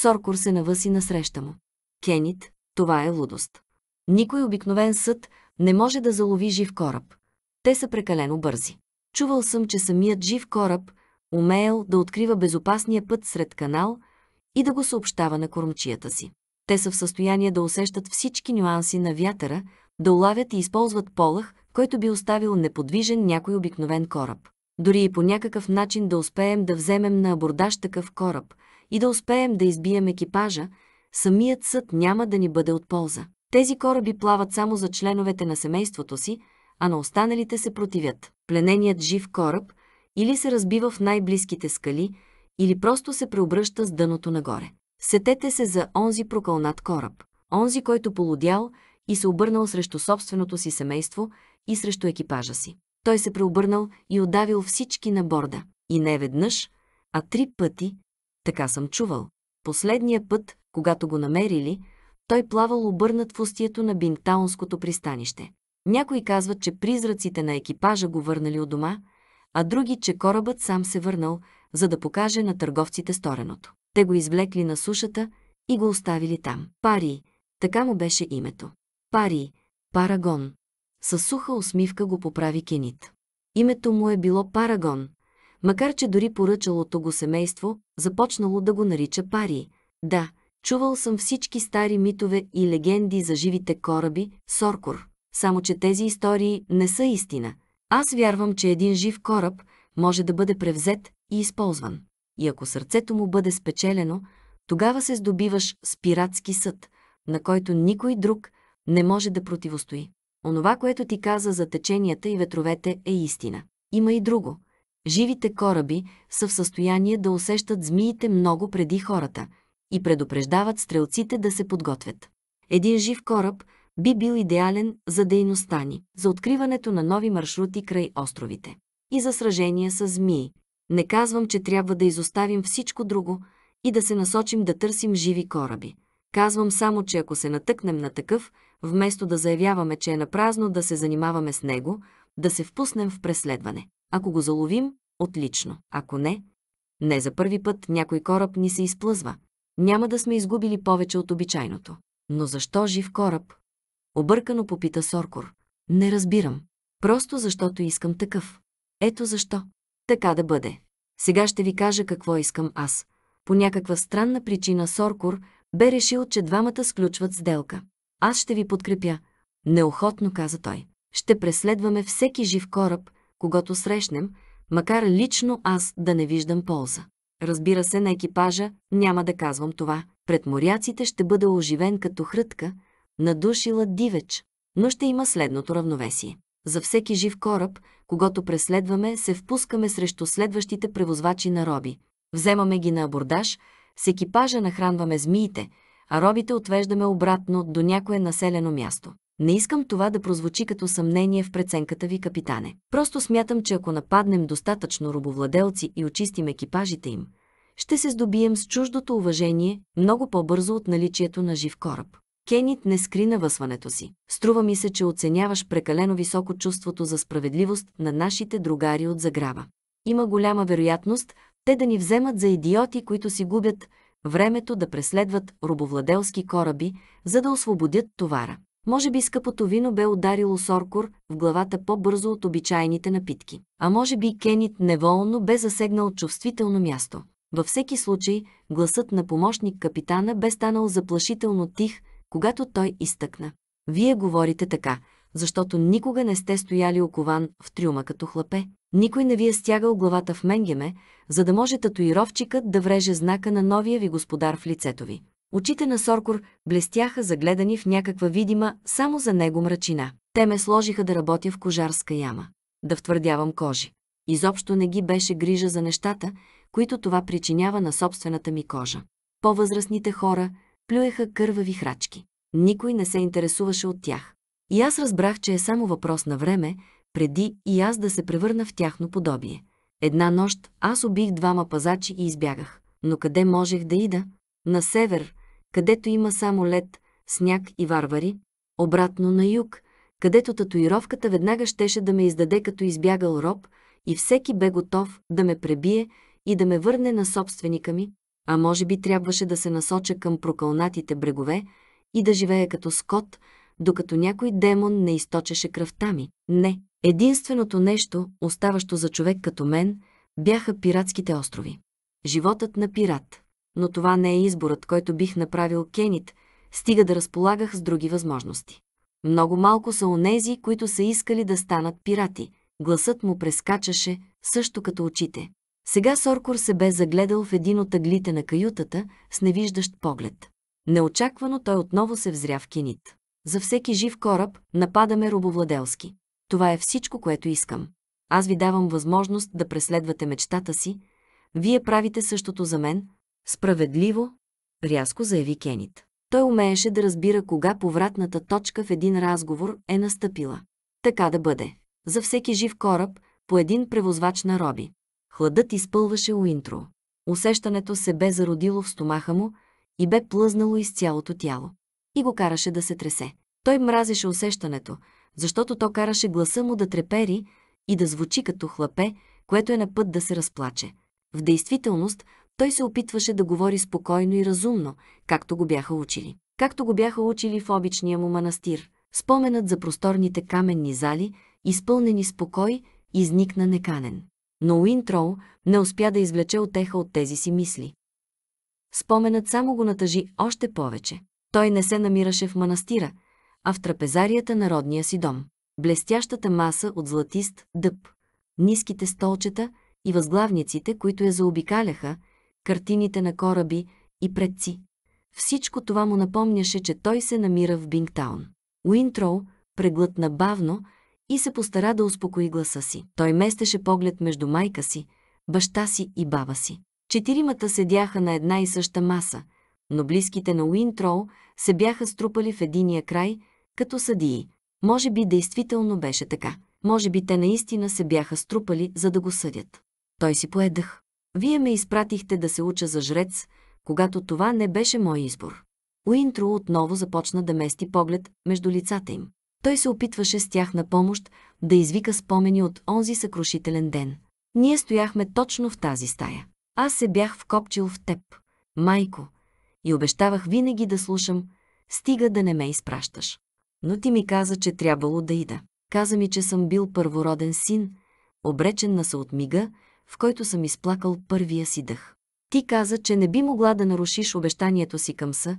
Соркор се навъси насреща му. Кенит, това е лудост. Никой обикновен съд не може да залови жив кораб. Те са прекалено бързи. Чувал съм, че самият жив кораб умеел да открива безопасния път сред канал и да го съобщава на кормчията си. Те са в състояние да усещат всички нюанси на вятъра, да улавят и използват полъх, който би оставил неподвижен някой обикновен кораб. Дори и по някакъв начин да успеем да вземем на абордаж такъв кораб – и да успеем да избием екипажа, самият съд няма да ни бъде от полза. Тези кораби плават само за членовете на семейството си, а на останалите се противят. Плененият жив кораб или се разбива в най-близките скали, или просто се преобръща с дъното нагоре. Сетете се за онзи прокълнат кораб, онзи, който полудял и се обърнал срещу собственото си семейство и срещу екипажа си. Той се преобърнал и отдавил всички на борда. И не веднъж, а три пъти, така съм чувал. Последния път, когато го намерили, той плавал обърнат в устието на Бингтаунското пристанище. Някои казват, че призраците на екипажа го върнали от дома, а други, че корабът сам се върнал, за да покаже на търговците стореното. Те го извлекли на сушата и го оставили там. Пари, така му беше името. Пари, Парагон. Със суха усмивка го поправи Кенит. Името му е било Парагон, макар че дори поръчалото го семейство започнало да го нарича пари. Да, чувал съм всички стари митове и легенди за живите кораби, Соркор. Само, че тези истории не са истина. Аз вярвам, че един жив кораб може да бъде превзет и използван. И ако сърцето му бъде спечелено, тогава се здобиваш с пиратски съд, на който никой друг не може да противостои. Онова, което ти каза за теченията и ветровете е истина. Има и друго – Живите кораби са в състояние да усещат змиите много преди хората и предупреждават стрелците да се подготвят. Един жив кораб би бил идеален за дейността ни, за откриването на нови маршрути край островите и за сражения с змии. Не казвам, че трябва да изоставим всичко друго и да се насочим да търсим живи кораби. Казвам само, че ако се натъкнем на такъв, вместо да заявяваме, че е напразно да се занимаваме с него, да се впуснем в преследване. Ако го заловим, Отлично. Ако не, не за първи път някой кораб ни се изплъзва. Няма да сме изгубили повече от обичайното. Но защо жив кораб? Объркано попита Соркор. Не разбирам. Просто защото искам такъв. Ето защо. Така да бъде. Сега ще ви кажа какво искам аз. По някаква странна причина Соркор бе решил, че двамата сключват сделка. Аз ще ви подкрепя, неохотно каза той. Ще преследваме всеки жив кораб, когато срещнем, макар лично аз да не виждам полза. Разбира се, на екипажа няма да казвам това. Пред моряците ще бъде оживен като хрътка, надушила дивеч, но ще има следното равновесие. За всеки жив кораб, когато преследваме, се впускаме срещу следващите превозвачи на роби. Вземаме ги на абордаж, с екипажа нахранваме змиите, а робите отвеждаме обратно до някое населено място. Не искам това да прозвучи като съмнение в преценката ви, капитане. Просто смятам, че ако нападнем достатъчно рубовладелци и очистим екипажите им, ще се здобием с чуждото уважение много по-бързо от наличието на жив кораб. Кенит не скри навъсването си. Струва ми се, че оценяваш прекалено високо чувството за справедливост на нашите другари от заграва. Има голяма вероятност те да ни вземат за идиоти, които си губят времето да преследват робовладелски кораби, за да освободят товара. Може би скъпото вино бе ударило Соркор в главата по-бързо от обичайните напитки. А може би Кенит неволно бе засегнал чувствително място. Във всеки случай, гласът на помощник капитана бе станал заплашително тих, когато той изтъкна. Вие говорите така, защото никога не сте стояли окован в трюма като хлапе. Никой не ви е стягал главата в Менгеме, за да може татуировчикът да вреже знака на новия ви господар в лицето ви. Очите на Соркор блестяха загледани в някаква видима само за него мрачина. Те ме сложиха да работя в кожарска яма, да втвърдявам кожи. Изобщо не ги беше грижа за нещата, които това причинява на собствената ми кожа. По-възрастните хора плюеха кървави храчки. Никой не се интересуваше от тях. И аз разбрах, че е само въпрос на време, преди и аз да се превърна в тяхно подобие. Една нощ аз убих двама пазачи и избягах. Но къде можех да ида? На север, където има само лед, сняг и варвари, обратно на юг, където татуировката веднага щеше да ме издаде като избягал роб и всеки бе готов да ме пребие и да ме върне на собственика ми, а може би трябваше да се насоча към прокълнатите брегове и да живее като скот, докато някой демон не източеше кръвта ми. Не, единственото нещо, оставащо за човек като мен, бяха пиратските острови. Животът на пират но това не е изборът, който бих направил Кенит, стига да разполагах с други възможности. Много малко са онези, които са искали да станат пирати. Гласът му прескачаше, също като очите. Сега Соркор се бе загледал в един от аглите на каютата с невиждащ поглед. Неочаквано той отново се взря в Кенит. За всеки жив кораб нападаме робовладелски. Това е всичко, което искам. Аз ви давам възможност да преследвате мечтата си. Вие правите същото за мен, Справедливо, рязко заяви Кенит. Той умееше да разбира кога повратната точка в един разговор е настъпила. Така да бъде. За всеки жив кораб по един превозвач на роби. Хладът изпълваше Уинтро. Усещането се бе зародило в стомаха му и бе плъзнало из цялото тяло. И го караше да се тресе. Той мразеше усещането, защото то караше гласа му да трепери и да звучи като хлапе, което е на път да се разплаче. В действителност, той се опитваше да говори спокойно и разумно, както го бяха учили. Както го бяха учили в обичния му манастир. Споменът за просторните каменни зали, изпълнени спокой, изникна неканен. Но Уинтроу не успя да извлече отеха от тези си мисли. Споменът само го натъжи още повече. Той не се намираше в манастира, а в трапезарията на родния си дом. Блестящата маса от златист дъб, ниските столчета и възглавниците, които я заобикаляха, картините на кораби и предци. Всичко това му напомняше, че той се намира в Бингтаун. Уинтроу преглътна бавно и се постара да успокои гласа си. Той местеше поглед между майка си, баща си и баба си. Четиримата седяха на една и съща маса, но близките на Уинтроу се бяха струпали в единия край, като съдии. Може би действително беше така. Може би те наистина се бяха струпали, за да го съдят. Той си поедах. Вие ме изпратихте да се уча за жрец, когато това не беше мой избор. Уинтро отново започна да мести поглед между лицата им. Той се опитваше с тях на помощ да извика спомени от онзи съкрушителен ден. Ние стояхме точно в тази стая. Аз се бях вкопчил в теб, майко, и обещавах винаги да слушам, стига да не ме изпращаш. Но ти ми каза, че трябвало да ида. Каза ми, че съм бил първороден син, обречен на съотмига в който съм изплакал първия си дъх. Ти каза, че не би могла да нарушиш обещанието си към са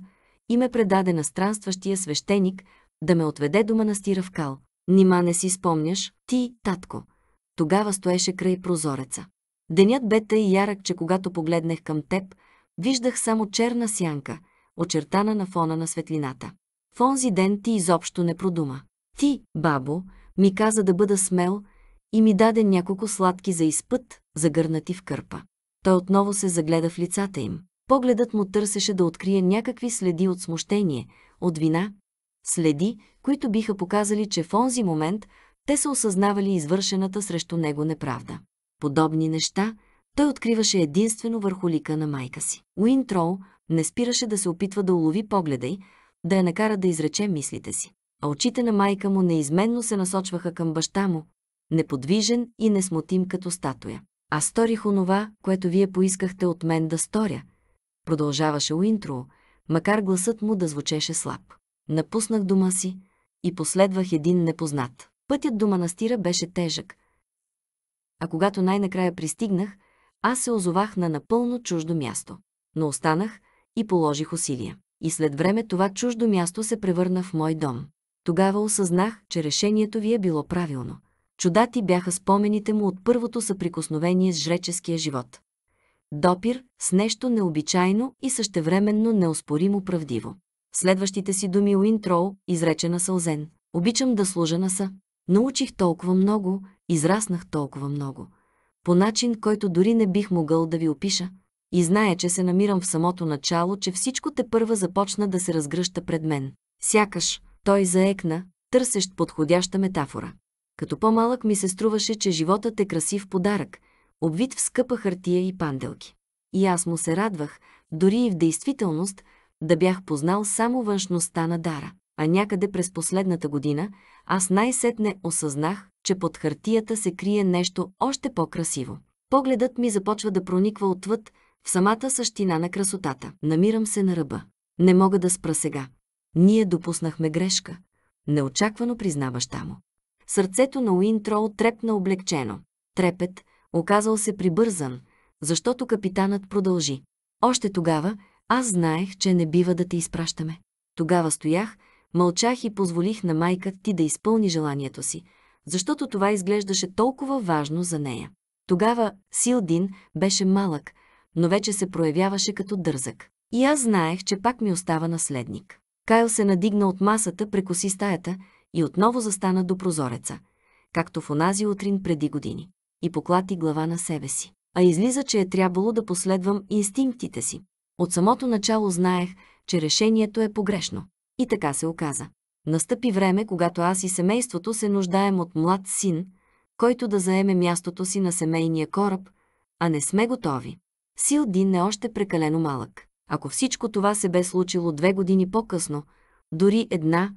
и ме предаде на странстващия свещеник да ме отведе до манастира в Кал. Нима не си спомняш, ти, татко. Тогава стоеше край прозореца. Денят бе тъй ярък, че когато погледнах към теб, виждах само черна сянка, очертана на фона на светлината. В онзи ден ти изобщо не продума. Ти, бабо, ми каза да бъда смел, и ми даде няколко сладки за изпът, загърнати в кърпа. Той отново се загледа в лицата им. Погледът му търсеше да открие някакви следи от смущение, от вина, следи, които биха показали, че в онзи момент те са осъзнавали извършената срещу него неправда. Подобни неща той откриваше единствено върху лика на майка си. Уинтроу не спираше да се опитва да улови погледа й, да я накара да изрече мислите си. А очите на майка му неизменно се насочваха към баща му, неподвижен и несмотим като статуя. А сторих онова, което вие поискахте от мен да сторя, продължаваше Уинтро, макар гласът му да звучеше слаб. Напуснах дома си и последвах един непознат. Пътят до манастира беше тежък. А когато най-накрая пристигнах, аз се озовах на напълно чуждо място. Но останах и положих усилия. И след време това чуждо място се превърна в мой дом. Тогава осъзнах, че решението ви е било правилно. Чудати бяха спомените му от първото съприкосновение с жреческия живот. Допир с нещо необичайно и същевременно неоспоримо правдиво. Следващите си думи Уинтроу, изречена сълзен. Обичам да служа на са. Научих толкова много, израснах толкова много. По начин, който дори не бих могъл да ви опиша. И зная, че се намирам в самото начало, че всичко те първа започна да се разгръща пред мен. Сякаш, той заекна, търсещ подходяща метафора. Като по-малък ми се струваше, че животът е красив подарък, обвит в скъпа хартия и панделки. И аз му се радвах, дори и в действителност, да бях познал само външността на дара. А някъде през последната година аз най-сетне осъзнах, че под хартията се крие нещо още по-красиво. Погледът ми започва да прониква отвъд в самата същина на красотата. Намирам се на ръба. Не мога да спра сега. Ние допуснахме грешка. Неочаквано признаваща му. Сърцето на Уинтрол трепна облегчено. Трепет, оказал се прибързан, защото капитанът продължи. Още тогава аз знаех, че не бива да те изпращаме. Тогава стоях, мълчах и позволих на майка ти да изпълни желанието си, защото това изглеждаше толкова важно за нея. Тогава Силдин беше малък, но вече се проявяваше като дързък. И аз знаех, че пак ми остава наследник. Кайл се надигна от масата, прекоси стаята и отново застана до прозореца, както в онази утрин преди години, и поклати глава на себе си. А излиза, че е трябвало да последвам инстинктите си. От самото начало знаех, че решението е погрешно. И така се оказа. Настъпи време, когато аз и семейството се нуждаем от млад син, който да заеме мястото си на семейния кораб, а не сме готови. Сил Дин е още прекалено малък. Ако всичко това се бе случило две години по-късно, дори една,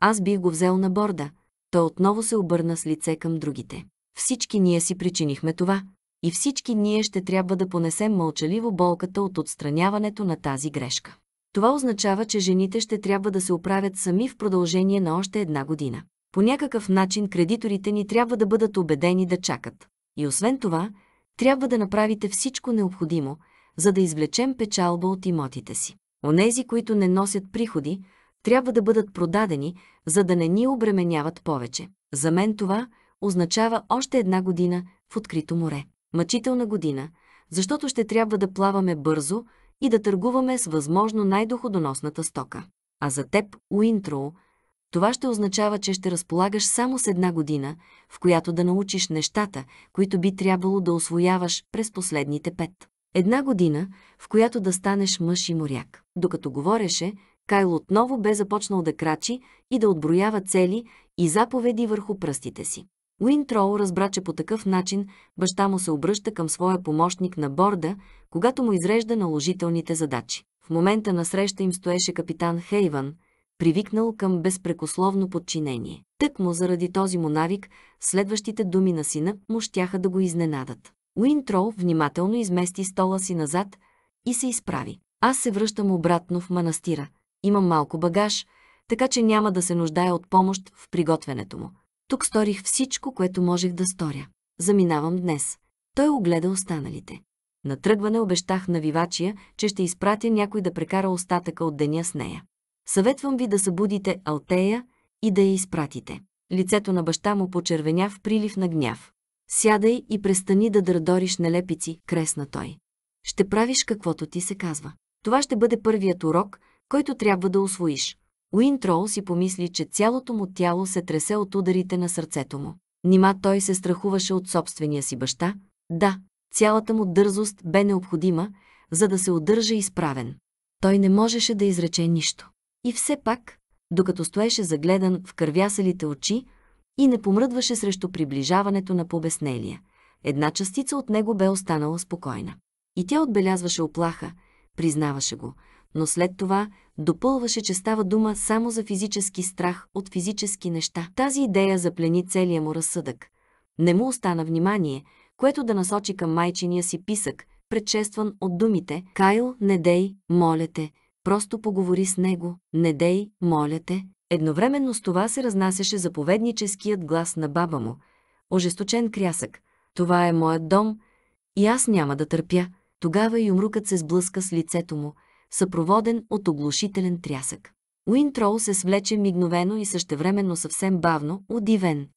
аз бих го взел на борда. Той отново се обърна с лице към другите. Всички ние си причинихме това. И всички ние ще трябва да понесем мълчаливо болката от отстраняването на тази грешка. Това означава, че жените ще трябва да се оправят сами в продължение на още една година. По някакъв начин кредиторите ни трябва да бъдат убедени да чакат. И освен това, трябва да направите всичко необходимо, за да извлечем печалба от имотите си. Онези, които не носят приходи, трябва да бъдат продадени, за да не ни обременяват повече. За мен това означава още една година в открито море. Мъчителна година, защото ще трябва да плаваме бързо и да търгуваме с възможно най-доходоносната стока. А за теб, Уинтроу, това ще означава, че ще разполагаш само с една година, в която да научиш нещата, които би трябвало да освояваш през последните пет. Една година, в която да станеш мъж и моряк. Докато говореше, Кайл отново бе започнал да крачи и да отброява цели и заповеди върху пръстите си. Уинтроу разбра, че по такъв начин баща му се обръща към своя помощник на борда, когато му изрежда наложителните задачи. В момента на среща им стоеше капитан Хейван, привикнал към безпрекословно подчинение. Тък му заради този му навик, следващите думи на сина му щяха да го изненадат. Уинтроу внимателно измести стола си назад и се изправи. Аз се връщам обратно в манастира – Имам малко багаж, така че няма да се нуждая от помощ в приготвянето му. Тук сторих всичко, което можех да сторя. Заминавам днес. Той огледа останалите. На тръгване обещах на вивачия, че ще изпратя някой да прекара остатъка от деня с нея. Съветвам ви да събудите Алтея и да я изпратите. Лицето на баща му почервеня в прилив на гняв. Сядай и престани да дърдориш нелепици, кресна той. Ще правиш каквото ти се казва. Това ще бъде първият урок, който трябва да освоиш. Уинтрол си помисли, че цялото му тяло се тресе от ударите на сърцето му. Нима той се страхуваше от собствения си баща? Да, цялата му дързост бе необходима, за да се удържа изправен. Той не можеше да изрече нищо. И все пак, докато стоеше загледан в кървясалите очи и не помръдваше срещу приближаването на побеснелия, една частица от него бе останала спокойна. И тя отбелязваше оплаха, признаваше го – но след това допълваше, че става дума само за физически страх от физически неща. Тази идея заплени целия му разсъдък. Не му остана внимание, което да насочи към майчиния си писък, предшестван от думите «Кайл, не дей, моля те, просто поговори с него, не дей, моля те». Едновременно с това се разнасяше заповедническият глас на баба му, ожесточен крясък. Това е моят дом и аз няма да търпя. Тогава и умрукът се сблъска с лицето му, съпроводен от оглушителен трясък. Уинтроу се свлече мигновено и същевременно съвсем бавно, удивен,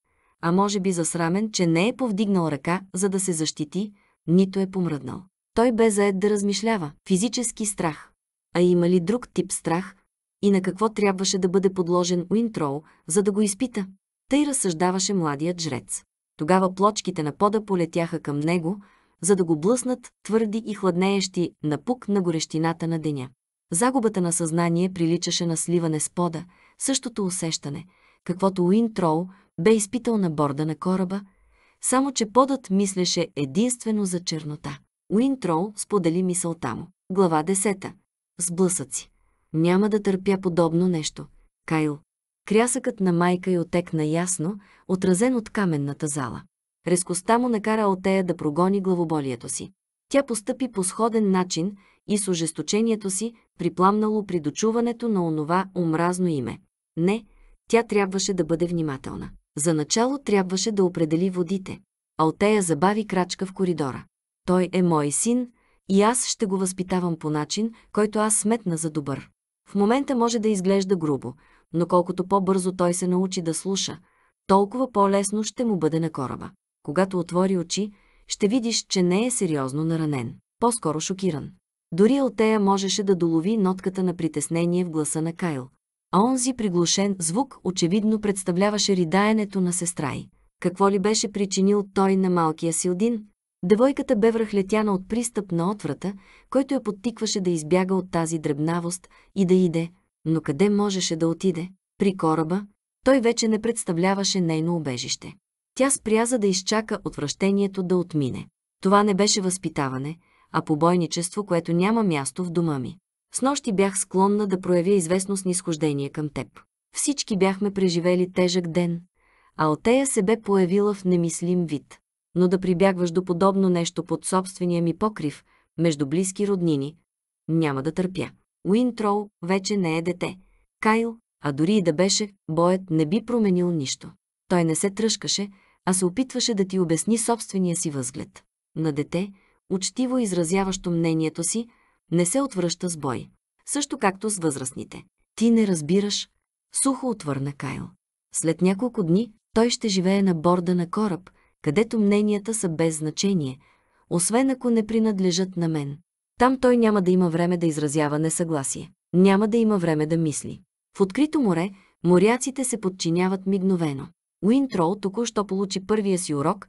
а може би засрамен, че не е повдигнал ръка, за да се защити, нито е помръднал. Той бе заед да размишлява – физически страх. А има ли друг тип страх? И на какво трябваше да бъде подложен Уинтроу, за да го изпита? Тъй разсъждаваше младият жрец. Тогава плочките на пода полетяха към него, за да го блъснат, твърди и хладнеещи, напук на горещината на деня. Загубата на съзнание приличаше на сливане с пода, същото усещане, каквото Уин Троу бе изпитал на борда на кораба, само че подът мислеше единствено за чернота. Уин Троу сподели мисълта му. Глава 10. Сблъсъци. Няма да търпя подобно нещо. Кайл. Крясъкът на майка й отекна ясно, отразен от каменната зала резкостта му накара Отея да прогони главоболието си. Тя постъпи по сходен начин и с ожесточението си припламнало при дочуването на онова омразно име. Не, тя трябваше да бъде внимателна. За начало трябваше да определи водите. Алтея забави крачка в коридора. Той е мой син и аз ще го възпитавам по начин, който аз сметна за добър. В момента може да изглежда грубо, но колкото по-бързо той се научи да слуша, толкова по-лесно ще му бъде на кораба когато отвори очи, ще видиш, че не е сериозно наранен, по-скоро шокиран. Дори Алтея можеше да долови нотката на притеснение в гласа на Кайл, а онзи приглушен звук очевидно представляваше ридаенето на сестра й. Какво ли беше причинил той на малкия Силдин? Девойката бе връхлетяна от пристъп на отврата, който я подтикваше да избяга от тази дребнавост и да иде, но къде можеше да отиде? При кораба, той вече не представляваше нейно убежище. Тя спря, за да изчака отвращението да отмине. Това не беше възпитаване, а побойничество, което няма място в дома ми. С нощи бях склонна да проявя известно снисхождение към теб. Всички бяхме преживели тежък ден, а Отея се бе появила в немислим вид. Но да прибягваш до подобно нещо под собствения ми покрив, между близки роднини, няма да търпя. Уинтроу вече не е дете. Кайл, а дори и да беше, боят не би променил нищо. Той не се тръжкаше, а се опитваше да ти обясни собствения си възглед. На дете, учтиво изразяващо мнението си, не се отвръща с бой, също както с възрастните. Ти не разбираш, сухо отвърна Кайл. След няколко дни той ще живее на борда на кораб, където мненията са без значение, освен ако не принадлежат на мен. Там той няма да има време да изразява несъгласие. Няма да има време да мисли. В открито море моряците се подчиняват мигновено. Уинтрол току-що получи първия си урок,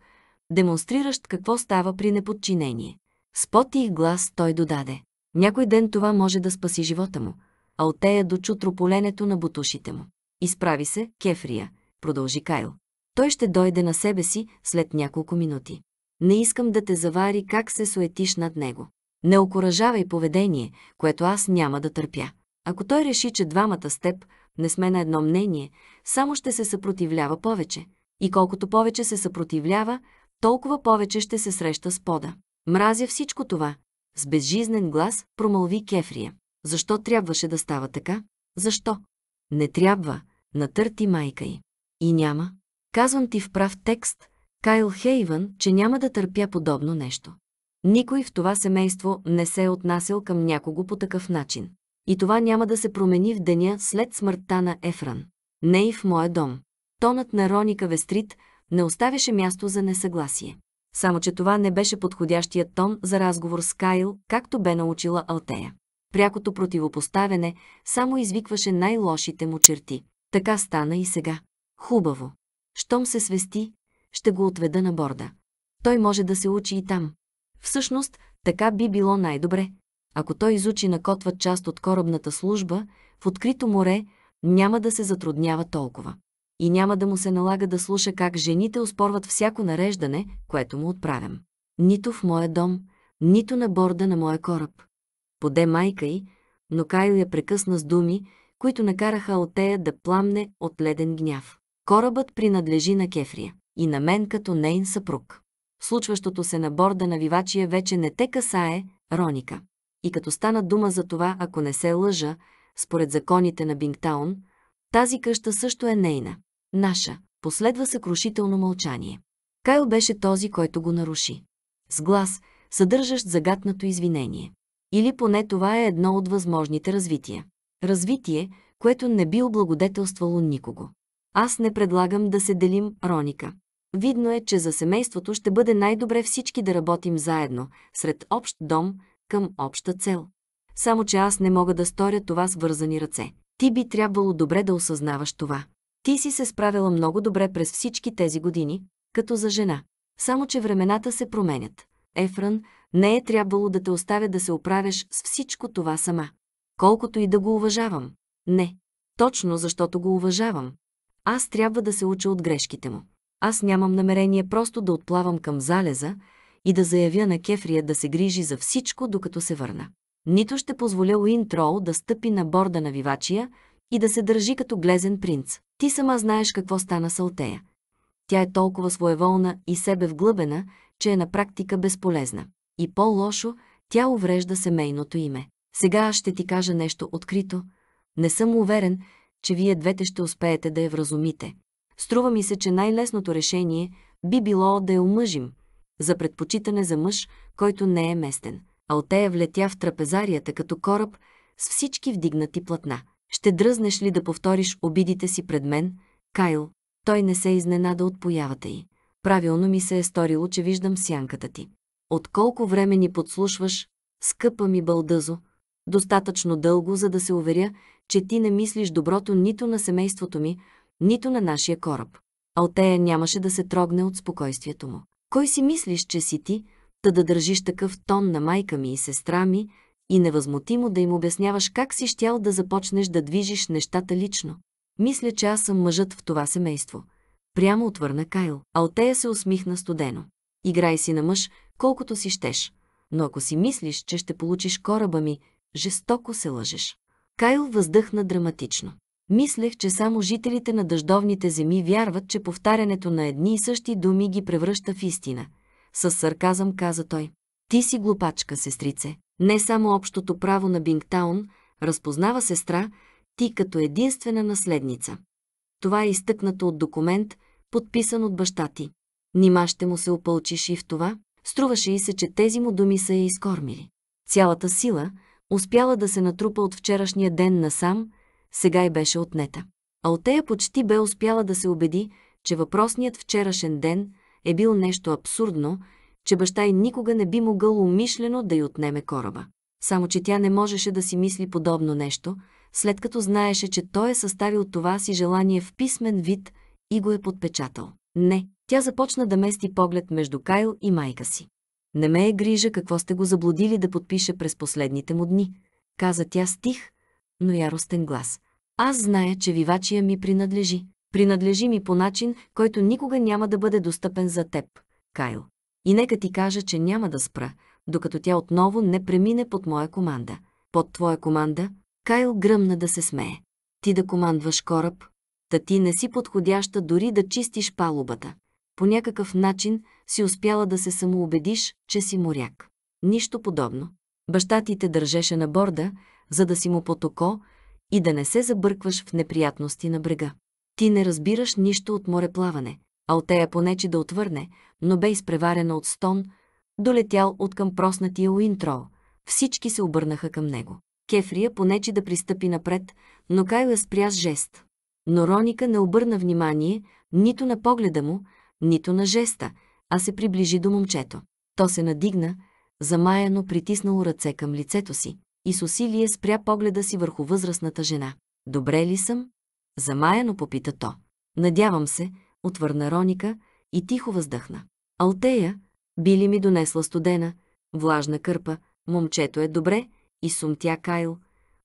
демонстриращ какво става при неподчинение. С потих глас той додаде. Някой ден това може да спаси живота му. а отея дочу трополенето на бутушите му. Изправи се, Кефрия, продължи Кайл. Той ще дойде на себе си след няколко минути. Не искам да те завари как се суетиш над него. Не окоръжавай поведение, което аз няма да търпя. Ако той реши, че двамата с теб не сме на едно мнение, само ще се съпротивлява повече. И колкото повече се съпротивлява, толкова повече ще се среща с пода. Мразя всичко това. С безжизнен глас промълви Кефрия. Защо трябваше да става така? Защо? Не трябва, натърти майка й. И няма. Казвам ти в прав текст, Кайл Хейвън, че няма да търпя подобно нещо. Никой в това семейство не се е отнасял към някого по такъв начин. И това няма да се промени в деня след смъртта на Ефран. Не и в моя дом. Тонът на Роника Вестрит не оставяше място за несъгласие. Само, че това не беше подходящият тон за разговор с Кайл, както бе научила Алтея. Прякото противопоставяне само извикваше най-лошите му черти. Така стана и сега. Хубаво. Щом се свести, ще го отведа на борда. Той може да се учи и там. Всъщност, така би било най-добре, ако той изучи на котва част от корабната служба, в открито море няма да се затруднява толкова. И няма да му се налага да слуша как жените успорват всяко нареждане, което му отправям. Нито в моя дом, нито на борда на моя кораб. Поде майка й, но Кайл я прекъсна с думи, които накараха Алтея да пламне от леден гняв. Корабът принадлежи на Кефрия и на мен като нейн съпруг. Случващото се на борда на Вивачия вече не те касае, Роника. И като стана дума за това, ако не се лъжа, според законите на Бингтаун, тази къща също е нейна. Наша. Последва съкрушително мълчание. Кайл беше този, който го наруши. С глас, съдържащ загатнато извинение. Или поне това е едно от възможните развития. Развитие, което не би облагодетелствало никого. Аз не предлагам да се делим, Роника. Видно е, че за семейството ще бъде най-добре всички да работим заедно, сред общ дом, към обща цел. Само, че аз не мога да сторя това с вързани ръце. Ти би трябвало добре да осъзнаваш това. Ти си се справила много добре през всички тези години, като за жена. Само, че времената се променят. Ефран, не е трябвало да те оставя да се оправяш с всичко това сама. Колкото и да го уважавам. Не. Точно защото го уважавам. Аз трябва да се уча от грешките му. Аз нямам намерение просто да отплавам към залеза, и да заявя на Кефрия да се грижи за всичко, докато се върна. Нито ще позволя Уин Трол да стъпи на борда на вивачия и да се държи като глезен принц. Ти сама знаеш какво стана с Алтея. Тя е толкова своеволна и себе вглъбена, че е на практика безполезна. И по-лошо, тя уврежда семейното име. Сега аз ще ти кажа нещо открито. Не съм уверен, че вие двете ще успеете да я вразумите. Струва ми се, че най-лесното решение би било да я омъжим, за предпочитане за мъж, който не е местен. Алтея влетя в трапезарията като кораб с всички вдигнати платна. Ще дръзнеш ли да повториш обидите си пред мен, Кайл? Той не се изненада от появата й. Правилно ми се е сторило, че виждам сянката ти. От колко време ни подслушваш, скъпа ми бълдъзо, достатъчно дълго, за да се уверя, че ти не мислиш доброто нито на семейството ми, нито на нашия кораб. Алтея нямаше да се трогне от спокойствието му. Кой си мислиш, че си ти, та да държиш такъв тон на майка ми и сестра ми и невъзмутимо да им обясняваш как си щял да започнеш да движиш нещата лично? Мисля, че аз съм мъжът в това семейство. Прямо отвърна Кайл. Алтея се усмихна студено. Играй си на мъж, колкото си щеш. Но ако си мислиш, че ще получиш кораба ми, жестоко се лъжеш. Кайл въздъхна драматично. Мислех, че само жителите на дъждовните земи вярват, че повтарянето на едни и същи думи ги превръща в истина. С сарказъм каза той. Ти си глупачка, сестрице. Не само общото право на Бингтаун, разпознава сестра, ти като единствена наследница. Това е изтъкнато от документ, подписан от баща ти. Нима ще му се опълчиш и в това? Струваше и се, че тези му думи са я изкормили. Цялата сила, успяла да се натрупа от вчерашния ден насам, сега й беше отнета. Алтея почти бе успяла да се убеди, че въпросният вчерашен ден е бил нещо абсурдно, че баща й никога не би могъл умишлено да й отнеме кораба. Само, че тя не можеше да си мисли подобно нещо, след като знаеше, че той е съставил това си желание в писмен вид и го е подпечатал. Не, тя започна да мести поглед между Кайл и майка си. Не ме е грижа какво сте го заблудили да подпише през последните му дни, каза тя стих, но яростен глас. Аз зная, че вивачия ми принадлежи. Принадлежи ми по начин, който никога няма да бъде достъпен за теб, Кайл. И нека ти кажа, че няма да спра, докато тя отново не премине под моя команда. Под твоя команда, Кайл гръмна да се смее. Ти да командваш кораб, та ти не си подходяща дори да чистиш палубата. По някакъв начин си успяла да се самоубедиш, че си моряк. Нищо подобно. Баща ти те държеше на борда, за да си му под око и да не се забъркваш в неприятности на брега. Ти не разбираш нищо от мореплаване. Алтея понече да отвърне, но бе изпреварена от стон, долетял от към проснатия Уинтрол. Всички се обърнаха към него. Кефрия понече да пристъпи напред, но кайла спря с жест. Но Роника не обърна внимание нито на погледа му, нито на жеста, а се приближи до момчето. То се надигна, замаяно притиснало ръце към лицето си и с усилие спря погледа си върху възрастната жена. Добре ли съм? Замаяно попита то. Надявам се, отвърна Роника и тихо въздъхна. Алтея, би ли ми донесла студена, влажна кърпа, момчето е добре и сумтя Кайл,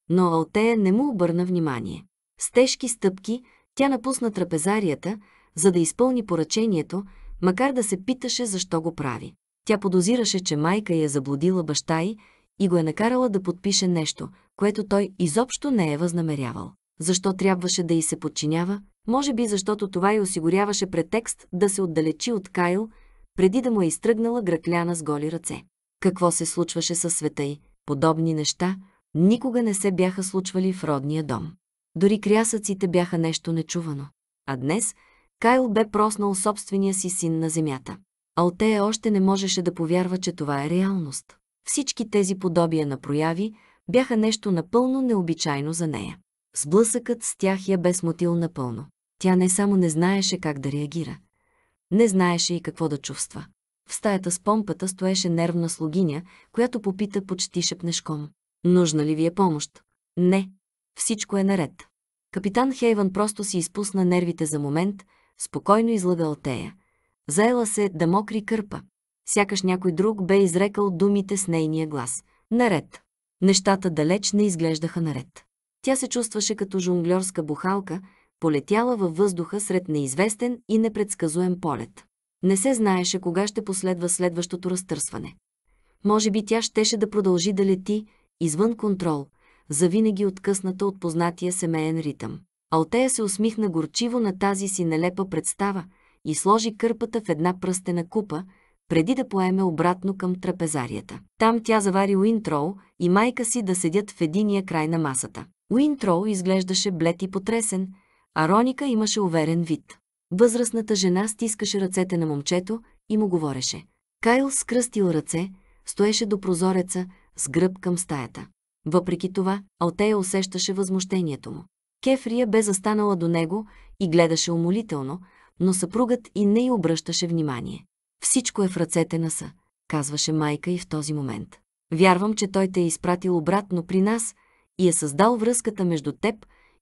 но Алтея не му обърна внимание. С тежки стъпки тя напусна трапезарията, за да изпълни поръчението, макар да се питаше защо го прави. Тя подозираше, че майка я е заблудила баща й и го е накарала да подпише нещо, което той изобщо не е възнамерявал. Защо трябваше да й се подчинява? Може би защото това й осигуряваше претекст да се отдалечи от Кайл, преди да му е изтръгнала гръкляна с голи ръце. Какво се случваше със света й? Подобни неща никога не се бяха случвали в родния дом. Дори крясъците бяха нещо нечувано. А днес Кайл бе проснал собствения си син на земята. Алтея още не можеше да повярва, че това е реалност. Всички тези подобия на прояви бяха нещо напълно необичайно за нея. Сблъсъкът с тях я бе смутил напълно. Тя не само не знаеше как да реагира, не знаеше и какво да чувства. В стаята с помпата стоеше нервна слугиня, която попита почти шепнешком. Нужна ли ви е помощ? Не. Всичко е наред. Капитан Хейван просто си изпусна нервите за момент, спокойно излага Алтея. Заела се да мокри кърпа сякаш някой друг бе изрекал думите с нейния глас. Наред. Нещата далеч не изглеждаха наред. Тя се чувстваше като жонглерска бухалка, полетяла във въздуха сред неизвестен и непредсказуем полет. Не се знаеше кога ще последва следващото разтърсване. Може би тя щеше да продължи да лети, извън контрол, завинаги откъсната от познатия семейен ритъм. Алтея се усмихна горчиво на тази си нелепа представа и сложи кърпата в една пръстена купа – преди да поеме обратно към трапезарията. Там тя завари Уинтроу и майка си да седят в единия край на масата. Уинтроу изглеждаше блед и потресен, а Роника имаше уверен вид. Възрастната жена стискаше ръцете на момчето и му говореше. Кайл скръстил ръце, стоеше до прозореца с гръб към стаята. Въпреки това, Алтея усещаше възмущението му. Кефрия бе застанала до него и гледаше умолително, но съпругът и не й обръщаше внимание. Всичко е в ръцете на са, казваше майка и в този момент. Вярвам, че той те е изпратил обратно при нас и е създал връзката между теб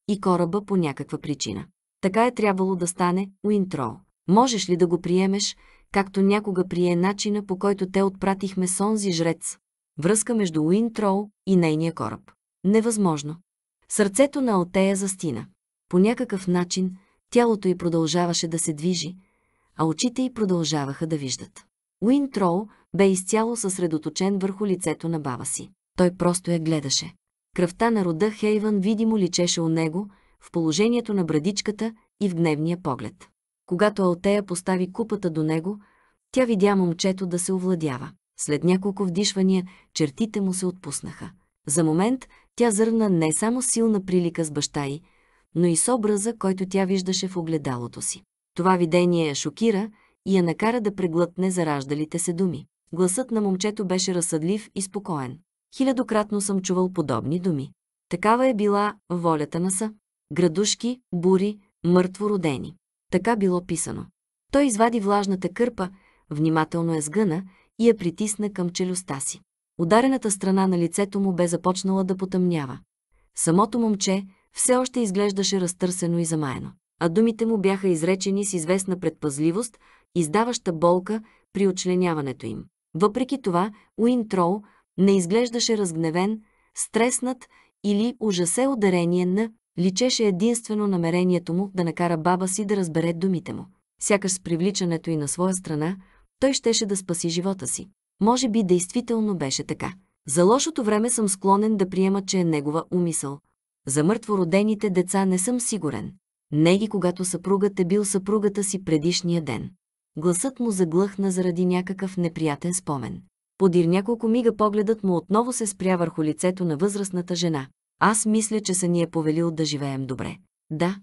и кораба по някаква причина. Така е трябвало да стане Уинтроу. Можеш ли да го приемеш, както някога прие начина, по който те отпратихме с онзи жрец? Връзка между Уинтроу и нейния кораб. Невъзможно. Сърцето на Алтея застина. По някакъв начин тялото й продължаваше да се движи, а очите й продължаваха да виждат. Уин Трол бе изцяло съсредоточен върху лицето на баба си. Той просто я гледаше. Кръвта на рода Хейвън видимо личеше у него, в положението на брадичката и в гневния поглед. Когато Алтея постави купата до него, тя видя момчето да се овладява. След няколко вдишвания чертите му се отпуснаха. За момент тя зърна не само силна прилика с баща й, но и с образа, който тя виждаше в огледалото си. Това видение я шокира и я накара да преглътне зараждалите се думи. Гласът на момчето беше разсъдлив и спокоен. Хилядократно съм чувал подобни думи. Такава е била волята на са. Градушки, бури, мъртвородени. Така било писано. Той извади влажната кърпа, внимателно я сгъна и я притисна към челюстта си. Ударената страна на лицето му бе започнала да потъмнява. Самото момче все още изглеждаше разтърсено и замаяно а думите му бяха изречени с известна предпазливост, издаваща болка при очленяването им. Въпреки това, Уинтроу не изглеждаше разгневен, стреснат или ужасе ударение на личеше единствено намерението му да накара баба си да разбере думите му. Сякаш с привличането и на своя страна, той щеше да спаси живота си. Може би действително беше така. За лошото време съм склонен да приема, че е негова умисъл. За мъртвородените деца не съм сигурен не и когато съпругът е бил съпругата си предишния ден. Гласът му заглъхна заради някакъв неприятен спомен. Подир няколко мига погледът му отново се спря върху лицето на възрастната жена. Аз мисля, че са ни е повелил да живеем добре. Да.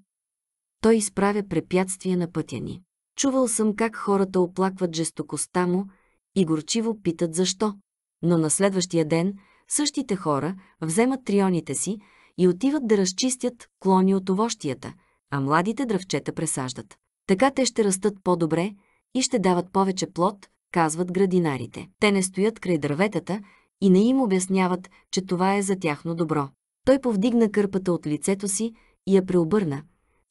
Той изправя препятствия на пътя ни. Чувал съм как хората оплакват жестокостта му и горчиво питат защо. Но на следващия ден същите хора вземат трионите си и отиват да разчистят клони от овощията – а младите дръвчета пресаждат. Така те ще растат по-добре и ще дават повече плод, казват градинарите. Те не стоят край дърветата и не им обясняват, че това е за тяхно добро. Той повдигна кърпата от лицето си и я преобърна,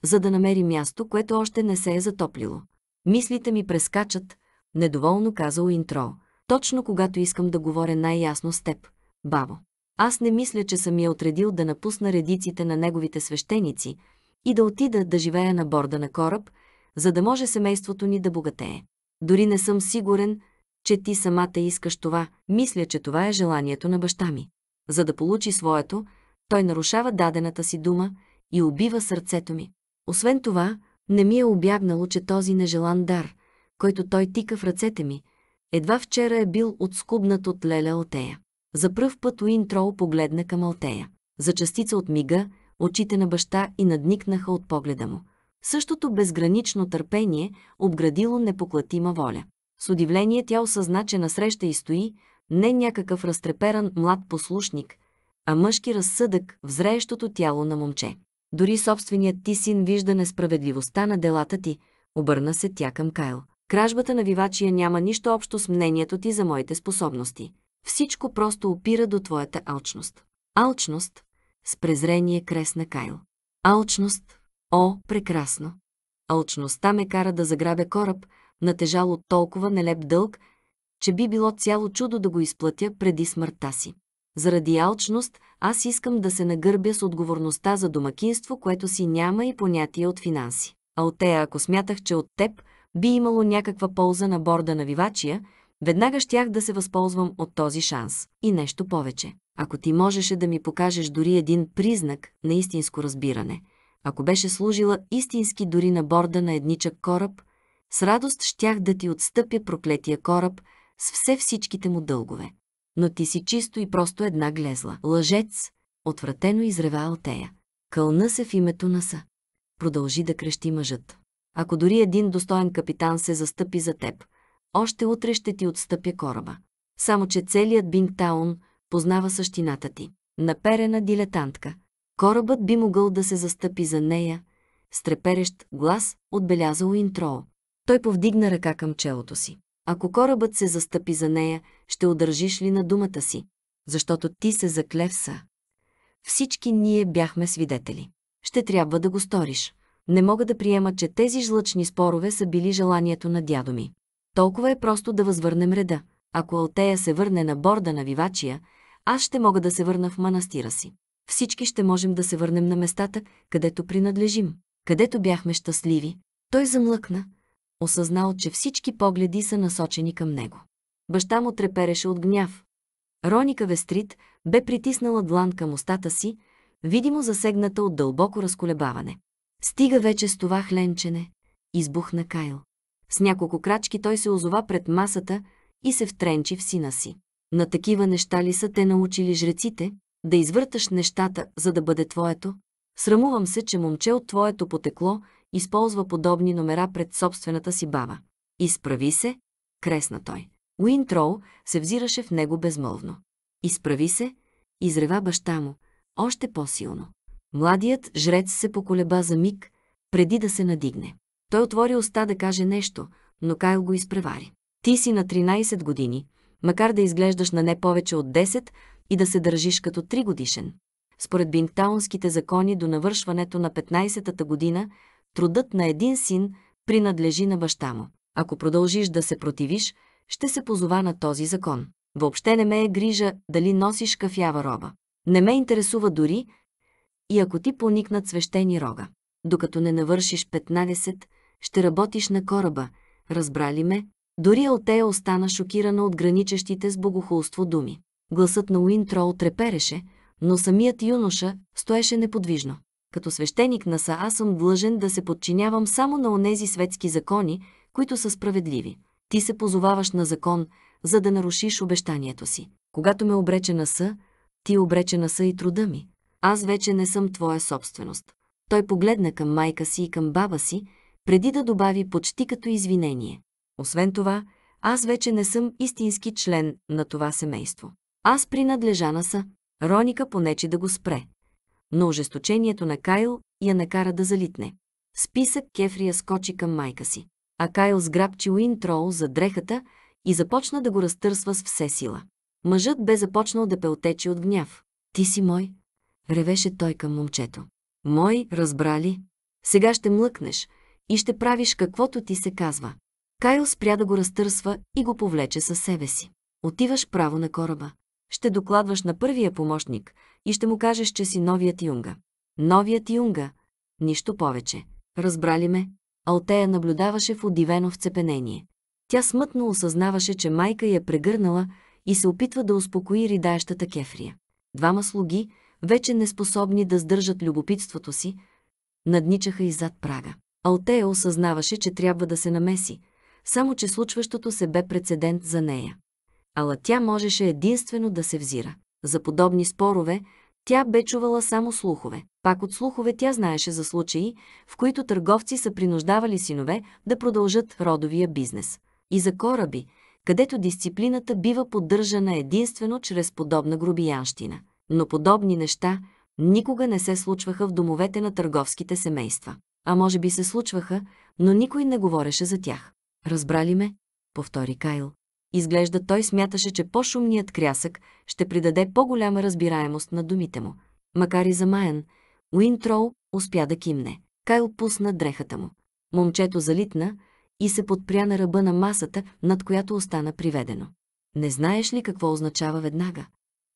за да намери място, което още не се е затоплило. Мислите ми прескачат, недоволно казал Интро. Точно когато искам да говоря най-ясно с теб, бабо. Аз не мисля, че съм я отредил да напусна редиците на неговите свещеници, и да отида да живея на борда на кораб, за да може семейството ни да богатее. Дори не съм сигурен, че ти самата искаш това. Мисля, че това е желанието на баща ми. За да получи своето, той нарушава дадената си дума и убива сърцето ми. Освен това, не ми е обягнало, че този нежелан дар, който той тика в ръцете ми, едва вчера е бил отскубнат от Леля Алтея. За пръв път Уинтроу погледна към Алтея. За частица от мига, очите на баща и надникнаха от погледа му. Същото безгранично търпение обградило непоклатима воля. С удивление тя осъзна, че насреща и стои не някакъв разтреперан млад послушник, а мъжки разсъдък в зреещото тяло на момче. Дори собственият ти син вижда несправедливостта на делата ти, обърна се тя към Кайл. Кражбата на вивачия няма нищо общо с мнението ти за моите способности. Всичко просто опира до твоята алчност. Алчност, с презрение кресна Кайл. Алчност, о, прекрасно! Алчността ме кара да заграбя кораб, натежал от толкова нелеп дълг, че би било цяло чудо да го изплатя преди смъртта си. Заради алчност аз искам да се нагърбя с отговорността за домакинство, което си няма и понятие от финанси. Алтея, ако смятах, че от теб би имало някаква полза на борда на вивачия, веднага щях да се възползвам от този шанс. И нещо повече. Ако ти можеше да ми покажеш дори един признак на истинско разбиране, ако беше служила истински дори на борда на едничък кораб, с радост щях да ти отстъпя проклетия кораб с все всичките му дългове. Но ти си чисто и просто една глезла. Лъжец, отвратено изрева Алтея. Кълна се в името на са. Продължи да крещи мъжът. Ако дори един достоен капитан се застъпи за теб, още утре ще ти отстъпя кораба. Само, че целият Бингтаун познава същината ти. Наперена дилетантка. Корабът би могъл да се застъпи за нея. Стреперещ глас глас отбелязал интро. Той повдигна ръка към челото си. Ако корабът се застъпи за нея, ще удържиш ли на думата си? Защото ти се заклевса. Всички ние бяхме свидетели. Ще трябва да го сториш. Не мога да приема, че тези жлъчни спорове са били желанието на дядо ми. Толкова е просто да възвърнем реда. Ако Алтея се върне на борда на Вивачия, аз ще мога да се върна в манастира си. Всички ще можем да се върнем на местата, където принадлежим, където бяхме щастливи. Той замлъкна, осъзнал, че всички погледи са насочени към него. Баща му трепереше от гняв. Роника Вестрит бе притиснала длан към устата си, видимо засегната от дълбоко разколебаване. Стига вече с това хленчене, избухна Кайл. С няколко крачки той се озова пред масата и се втренчи в сина си. На такива неща ли са те научили жреците, да извърташ нещата, за да бъде твоето? Срамувам се, че момче от твоето потекло използва подобни номера пред собствената си баба. Изправи се, кресна той. Уинтроу се взираше в него безмълвно. Изправи се, изрева баща му, още по-силно. Младият жрец се поколеба за миг, преди да се надигне. Той отвори уста да каже нещо, но Кайл го изпревари. Ти си на 13 години, макар да изглеждаш на не повече от 10 и да се държиш като 3 годишен. Според бинтаунските закони до навършването на 15-та година, трудът на един син принадлежи на баща му. Ако продължиш да се противиш, ще се позова на този закон. Въобще не ме е грижа дали носиш кафява роба. Не ме интересува дори и ако ти поникнат свещени рога. Докато не навършиш 15, ще работиш на кораба. Разбрали ме? Дори Алтея остана шокирана от граничещите с богохулство думи. Гласът на Трол трепереше, но самият юноша стоеше неподвижно. Като свещеник на Са аз съм длъжен да се подчинявам само на онези светски закони, които са справедливи. Ти се позоваваш на закон, за да нарушиш обещанието си. Когато ме обрече на Са, ти обрече на Са и труда ми. Аз вече не съм твоя собственост. Той погледна към майка си и към баба си, преди да добави почти като извинение. Освен това, аз вече не съм истински член на това семейство. Аз принадлежа на са. Роника понече да го спре. Но ожесточението на Кайл я накара да залитне. Списък Кефрия скочи към майка си. А Кайл сграбчи Трол за дрехата и започна да го разтърсва с все сила. Мъжът бе започнал да пелтечи от гняв. «Ти си мой!» — ревеше той към момчето. «Мой, разбрали? Сега ще млъкнеш и ще правиш каквото ти се казва. Кайл спря да го разтърсва и го повлече със себе си. Отиваш право на кораба. Ще докладваш на първия помощник и ще му кажеш, че си новият юнга. Новият юнга. Нищо повече. Разбрали ме? Алтея наблюдаваше в удивено вцепенение. Тя смътно осъзнаваше, че майка я е прегърнала и се опитва да успокои ридаещата кефрия. Двама слуги, вече неспособни да сдържат любопитството си, надничаха и зад прага. Алтея осъзнаваше, че трябва да се намеси – само че случващото се бе прецедент за нея. Ала тя можеше единствено да се взира. За подобни спорове тя бе чувала само слухове. Пак от слухове тя знаеше за случаи, в които търговци са принуждавали синове да продължат родовия бизнес. И за кораби, където дисциплината бива поддържана единствено чрез подобна грубиянщина. Но подобни неща никога не се случваха в домовете на търговските семейства. А може би се случваха, но никой не говореше за тях. Разбрали ме? повтори Кайл. Изглежда той смяташе, че по-шумният крясък ще придаде по-голяма разбираемост на думите му. Макар и замаян, Уинтроу успя да кимне. Кайл пусна дрехата му. Момчето залитна и се подпря на ръба на масата, над която остана приведено. Не знаеш ли какво означава веднага?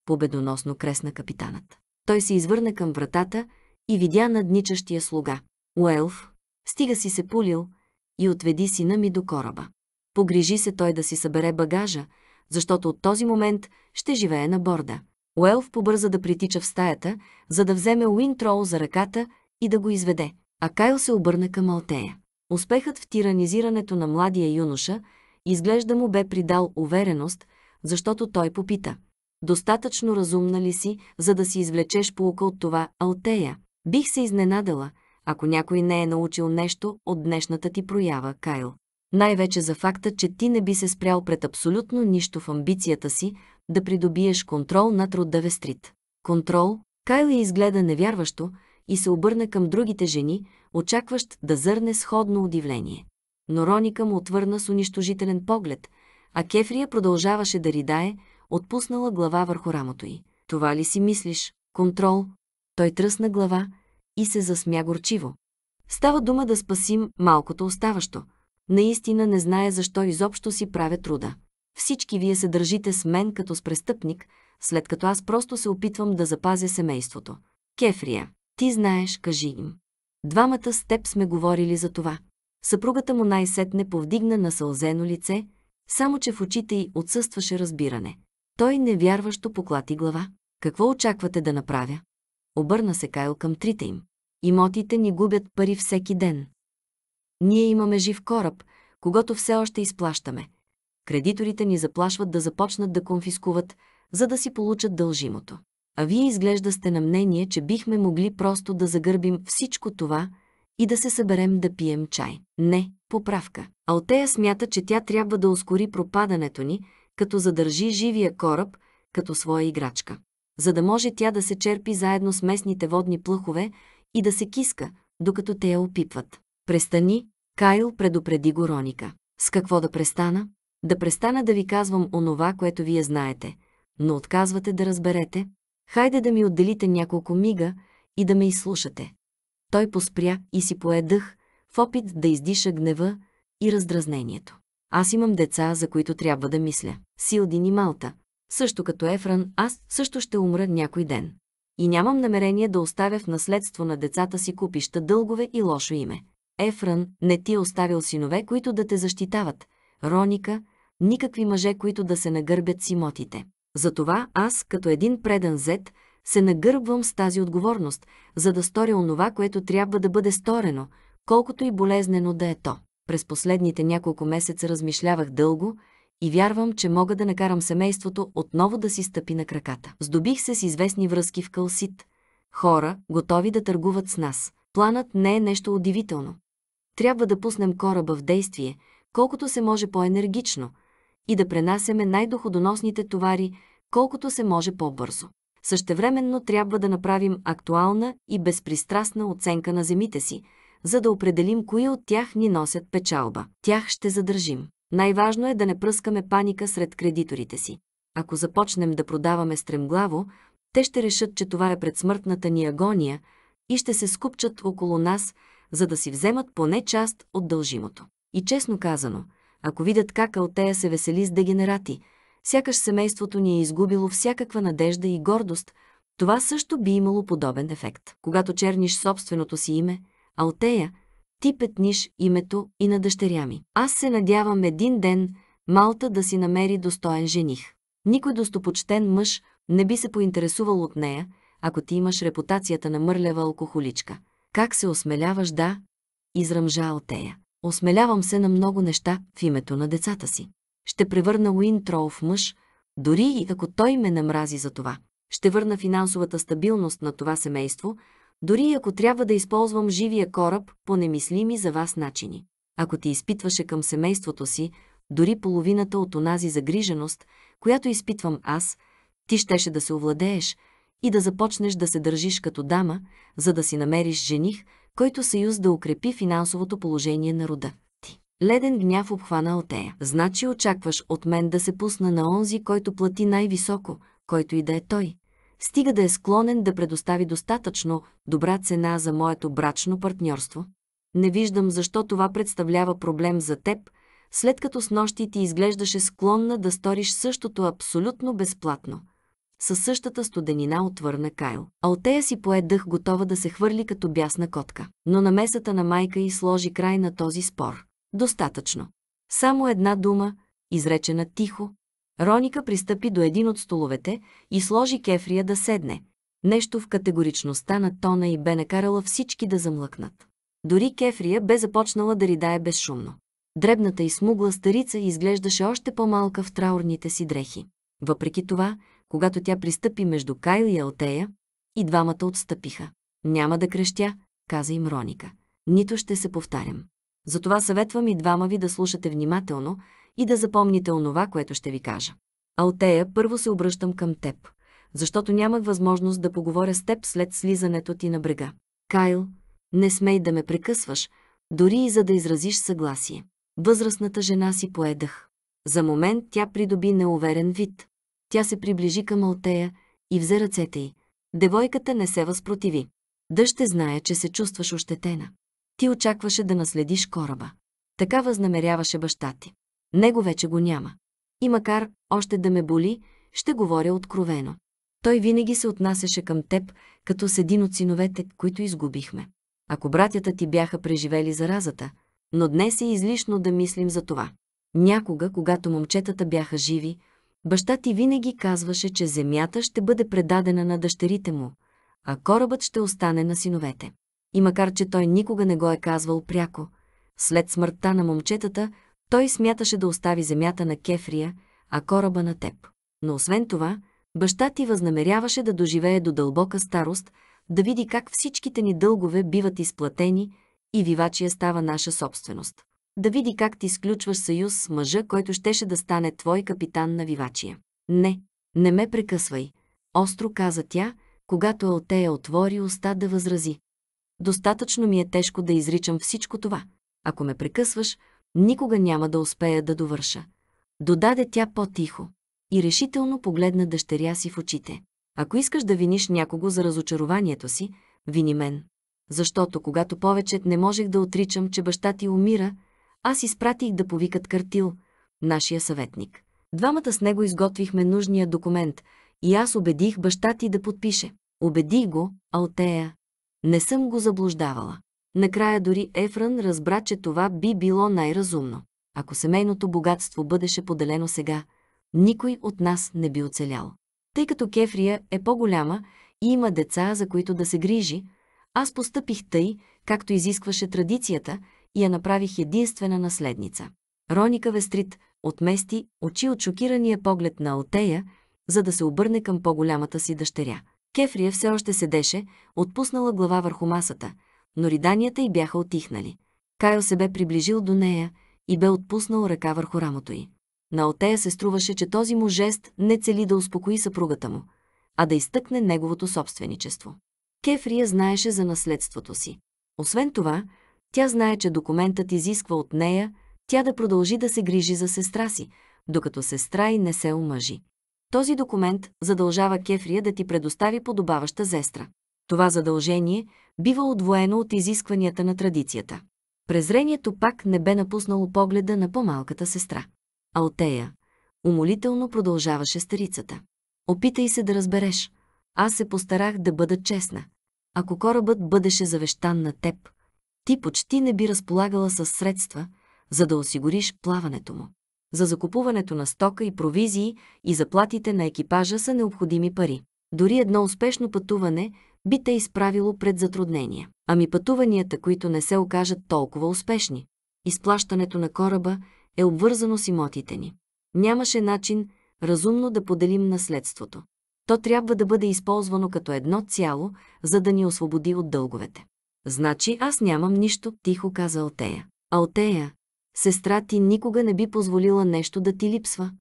Победоносно кресна капитанът. Той се извърна към вратата и видя надничащия слуга. Уелф, стига си се пулил, и отведи сина ми до кораба. Погрижи се той да си събере багажа, защото от този момент ще живее на борда. Уелф побърза да притича в стаята, за да вземе Уинтрол за ръката и да го изведе, а Кайл се обърна към Алтея. Успехът в тиранизирането на младия юноша изглежда му бе придал увереност, защото той попита. Достатъчно разумна ли си, за да си извлечеш полука от това, Алтея? Бих се изненадала, ако някой не е научил нещо от днешната ти проява, Кайл. Най-вече за факта, че ти не би се спрял пред абсолютно нищо в амбицията си да придобиеш контрол над рода Вестрит. Контрол? Кайл я изгледа невярващо и се обърна към другите жени, очакващ да зърне сходно удивление. Но Роника му отвърна с унищожителен поглед, а Кефрия продължаваше да ридае, отпуснала глава върху рамото й. Това ли си мислиш? Контрол? Той тръсна глава, и се засмя горчиво. Става дума да спасим малкото оставащо. Наистина не знае защо изобщо си правя труда. Всички вие се държите с мен като с престъпник, след като аз просто се опитвам да запазя семейството. Кефрия, ти знаеш, кажи им. Двамата с теб сме говорили за това. Съпругата му най-сетне повдигна насълзено лице, само че в очите й отсъстваше разбиране. Той невярващо поклати глава. Какво очаквате да направя? Обърна се Кайл към трите им. Имотите ни губят пари всеки ден. Ние имаме жив кораб, когато все още изплащаме. Кредиторите ни заплашват да започнат да конфискуват, за да си получат дължимото. А вие изглежда сте на мнение, че бихме могли просто да загърбим всичко това и да се съберем да пием чай. Не, поправка. Алтея смята, че тя трябва да ускори пропадането ни, като задържи живия кораб, като своя играчка за да може тя да се черпи заедно с местните водни плъхове и да се киска, докато те я опипват. Престани, Кайл предупреди гороника: С какво да престана? Да престана да ви казвам онова, което вие знаете, но отказвате да разберете. Хайде да ми отделите няколко мига и да ме изслушате. Той поспря и си поедъх, в опит да издиша гнева и раздразнението. Аз имам деца, за които трябва да мисля. Силдин и Малта, също като Ефран, аз също ще умра някой ден. И нямам намерение да оставя в наследство на децата си купища дългове и лошо име. Ефран, не ти е оставил синове, които да те защитават. Роника, никакви мъже, които да се нагърбят с имотите. Затова аз, като един предан зет, се нагърбвам с тази отговорност, за да сторя онова, което трябва да бъде сторено, колкото и болезнено да е то. През последните няколко месеца размишлявах дълго, и вярвам, че мога да накарам семейството отново да си стъпи на краката. Здобих се с известни връзки в Калсит. Хора, готови да търгуват с нас. Планът не е нещо удивително. Трябва да пуснем кораба в действие, колкото се може по-енергично, и да пренасеме най-доходоносните товари, колкото се може по-бързо. Същевременно трябва да направим актуална и безпристрастна оценка на земите си, за да определим кои от тях ни носят печалба. Тях ще задържим. Най-важно е да не пръскаме паника сред кредиторите си. Ако започнем да продаваме стремглаво, те ще решат, че това е предсмъртната ни агония и ще се скупчат около нас, за да си вземат поне част от дължимото. И честно казано, ако видят как Алтея се весели с дегенерати, сякаш семейството ни е изгубило всякаква надежда и гордост, това също би имало подобен ефект. Когато черниш собственото си име, Алтея – ти петниш името и на дъщеря ми. Аз се надявам един ден Малта да си намери достоен жених. Никой достопочтен мъж не би се поинтересувал от нея, ако ти имаш репутацията на мърлева алкохоличка. Как се осмеляваш да Израмжа от тея. Осмелявам се на много неща в името на децата си. Ще превърна Уин Троу в мъж, дори и ако той ме намрази за това. Ще върна финансовата стабилност на това семейство, дори ако трябва да използвам живия кораб по немислими за вас начини. Ако ти изпитваше към семейството си, дори половината от онази загриженост, която изпитвам аз, ти щеше да се овладееш и да започнеш да се държиш като дама, за да си намериш жених, който съюз да укрепи финансовото положение на рода. Ти. Леден гняв обхвана Отея. Значи очакваш от мен да се пусна на онзи, който плати най-високо, който и да е той стига да е склонен да предостави достатъчно добра цена за моето брачно партньорство. Не виждам защо това представлява проблем за теб, след като с нощи ти изглеждаше склонна да сториш същото абсолютно безплатно. Със същата студенина отвърна Кайл. Алтея си пое дъх готова да се хвърли като бясна котка. Но намесата на майка й сложи край на този спор. Достатъчно. Само една дума, изречена тихо, Роника пристъпи до един от столовете и сложи кефрия да седне. Нещо в категоричността на тона и бе накарала всички да замлъкнат. Дори кефрия бе започнала да ридае безшумно. Дребната и смугла старица изглеждаше още по-малка в траурните си дрехи. Въпреки това, когато тя пристъпи между Кайл и Алтея, и двамата отстъпиха. Няма да крещя, каза им Роника. Нито ще се повтарям. Затова съветвам и двама ви да слушате внимателно, и да запомните онова, което ще ви кажа. Алтея, първо се обръщам към теб, защото нямах възможност да поговоря с теб след слизането ти на брега. Кайл, не смей да ме прекъсваш, дори и за да изразиш съгласие. Възрастната жена си поедах. За момент тя придоби неуверен вид. Тя се приближи към Алтея и взе ръцете й. Девойката не се възпротиви. Дъще знае, че се чувстваш ощетена. Ти очакваше да наследиш кораба. Така възнамеряваше баща ти. Него вече го няма. И макар още да ме боли, ще говоря откровено. Той винаги се отнасяше към теб, като с един от синовете, които изгубихме. Ако братята ти бяха преживели заразата, но днес е излишно да мислим за това. Някога, когато момчетата бяха живи, баща ти винаги казваше, че земята ще бъде предадена на дъщерите му, а корабът ще остане на синовете. И макар, че той никога не го е казвал пряко, след смъртта на момчетата той смяташе да остави земята на Кефрия, а кораба на теб. Но освен това, баща ти възнамеряваше да доживее до дълбока старост, да види как всичките ни дългове биват изплатени и вивачия става наша собственост. Да види как ти изключваш съюз с мъжа, който щеше да стане твой капитан на вивачия. Не, не ме прекъсвай, остро каза тя, когато Алтея отвори уста да възрази. Достатъчно ми е тежко да изричам всичко това. Ако ме прекъсваш, Никога няма да успея да довърша. Додаде тя по-тихо и решително погледна дъщеря си в очите. Ако искаш да виниш някого за разочарованието си, вини мен. Защото когато повече не можех да отричам, че баща ти умира, аз изпратих да повикат Картил, нашия съветник. Двамата с него изготвихме нужния документ и аз убедих баща ти да подпише. Убедих го, Алтея. Не съм го заблуждавала. Накрая дори Ефран разбра, че това би било най-разумно. Ако семейното богатство бъдеше поделено сега, никой от нас не би оцелял. Тъй като Кефрия е по-голяма и има деца, за които да се грижи, аз постъпих тъй, както изискваше традицията, и я направих единствена наследница. Роника Вестрит отмести очи от шокирания поглед на Алтея, за да се обърне към по-голямата си дъщеря. Кефрия все още седеше, отпуснала глава върху масата – но риданията й бяха отихнали. Кайл се бе приближил до нея и бе отпуснал ръка върху рамото й. На Отея се струваше, че този му жест не цели да успокои съпругата му, а да изтъкне неговото собственичество. Кефрия знаеше за наследството си. Освен това, тя знае, че документът изисква от нея тя да продължи да се грижи за сестра си, докато сестра й не се омъжи. Този документ задължава Кефрия да ти предостави подобаваща зестра. Това задължение бива отвоено от изискванията на традицията. Презрението пак не бе напуснало погледа на по-малката сестра. Алтея умолително продължаваше старицата. Опитай се да разбереш. Аз се постарах да бъда честна. Ако корабът бъдеше завещан на теб, ти почти не би разполагала с средства, за да осигуриш плаването му. За закупуването на стока и провизии и заплатите на екипажа са необходими пари. Дори едно успешно пътуване би те изправило пред затруднения. Ами пътуванията, които не се окажат толкова успешни. Изплащането на кораба е обвързано с имотите ни. Нямаше начин разумно да поделим наследството. То трябва да бъде използвано като едно цяло, за да ни освободи от дълговете. Значи аз нямам нищо, тихо каза Алтея. Алтея, сестра ти никога не би позволила нещо да ти липсва.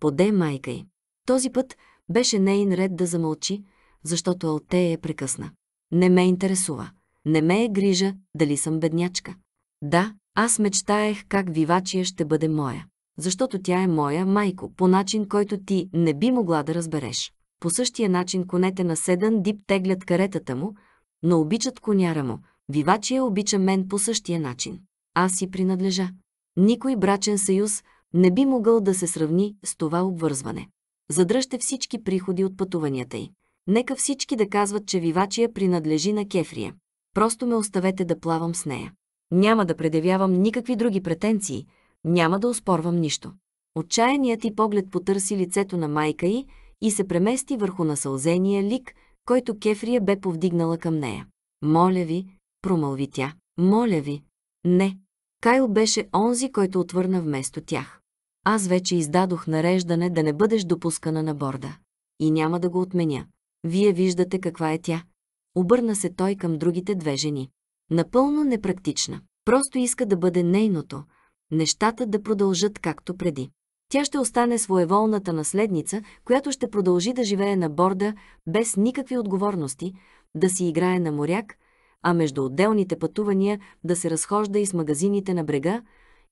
Поде майка й. Този път беше нейн ред да замълчи, защото Алтея е прекъсна. Не ме интересува. Не ме е грижа дали съм беднячка. Да, аз мечтаех как вивачия ще бъде моя. Защото тя е моя майко, по начин, който ти не би могла да разбереш. По същия начин конете на Седан Дип теглят каретата му, но обичат коняра му. Вивачия обича мен по същия начин. Аз си принадлежа. Никой брачен съюз не би могъл да се сравни с това обвързване. Задръжте всички приходи от пътуванията й. Нека всички да казват, че Вивачия принадлежи на Кефрия. Просто ме оставете да плавам с нея. Няма да предявявам никакви други претенции, няма да оспорвам нищо. Отчаяният и поглед потърси лицето на майка й и се премести върху насълзения лик, който Кефрия бе повдигнала към нея. «Моля ви», промълви тя, «моля ви». «Не». Кайл беше онзи, който отвърна вместо тях. Аз вече издадох нареждане да не бъдеш допускана на борда. И няма да го отменя. Вие виждате каква е тя. Обърна се той към другите две жени. Напълно непрактична. Просто иска да бъде нейното, нещата да продължат както преди. Тя ще остане своеволната наследница, която ще продължи да живее на борда без никакви отговорности, да си играе на моряк, а между отделните пътувания да се разхожда и с магазините на брега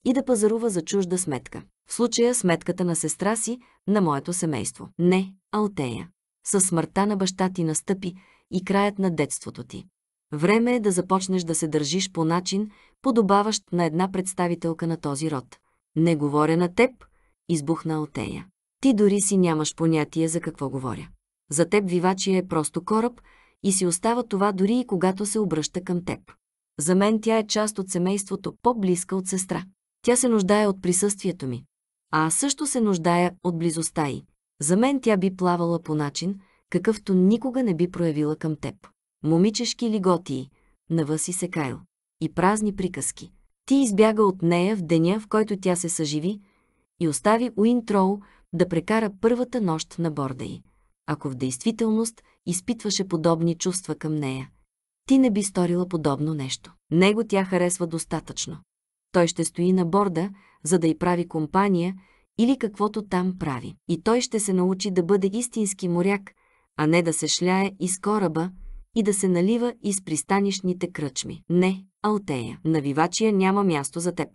и да пазарува за чужда сметка. В случая сметката на сестра си, на моето семейство. Не, Алтея. Със смъртта на баща ти настъпи и краят на детството ти. Време е да започнеш да се държиш по начин, подобаващ на една представителка на този род. Не говоря на теб, избухна Отея. Ти дори си нямаш понятие за какво говоря. За теб вивачия е просто кораб и си остава това дори и когато се обръща към теб. За мен тя е част от семейството, по-близка от сестра. Тя се нуждае от присъствието ми. А също се нуждая от близостта й. За мен тя би плавала по начин, какъвто никога не би проявила към теб. Момичешки лиготии, навъси се Кайл. И празни приказки. Ти избяга от нея в деня, в който тя се съживи и остави Уинтроу да прекара първата нощ на борда й. Ако в действителност изпитваше подобни чувства към нея, ти не би сторила подобно нещо. Него тя харесва достатъчно. Той ще стои на борда, за да й прави компания – или каквото там прави. И той ще се научи да бъде истински моряк, а не да се шляе из кораба и да се налива из пристанищните кръчми. Не, Алтея, навивачия няма място за теб.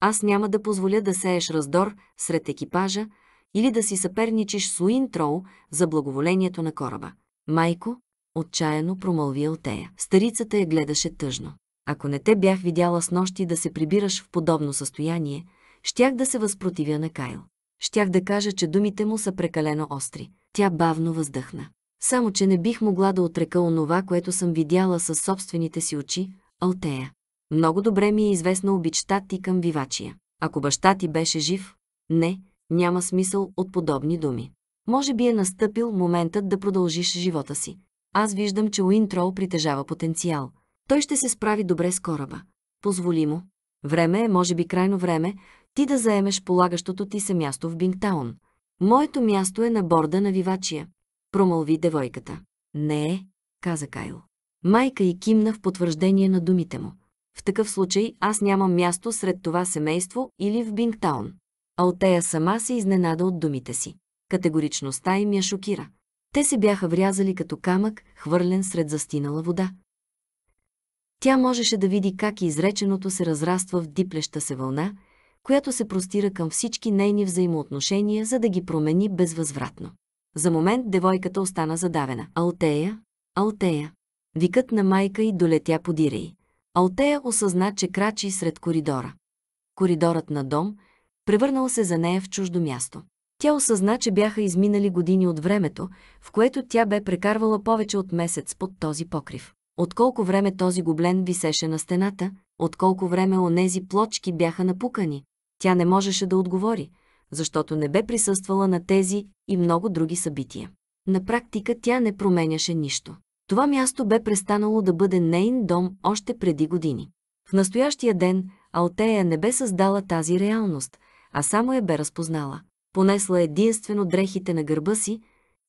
Аз няма да позволя да сееш раздор сред екипажа или да си съперничиш с Уин Троу за благоволението на кораба. Майко, отчаяно промълви Алтея. Старицата я гледаше тъжно. Ако не те бях видяла с нощи да се прибираш в подобно състояние, щях да се възпротивя на Кайл. Щях да кажа, че думите му са прекалено остри. Тя бавно въздъхна. Само, че не бих могла да отрека онова, което съм видяла със собствените си очи, Алтея. Много добре ми е известна обичта ти към Вивачия. Ако баща ти беше жив, не, няма смисъл от подобни думи. Може би е настъпил моментът да продължиш живота си. Аз виждам, че Уинтрол притежава потенциал. Той ще се справи добре с кораба. Позволи му. Време е, може би крайно време, ти да заемеш полагащото ти се място в Бингтаун. Моето място е на борда на Вивачия, промълви девойката. Не е, каза Кайл. Майка и кимна в потвърждение на думите му. В такъв случай аз нямам място сред това семейство или в Бингтаун. Алтея сама се изненада от думите си. Категоричността им я шокира. Те се бяха врязали като камък, хвърлен сред застинала вода. Тя можеше да види как изреченото се разраства в диплеща се вълна, която се простира към всички нейни взаимоотношения, за да ги промени безвъзвратно. За момент девойката остана задавена. Алтея, Алтея. Викът на майка и долетя подирей. Алтея осъзна, че крачи сред коридора. Коридорът на дом превърнал се за нея в чуждо място. Тя осъзна, че бяха изминали години от времето, в което тя бе прекарвала повече от месец под този покрив. Отколко време този гоблен висеше на стената, отколко време онези плочки бяха напукани, тя не можеше да отговори, защото не бе присъствала на тези и много други събития. На практика тя не променяше нищо. Това място бе престанало да бъде нейн дом още преди години. В настоящия ден Алтея не бе създала тази реалност, а само я бе разпознала. Понесла единствено дрехите на гърба си,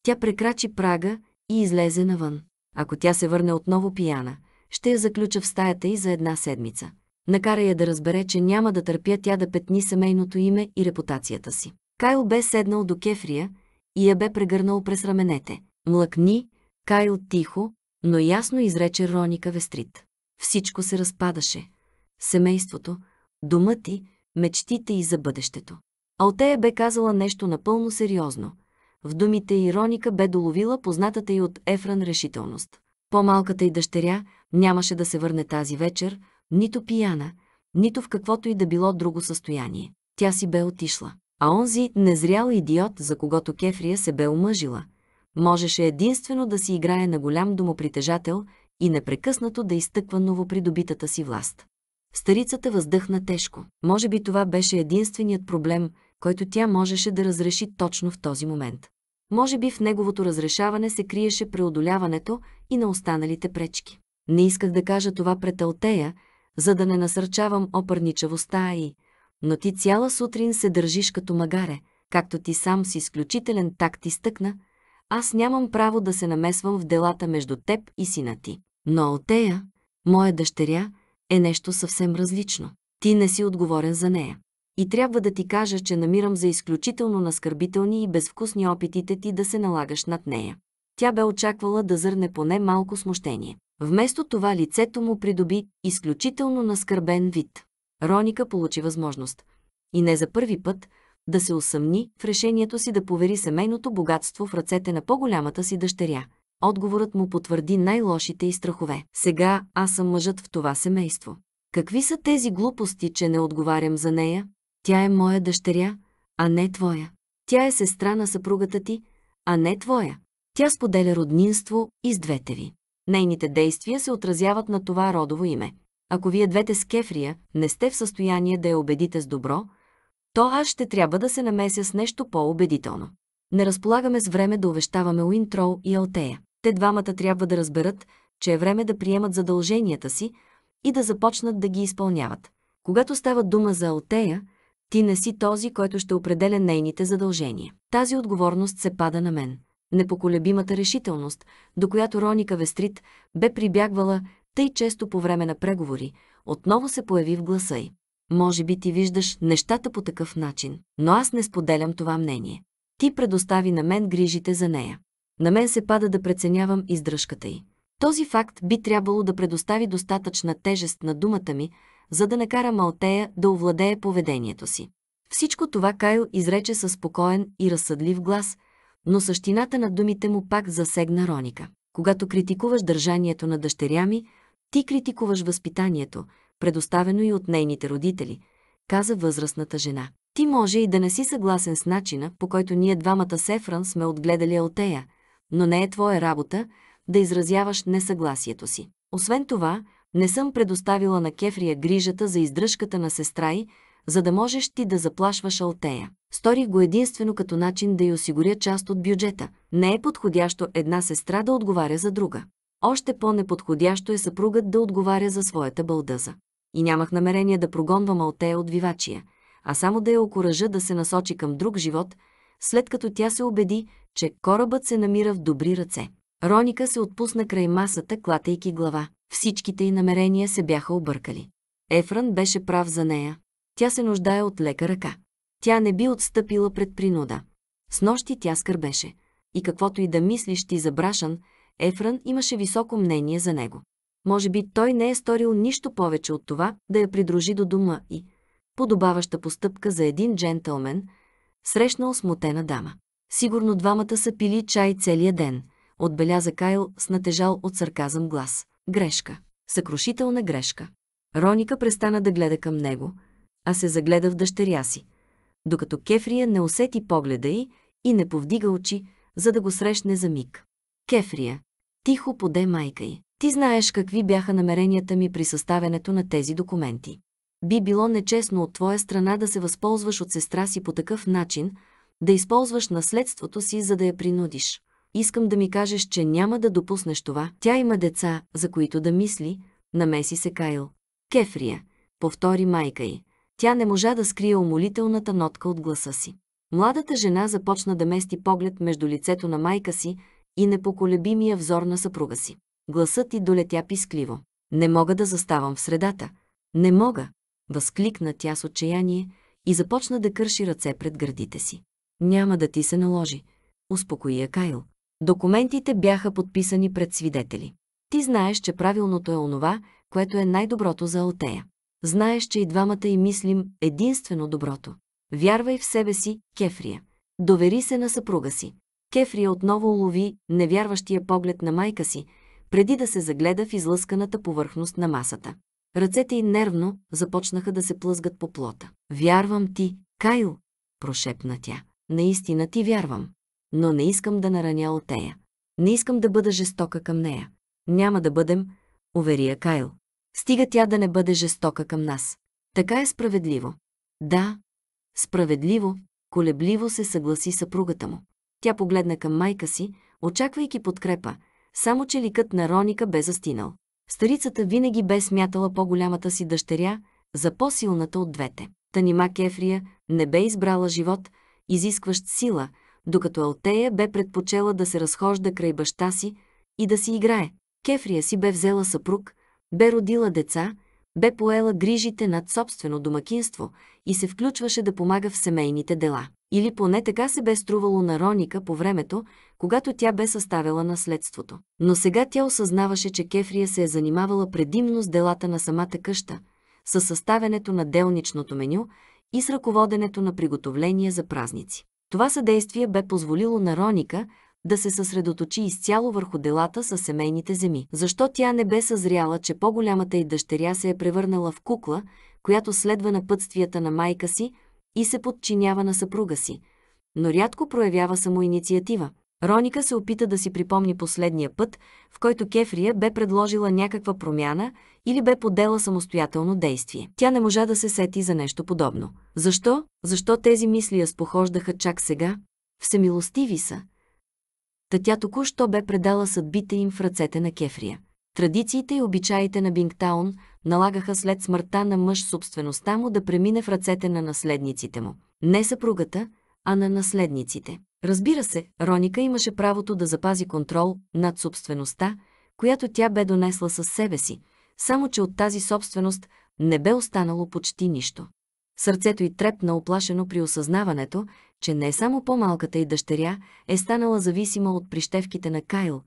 тя прекрачи прага и излезе навън. Ако тя се върне отново пияна, ще я заключа в стаята и за една седмица накара я да разбере, че няма да търпя тя да петни семейното име и репутацията си. Кайл бе седнал до кефрия и я бе прегърнал през раменете. Млъкни, Кайл тихо, но ясно изрече Роника Вестрит. Всичко се разпадаше. Семейството, дома ти, мечтите и за бъдещето. Алтея бе казала нещо напълно сериозно. В думите и Роника бе доловила познатата й от Ефран решителност. По-малката й дъщеря нямаше да се върне тази вечер, нито пияна, нито в каквото и да било друго състояние. Тя си бе отишла. А онзи незрял идиот, за когото Кефрия се бе омъжила, можеше единствено да си играе на голям домопритежател и непрекъснато да изтъква новопридобитата си власт. Старицата въздъхна тежко. Може би това беше единственият проблем, който тя можеше да разреши точно в този момент. Може би в неговото разрешаване се криеше преодоляването и на останалите пречки. Не исках да кажа това пред Алтея, за да не насърчавам опърничавостта и... Но ти цяла сутрин се държиш като магаре, както ти сам с изключителен такт изтъкна, аз нямам право да се намесвам в делата между теб и сина ти. Но Отея, моя дъщеря, е нещо съвсем различно. Ти не си отговорен за нея. И трябва да ти кажа, че намирам за изключително наскърбителни и безвкусни опитите ти да се налагаш над нея. Тя бе очаквала да зърне поне малко смущение. Вместо това лицето му придоби изключително наскърбен вид. Роника получи възможност. И не за първи път да се усъмни в решението си да повери семейното богатство в ръцете на по-голямата си дъщеря. Отговорът му потвърди най-лошите и страхове. Сега аз съм мъжът в това семейство. Какви са тези глупости, че не отговарям за нея? Тя е моя дъщеря, а не твоя. Тя е сестра на съпругата ти, а не твоя. Тя споделя роднинство и с двете ви. Нейните действия се отразяват на това родово име. Ако вие двете с Кефрия не сте в състояние да я убедите с добро, то аз ще трябва да се намеся с нещо по-убедително. Не разполагаме с време да увещаваме Уинтроу и Алтея. Те двамата трябва да разберат, че е време да приемат задълженията си и да започнат да ги изпълняват. Когато става дума за Алтея, ти не си този, който ще определя нейните задължения. Тази отговорност се пада на мен непоколебимата решителност, до която Роника Вестрит бе прибягвала тъй често по време на преговори, отново се появи в гласа й. Може би ти виждаш нещата по такъв начин, но аз не споделям това мнение. Ти предостави на мен грижите за нея. На мен се пада да преценявам издръжката й. Този факт би трябвало да предостави достатъчна тежест на думата ми, за да накара Малтея да овладее поведението си. Всичко това Кайл изрече със спокоен и разсъдлив глас, но същината на думите му пак засегна Роника. Когато критикуваш държанието на дъщеря ми, ти критикуваш възпитанието, предоставено и от нейните родители, каза възрастната жена. Ти може и да не си съгласен с начина, по който ние двамата сефран сме отгледали Алтея, но не е твоя работа да изразяваш несъгласието си. Освен това, не съм предоставила на Кефрия грижата за издръжката на сестра й, за да можеш ти да заплашваш Алтея. Сторих го единствено като начин да й осигуря част от бюджета. Не е подходящо една сестра да отговаря за друга. Още по-неподходящо е съпругът да отговаря за своята бълдъза. И нямах намерение да прогонвам Алтея от вивачия, а само да я окоръжа да се насочи към друг живот, след като тя се убеди, че корабът се намира в добри ръце. Роника се отпусна край масата, клатейки глава. Всичките й намерения се бяха объркали. Ефран беше прав за нея. Тя се нуждае от лека ръка. Тя не би отстъпила пред принуда. С нощи тя скърбеше. И каквото и да мислиш ти за Брашан, Ефран имаше високо мнение за него. Може би той не е сторил нищо повече от това да я придружи до дома и, подобаваща постъпка за един джентълмен, срещнал смутена дама. Сигурно двамата са пили чай целия ден, отбеляза Кайл с натежал от сарказъм глас. Грешка. Съкрушителна грешка. Роника престана да гледа към него – а се загледа в дъщеря си. Докато Кефрия не усети погледа й и не повдига очи, за да го срещне за миг. Кефрия, тихо поде майка й. Ти знаеш какви бяха намеренията ми при съставянето на тези документи. Би било нечестно от твоя страна да се възползваш от сестра си по такъв начин, да използваш наследството си, за да я принудиш. Искам да ми кажеш, че няма да допуснеш това. Тя има деца, за които да мисли, намеси се Кайл. Кефрия, повтори майка й. Тя не можа да скрие умолителната нотка от гласа си. Младата жена започна да мести поглед между лицето на майка си и непоколебимия взор на съпруга си. Гласът ти долетя пискливо. Не мога да заставам в средата. Не мога! Възкликна тя с отчаяние и започна да кърши ръце пред гърдите си. Няма да ти се наложи. Успокои я Кайл. Документите бяха подписани пред свидетели. Ти знаеш, че правилното е онова, което е най-доброто за Алтея. Знаеш, че и двамата и мислим единствено доброто. Вярвай в себе си, Кефрия. Довери се на съпруга си. Кефрия отново улови невярващия поглед на майка си, преди да се загледа в излъсканата повърхност на масата. Ръцете й нервно започнаха да се плъзгат по плота. «Вярвам ти, Кайл!» – прошепна тя. «Наистина ти вярвам, но не искам да нараня Отея. Не искам да бъда жестока към нея. Няма да бъдем, уверия Кайл. Стига тя да не бъде жестока към нас. Така е справедливо. Да, справедливо, колебливо се съгласи съпругата му. Тя погледна към майка си, очаквайки подкрепа, само че ликът на Роника бе застинал. Старицата винаги бе смятала по-голямата си дъщеря за по-силната от двете. Танима Кефрия не бе избрала живот, изискващ сила, докато Алтея бе предпочела да се разхожда край баща си и да си играе. Кефрия си бе взела съпруг, бе родила деца, бе поела грижите над собствено домакинство и се включваше да помага в семейните дела. Или поне така се бе струвало на Роника по времето, когато тя бе съставила наследството. Но сега тя осъзнаваше, че Кефрия се е занимавала предимно с делата на самата къща, с съставянето на делничното меню и с ръководенето на приготовления за празници. Това съдействие бе позволило на Роника да се съсредоточи изцяло върху делата с семейните земи. Защо тя не бе съзряла, че по-голямата й дъщеря се е превърнала в кукла, която следва напътствията на майка си и се подчинява на съпруга си, но рядко проявява самоинициатива. Роника се опита да си припомни последния път, в който Кефрия бе предложила някаква промяна или бе подела самостоятелно действие. Тя не можа да се сети за нещо подобно. Защо? Защо тези мисли я спохождаха чак сега? Всемилостиви са, та тя току-що бе предала съдбите им в ръцете на Кефрия. Традициите и обичаите на Бингтаун налагаха след смъртта на мъж собствеността му да премине в ръцете на наследниците му. Не съпругата, а на наследниците. Разбира се, Роника имаше правото да запази контрол над собствеността, която тя бе донесла със себе си, само че от тази собственост не бе останало почти нищо. Сърцето й трепна оплашено при осъзнаването, че не само по-малката й дъщеря е станала зависима от прищевките на Кайл,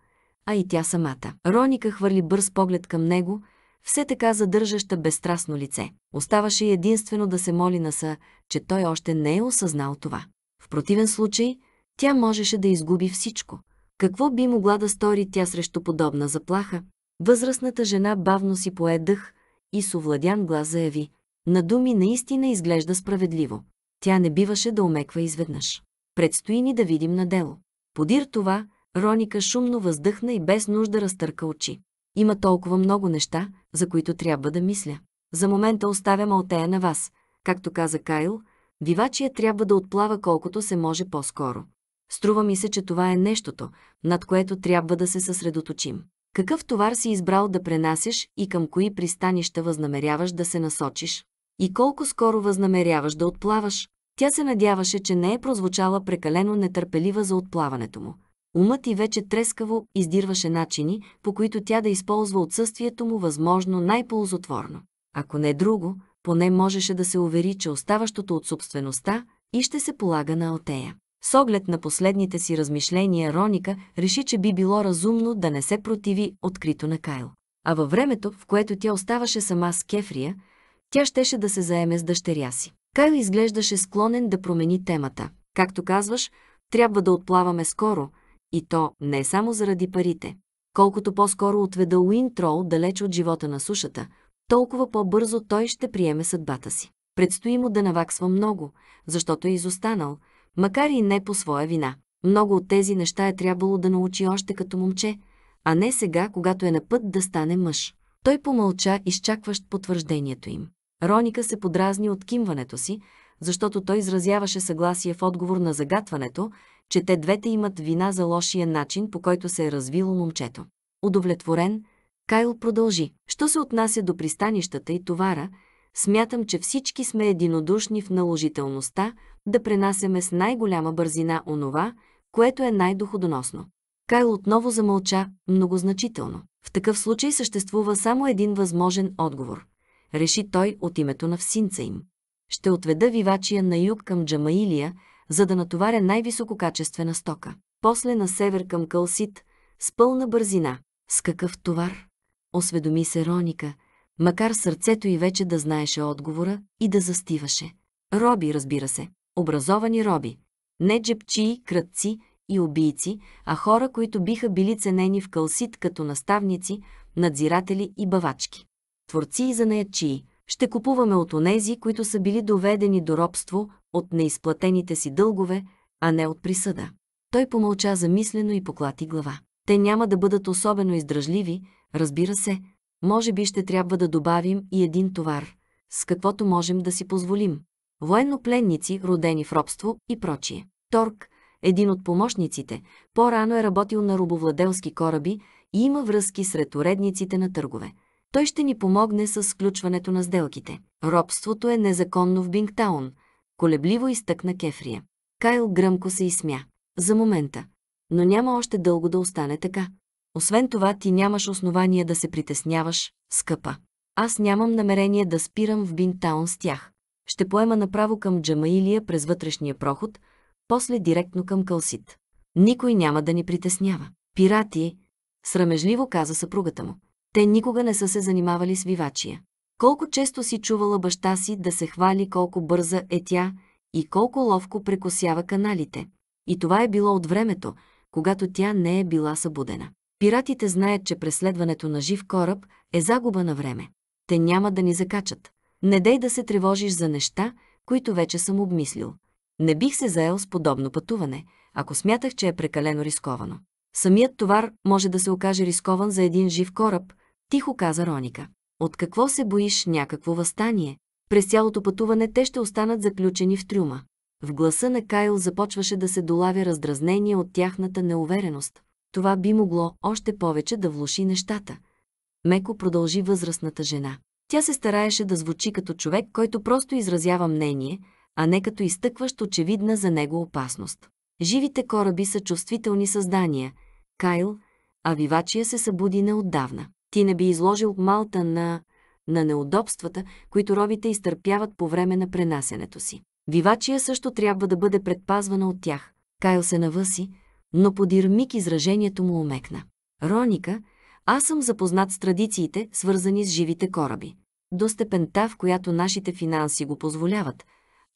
а и тя самата. Роника хвърли бърз поглед към него, все така задържаща безстрастно лице. Оставаше единствено да се моли на Са, че той още не е осъзнал това. В противен случай, тя можеше да изгуби всичко. Какво би могла да стори тя срещу подобна заплаха? Възрастната жена бавно си пое дъх и с овладян глас заяви на думи наистина изглежда справедливо. Тя не биваше да омеква изведнъж. Предстои ни да видим на дело. Подир това, Роника шумно въздъхна и без нужда разтърка очи. Има толкова много неща, за които трябва да мисля. За момента оставям Алтея на вас. Както каза Кайл, вивачия трябва да отплава колкото се може по-скоро. Струва ми се, че това е нещото, над което трябва да се съсредоточим. Какъв товар си избрал да пренасеш и към кои пристанища възнамеряваш да се насочиш? и колко скоро възнамеряваш да отплаваш. Тя се надяваше, че не е прозвучала прекалено нетърпелива за отплаването му. Умът и вече трескаво издирваше начини, по които тя да използва отсъствието му възможно най-ползотворно. Ако не друго, поне можеше да се увери, че оставащото от собствеността и ще се полага на Отея. С оглед на последните си размишления, Роника реши, че би било разумно да не се противи открито на Кайл. А във времето, в което тя оставаше сама с Кефрия, тя щеше да се заеме с дъщеря си. Кайл изглеждаше склонен да промени темата. Както казваш, трябва да отплаваме скоро, и то не само заради парите. Колкото по-скоро отведа Трол далеч от живота на сушата, толкова по-бързо той ще приеме съдбата си. Предстои му да наваксва много, защото е изостанал, макар и не по своя вина. Много от тези неща е трябвало да научи още като момче, а не сега, когато е на път да стане мъж. Той помълча, изчакващ потвърждението им. Роника се подразни от кимването си, защото той изразяваше съгласие в отговор на загатването, че те двете имат вина за лошия начин, по който се е развило момчето. Удовлетворен, Кайл продължи. Що се отнася до пристанищата и товара, смятам, че всички сме единодушни в наложителността да пренасяме с най-голяма бързина онова, което е най-доходоносно. Кайл отново замълча, многозначително. В такъв случай съществува само един възможен отговор реши той от името на всинца им. Ще отведа вивачия на юг към Джамаилия, за да натоваря най-висококачествена стока. После на север към Кълсит, с пълна бързина. С какъв товар? Осведоми се Роника, макар сърцето й вече да знаеше отговора и да застиваше. Роби, разбира се. Образовани роби. Не джепчии, кръдци и убийци, а хора, които биха били ценени в Кълсит като наставници, надзиратели и бавачки творци и занаячи, ще купуваме от онези, които са били доведени до робство от неизплатените си дългове, а не от присъда. Той помълча замислено и поклати глава. Те няма да бъдат особено издръжливи, разбира се. Може би ще трябва да добавим и един товар, с каквото можем да си позволим. Военнопленници, родени в робство и прочие. Торг, един от помощниците, по-рано е работил на рубовладелски кораби и има връзки сред уредниците на търгове. Той ще ни помогне с сключването на сделките. Робството е незаконно в Бингтаун. Колебливо изтъкна Кефрия. Кайл гръмко се изсмя. За момента. Но няма още дълго да остане така. Освен това, ти нямаш основание да се притесняваш, скъпа. Аз нямам намерение да спирам в Бинтаун с тях. Ще поема направо към Джамаилия през вътрешния проход, после директно към кълсит. Никой няма да ни притеснява. Пирати, е, срамежливо каза съпругата му. Те никога не са се занимавали с вивачия. Колко често си чувала баща си да се хвали колко бърза е тя и колко ловко прекосява каналите. И това е било от времето, когато тя не е била събудена. Пиратите знаят, че преследването на жив кораб е загуба на време. Те няма да ни закачат. Не дей да се тревожиш за неща, които вече съм обмислил. Не бих се заел с подобно пътуване, ако смятах, че е прекалено рисковано. Самият товар може да се окаже рискован за един жив кораб, тихо каза Роника. От какво се боиш някакво възстание? През цялото пътуване те ще останат заключени в трюма. В гласа на Кайл започваше да се долавя раздразнение от тяхната неувереност. Това би могло още повече да влуши нещата. Меко продължи възрастната жена. Тя се стараеше да звучи като човек, който просто изразява мнение, а не като изтъкващ очевидна за него опасност. Живите кораби са чувствителни създания. Кайл, а вивачия се събуди неотдавна. Ти не би изложил Малта на... на неудобствата, които робите изтърпяват по време на пренасенето си. Вивачия също трябва да бъде предпазвана от тях. Кайл се навъси, но подир миг изражението му омекна. Роника, аз съм запознат с традициите, свързани с живите кораби. До степента, в която нашите финанси го позволяват,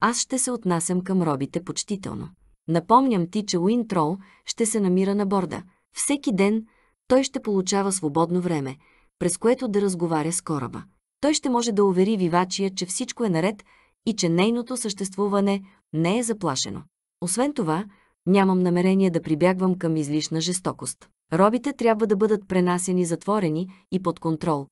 аз ще се отнасям към робите почтително. Напомням ти, че Уинтрол ще се намира на борда. Всеки ден той ще получава свободно време, през което да разговаря с кораба. Той ще може да увери вивачия, че всичко е наред и че нейното съществуване не е заплашено. Освен това, нямам намерение да прибягвам към излишна жестокост. Робите трябва да бъдат пренасени затворени и под контрол,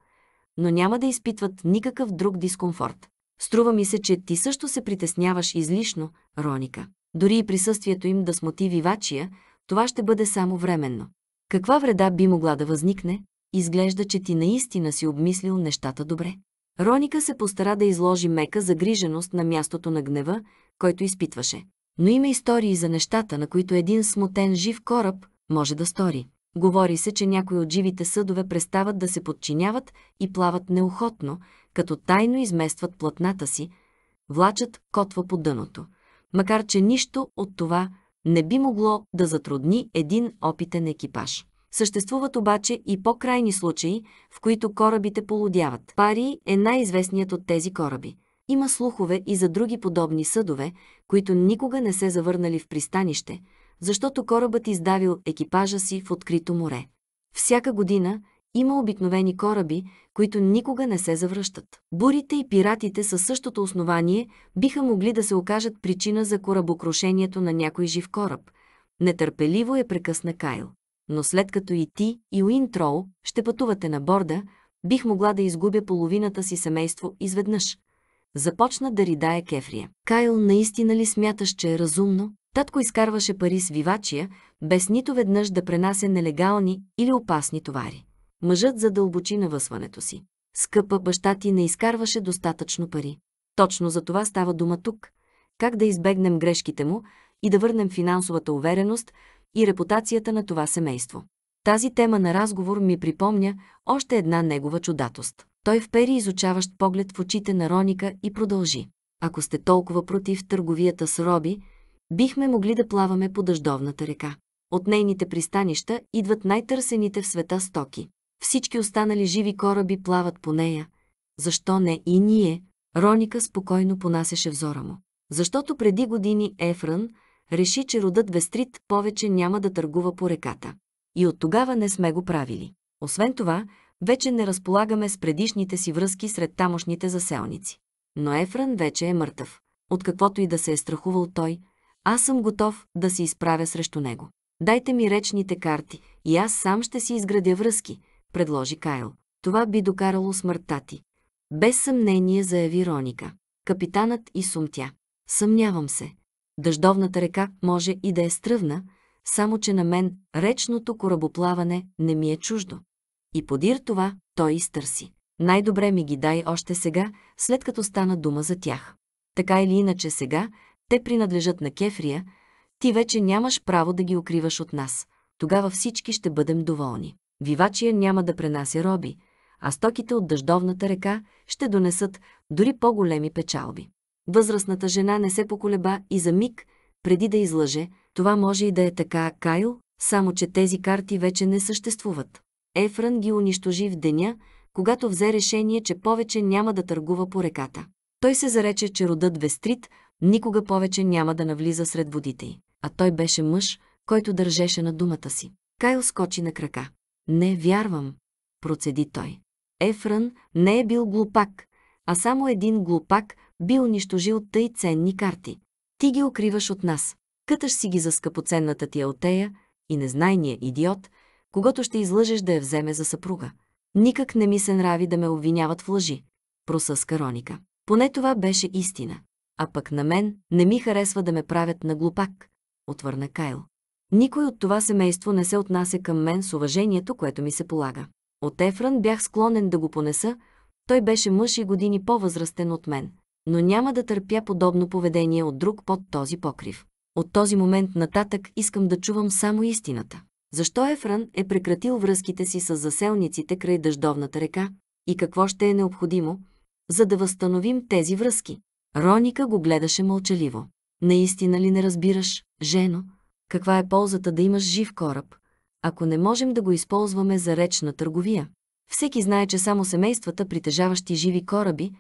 но няма да изпитват никакъв друг дискомфорт. Струва ми се, че ти също се притесняваш излишно, Роника. Дори и присъствието им да смоти вивачия, това ще бъде само временно. Каква вреда би могла да възникне? Изглежда, че ти наистина си обмислил нещата добре. Роника се постара да изложи мека загриженост на мястото на гнева, който изпитваше. Но има истории за нещата, на които един смутен жив кораб може да стори. Говори се, че някои от живите съдове престават да се подчиняват и плават неохотно, като тайно изместват платната си, влачат котва по дъното. Макар, че нищо от това не би могло да затрудни един опитен екипаж. Съществуват обаче и по-крайни случаи, в които корабите полудяват. Пари е най-известният от тези кораби. Има слухове и за други подобни съдове, които никога не се завърнали в пристанище, защото корабът издавил екипажа си в открито море. Всяка година има обикновени кораби, които никога не се завръщат. Бурите и пиратите със същото основание биха могли да се окажат причина за корабокрушението на някой жив кораб. Нетърпеливо е прекъсна Кайл. Но след като и ти, и Уинтроу ще пътувате на борда, бих могла да изгубя половината си семейство изведнъж. Започна да ридае Кефрия. Кайл, наистина ли смяташ, че е разумно? Татко изкарваше пари с вивачия, без нито веднъж да пренася нелегални или опасни товари. Мъжът задълбочи навъсването си. Скъпа баща ти не изкарваше достатъчно пари. Точно за това става дума тук. Как да избегнем грешките му и да върнем финансовата увереност и репутацията на това семейство. Тази тема на разговор ми припомня още една негова чудатост. Той впери изучаващ поглед в очите на Роника и продължи. Ако сте толкова против търговията с роби, бихме могли да плаваме по дъждовната река. От нейните пристанища идват най-търсените в света стоки. Всички останали живи кораби плават по нея. Защо не и ние? Роника спокойно понасяше взора му. Защото преди години Ефран реши, че родът Вестрит повече няма да търгува по реката. И от тогава не сме го правили. Освен това, вече не разполагаме с предишните си връзки сред тамошните заселници. Но Ефран вече е мъртъв. От каквото и да се е страхувал той, аз съм готов да се изправя срещу него. Дайте ми речните карти и аз сам ще си изградя връзки, предложи Кайл. Това би докарало смъртта ти. Без съмнение заяви Роника. Капитанът и сумтя. Съмнявам се. Дъждовната река може и да е стръвна, само че на мен речното корабоплаване не ми е чуждо. И подир това той изтърси. Най-добре ми ги дай още сега, след като стана дума за тях. Така или иначе сега, те принадлежат на Кефрия, ти вече нямаш право да ги укриваш от нас. Тогава всички ще бъдем доволни. Вивачия няма да пренася роби, а стоките от дъждовната река ще донесат дори по-големи печалби. Възрастната жена не се поколеба и за миг, преди да излъже, това може и да е така, Кайл, само че тези карти вече не съществуват. Ефран ги унищожи в деня, когато взе решение, че повече няма да търгува по реката. Той се зарече, че родът Вестрит никога повече няма да навлиза сред водите й. А той беше мъж, който държеше на думата си. Кайл скочи на крака. Не вярвам, процеди той. Ефран не е бил глупак, а само един глупак би унищожил тъй ценни карти. Ти ги укриваш от нас. Къташ си ги за скъпоценната ти алтея и незнайния идиот, когато ще излъжеш да я вземе за съпруга. Никак не ми се нрави да ме обвиняват в лъжи, просъска Роника. Поне това беше истина. А пък на мен не ми харесва да ме правят на глупак, отвърна Кайл. Никой от това семейство не се отнася към мен с уважението, което ми се полага. От Ефран бях склонен да го понеса, той беше мъж и години по-възрастен от мен, но няма да търпя подобно поведение от друг под този покрив. От този момент нататък искам да чувам само истината. Защо Ефран е прекратил връзките си с заселниците край дъждовната река и какво ще е необходимо, за да възстановим тези връзки? Роника го гледаше мълчаливо. Наистина ли не разбираш, жено, каква е ползата да имаш жив кораб, ако не можем да го използваме за речна търговия. Всеки знае, че само семействата, притежаващи живи кораби,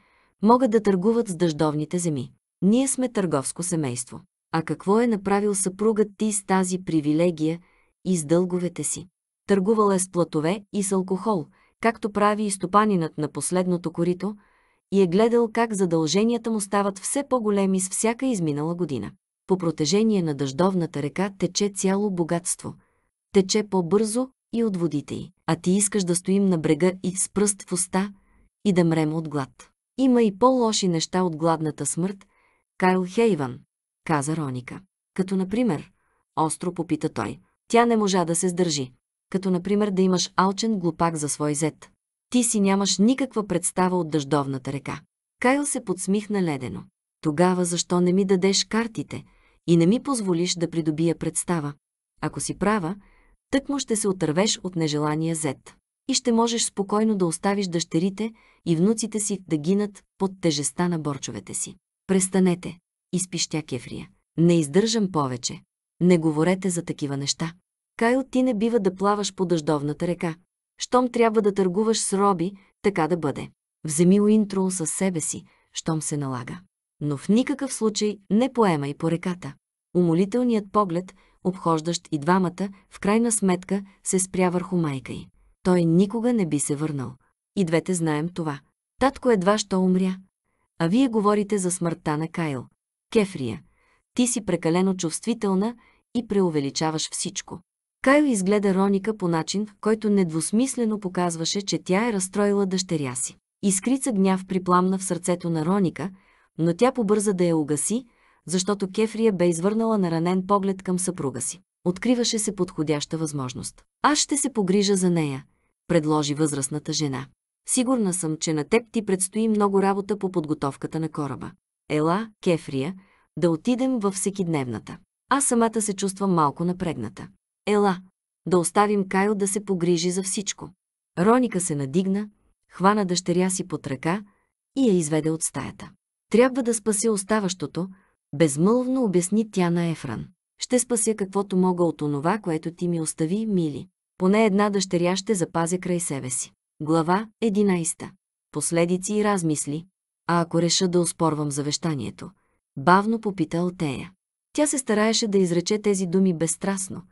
могат да търгуват с дъждовните земи. Ние сме търговско семейство. А какво е направил съпругът ти с тази привилегия и с дълговете си? Търгувал е с платове и с алкохол, както прави и стопанинът на последното корито, и е гледал как задълженията му стават все по-големи с всяка изминала година по протежение на дъждовната река тече цяло богатство. Тече по-бързо и от водите й. А ти искаш да стоим на брега и с пръст в уста и да мрем от глад. Има и по-лоши неща от гладната смърт, Кайл Хейван, каза Роника. Като например, остро попита той. Тя не можа да се сдържи. Като например да имаш алчен глупак за свой зет. Ти си нямаш никаква представа от дъждовната река. Кайл се подсмихна ледено. Тогава защо не ми дадеш картите? и не ми позволиш да придобия представа. Ако си права, тъкмо ще се отървеш от нежелания зет. И ще можеш спокойно да оставиш дъщерите и внуците си да гинат под тежеста на борчовете си. Престанете, изпищя Кефрия. Не издържам повече. Не говорете за такива неща. Кайл, ти не бива да плаваш по дъждовната река. Щом трябва да търгуваш с Роби, така да бъде. Вземи уинтрол със себе си, щом се налага. Но в никакъв случай не поемай по реката. Умолителният поглед, обхождащ и двамата, в крайна сметка се спря върху майка й. Той никога не би се върнал. И двете знаем това. Татко едва що умря. А вие говорите за смъртта на Кайл. Кефрия, ти си прекалено чувствителна и преувеличаваш всичко. Кайл изгледа Роника по начин, който недвусмислено показваше, че тя е разстроила дъщеря си. Искрица гняв припламна в сърцето на Роника, но тя побърза да я угаси, защото Кефрия бе извърнала на ранен поглед към съпруга си. Откриваше се подходяща възможност. Аз ще се погрижа за нея, предложи възрастната жена. Сигурна съм, че на теб ти предстои много работа по подготовката на кораба. Ела, Кефрия, да отидем във всекидневната. Аз самата се чувствам малко напрегната. Ела, да оставим Кайл да се погрижи за всичко. Роника се надигна, хвана дъщеря си под ръка и я изведе от стаята. Трябва да спаси оставащото, Безмълвно обясни тя на Ефран. Ще спася каквото мога от онова, което ти ми остави, мили. Поне една дъщеря ще запазя край себе си. Глава 11. Последици и размисли. А ако реша да оспорвам завещанието? Бавно попита Алтея. Тя се стараеше да изрече тези думи безстрастно,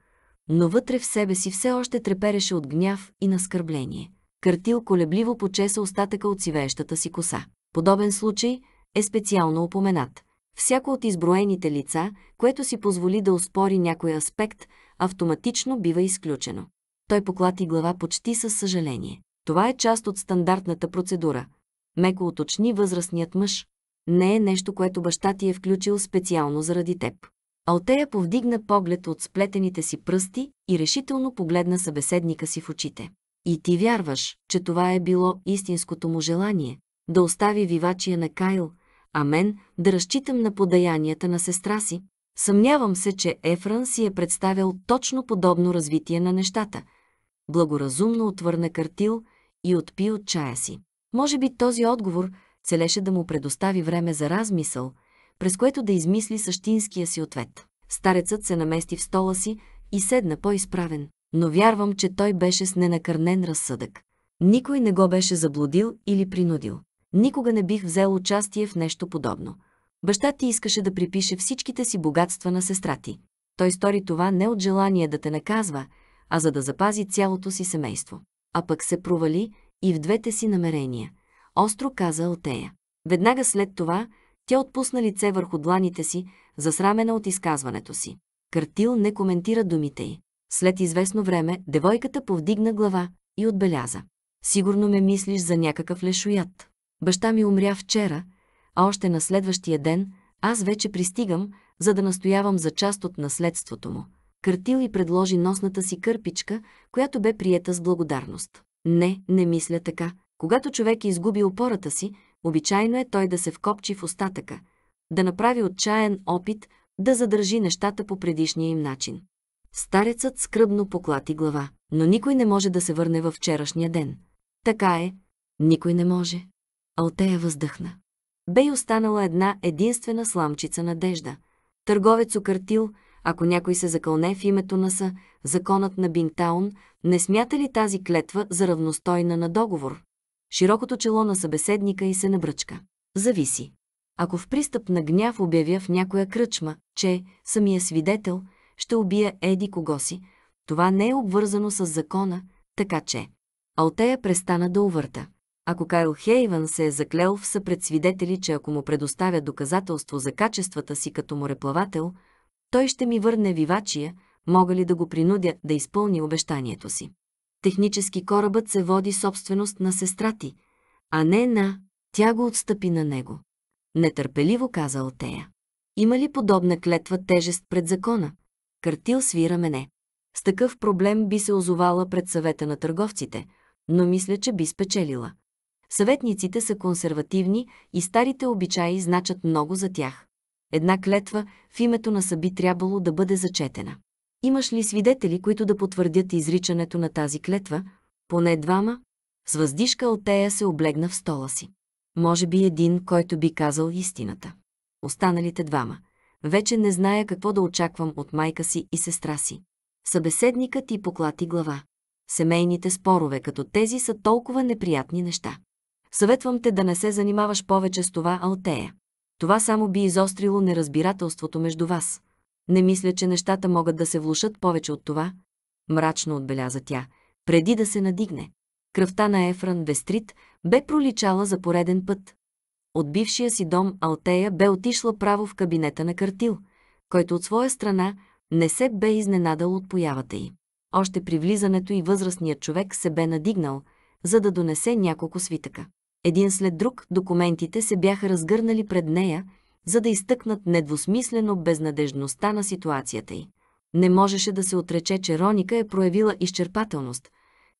но вътре в себе си все още трепереше от гняв и наскърбление. Картил колебливо почеса остатъка от сивеещата си коса. Подобен случай е специално упоменат. Всяко от изброените лица, което си позволи да успори някой аспект, автоматично бива изключено. Той поклати глава почти със съжаление. Това е част от стандартната процедура. Меко уточни възрастният мъж. Не е нещо, което баща ти е включил специално заради теб. Алтея повдигна поглед от сплетените си пръсти и решително погледна събеседника си в очите. И ти вярваш, че това е било истинското му желание да остави вивачия на Кайл, а мен да разчитам на подаянията на сестра си. Съмнявам се, че Ефран си е представил точно подобно развитие на нещата. Благоразумно отвърна Картил и отпи от чая си. Може би този отговор целеше да му предостави време за размисъл, през което да измисли същинския си ответ. Старецът се намести в стола си и седна по-изправен, но вярвам, че той беше с ненакърнен разсъдък. Никой не го беше заблудил или принудил. Никога не бих взел участие в нещо подобно. Баща ти искаше да припише всичките си богатства на сестра ти. Той стори това не от желание да те наказва, а за да запази цялото си семейство. А пък се провали и в двете си намерения. Остро каза Алтея. Веднага след това тя отпусна лице върху дланите си, засрамена от изказването си. Картил не коментира думите й. След известно време девойката повдигна глава и отбеляза. Сигурно ме мислиш за някакъв лешоят. Баща ми умря вчера, а още на следващия ден аз вече пристигам, за да настоявам за част от наследството му. Картил и предложи носната си кърпичка, която бе приета с благодарност. Не, не мисля така. Когато човек изгуби опората си, обичайно е той да се вкопчи в остатъка, да направи отчаян опит да задържи нещата по предишния им начин. Старецът скръбно поклати глава, но никой не може да се върне във вчерашния ден. Така е, никой не може. Алтея въздъхна. Бе и останала една единствена сламчица надежда. Търговец окартил, ако някой се закълне в името на са, законът на Бинтаун, не смята ли тази клетва за равностойна на договор? Широкото чело на събеседника и се набръчка. Зависи. Ако в пристъп на гняв обявя в някоя кръчма, че самия свидетел ще убия Еди кого си, това не е обвързано с закона, така че. Алтея престана да увърта ако Кайл Хейвън се е заклел в съпредсвидетели, че ако му предоставя доказателство за качествата си като мореплавател, той ще ми върне вивачия, мога ли да го принудя да изпълни обещанието си. Технически корабът се води собственост на сестра ти, а не на «тя го отстъпи на него». Нетърпеливо каза Алтея. Има ли подобна клетва тежест пред закона? Картил свира мене. С такъв проблем би се озовала пред съвета на търговците, но мисля, че би спечелила. Съветниците са консервативни и старите обичаи значат много за тях. Една клетва в името на съби трябвало да бъде зачетена. Имаш ли свидетели, които да потвърдят изричането на тази клетва? Поне двама. С въздишка тея се облегна в стола си. Може би един, който би казал истината. Останалите двама. Вече не зная какво да очаквам от майка си и сестра си. Събеседникът ти поклати глава. Семейните спорове като тези са толкова неприятни неща. Съветвам те да не се занимаваш повече с това алтея. Това само би изострило неразбирателството между вас. Не мисля, че нещата могат да се влушат повече от това, мрачно отбеляза тя, преди да се надигне. Кръвта на Ефран Вестрит бе проличала за пореден път. От бившия си дом Алтея бе отишла право в кабинета на Картил, който от своя страна не се бе изненадал от появата й. Още при влизането и възрастният човек се бе надигнал, за да донесе няколко свитъка. Един след друг документите се бяха разгърнали пред нея, за да изтъкнат недвусмислено безнадежността на ситуацията й. Не можеше да се отрече, че Роника е проявила изчерпателност.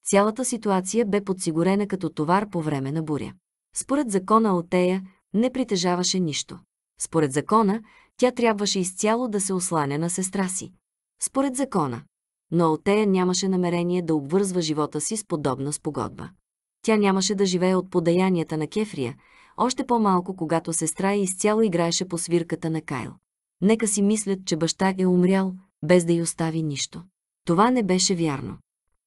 Цялата ситуация бе подсигурена като товар по време на буря. Според закона Отея не притежаваше нищо. Според закона, тя трябваше изцяло да се осланя на сестра си. Според закона. Но Отея нямаше намерение да обвързва живота си с подобна спогодба. Тя нямаше да живее от подаянията на Кефрия, още по-малко когато сестра изцяло играеше по свирката на Кайл. Нека си мислят, че баща е умрял, без да й остави нищо. Това не беше вярно.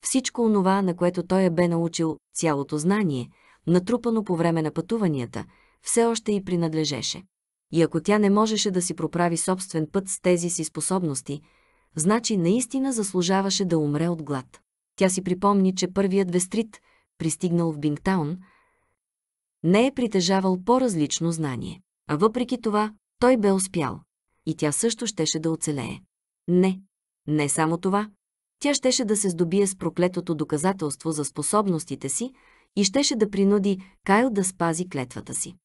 Всичко онова, на което той е бе научил цялото знание, натрупано по време на пътуванията, все още й принадлежеше. И ако тя не можеше да си проправи собствен път с тези си способности, значи наистина заслужаваше да умре от глад. Тя си припомни, че първият вестрит – пристигнал в Бингтаун, не е притежавал по-различно знание. А въпреки това, той бе успял. И тя също щеше да оцелее. Не, не само това. Тя щеше да се здобие с проклетото доказателство за способностите си и щеше да принуди Кайл да спази клетвата си.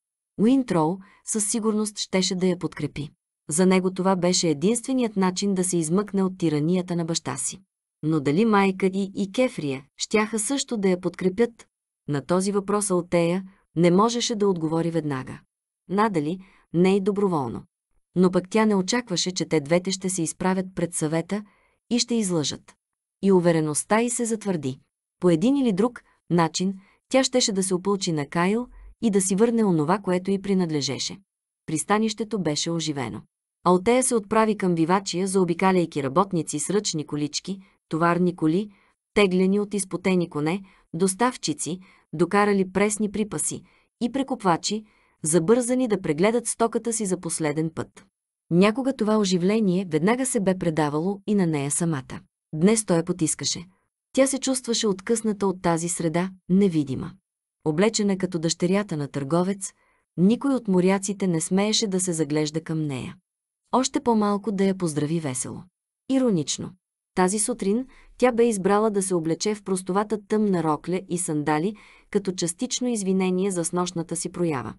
Уинтроу със сигурност щеше да я подкрепи. За него това беше единственият начин да се измъкне от тиранията на баща си но дали майка и и Кефрия щяха също да я подкрепят? На този въпрос Алтея не можеше да отговори веднага. Надали не и доброволно. Но пък тя не очакваше, че те двете ще се изправят пред съвета и ще излъжат. И увереността й се затвърди. По един или друг начин тя щеше да се опълчи на Кайл и да си върне онова, което й принадлежеше. Пристанището беше оживено. Алтея се отправи към Вивачия, заобикаляйки работници с ръчни колички, товарни коли, теглени от изпотени коне, доставчици, докарали пресни припаси и прекупвачи, забързани да прегледат стоката си за последен път. Някога това оживление веднага се бе предавало и на нея самата. Днес той я потискаше. Тя се чувстваше откъсната от тази среда, невидима. Облечена като дъщерята на търговец, никой от моряците не смееше да се заглежда към нея. Още по-малко да я поздрави весело. Иронично. Тази сутрин тя бе избрала да се облече в простовата тъмна рокля и сандали, като частично извинение за снощната си проява.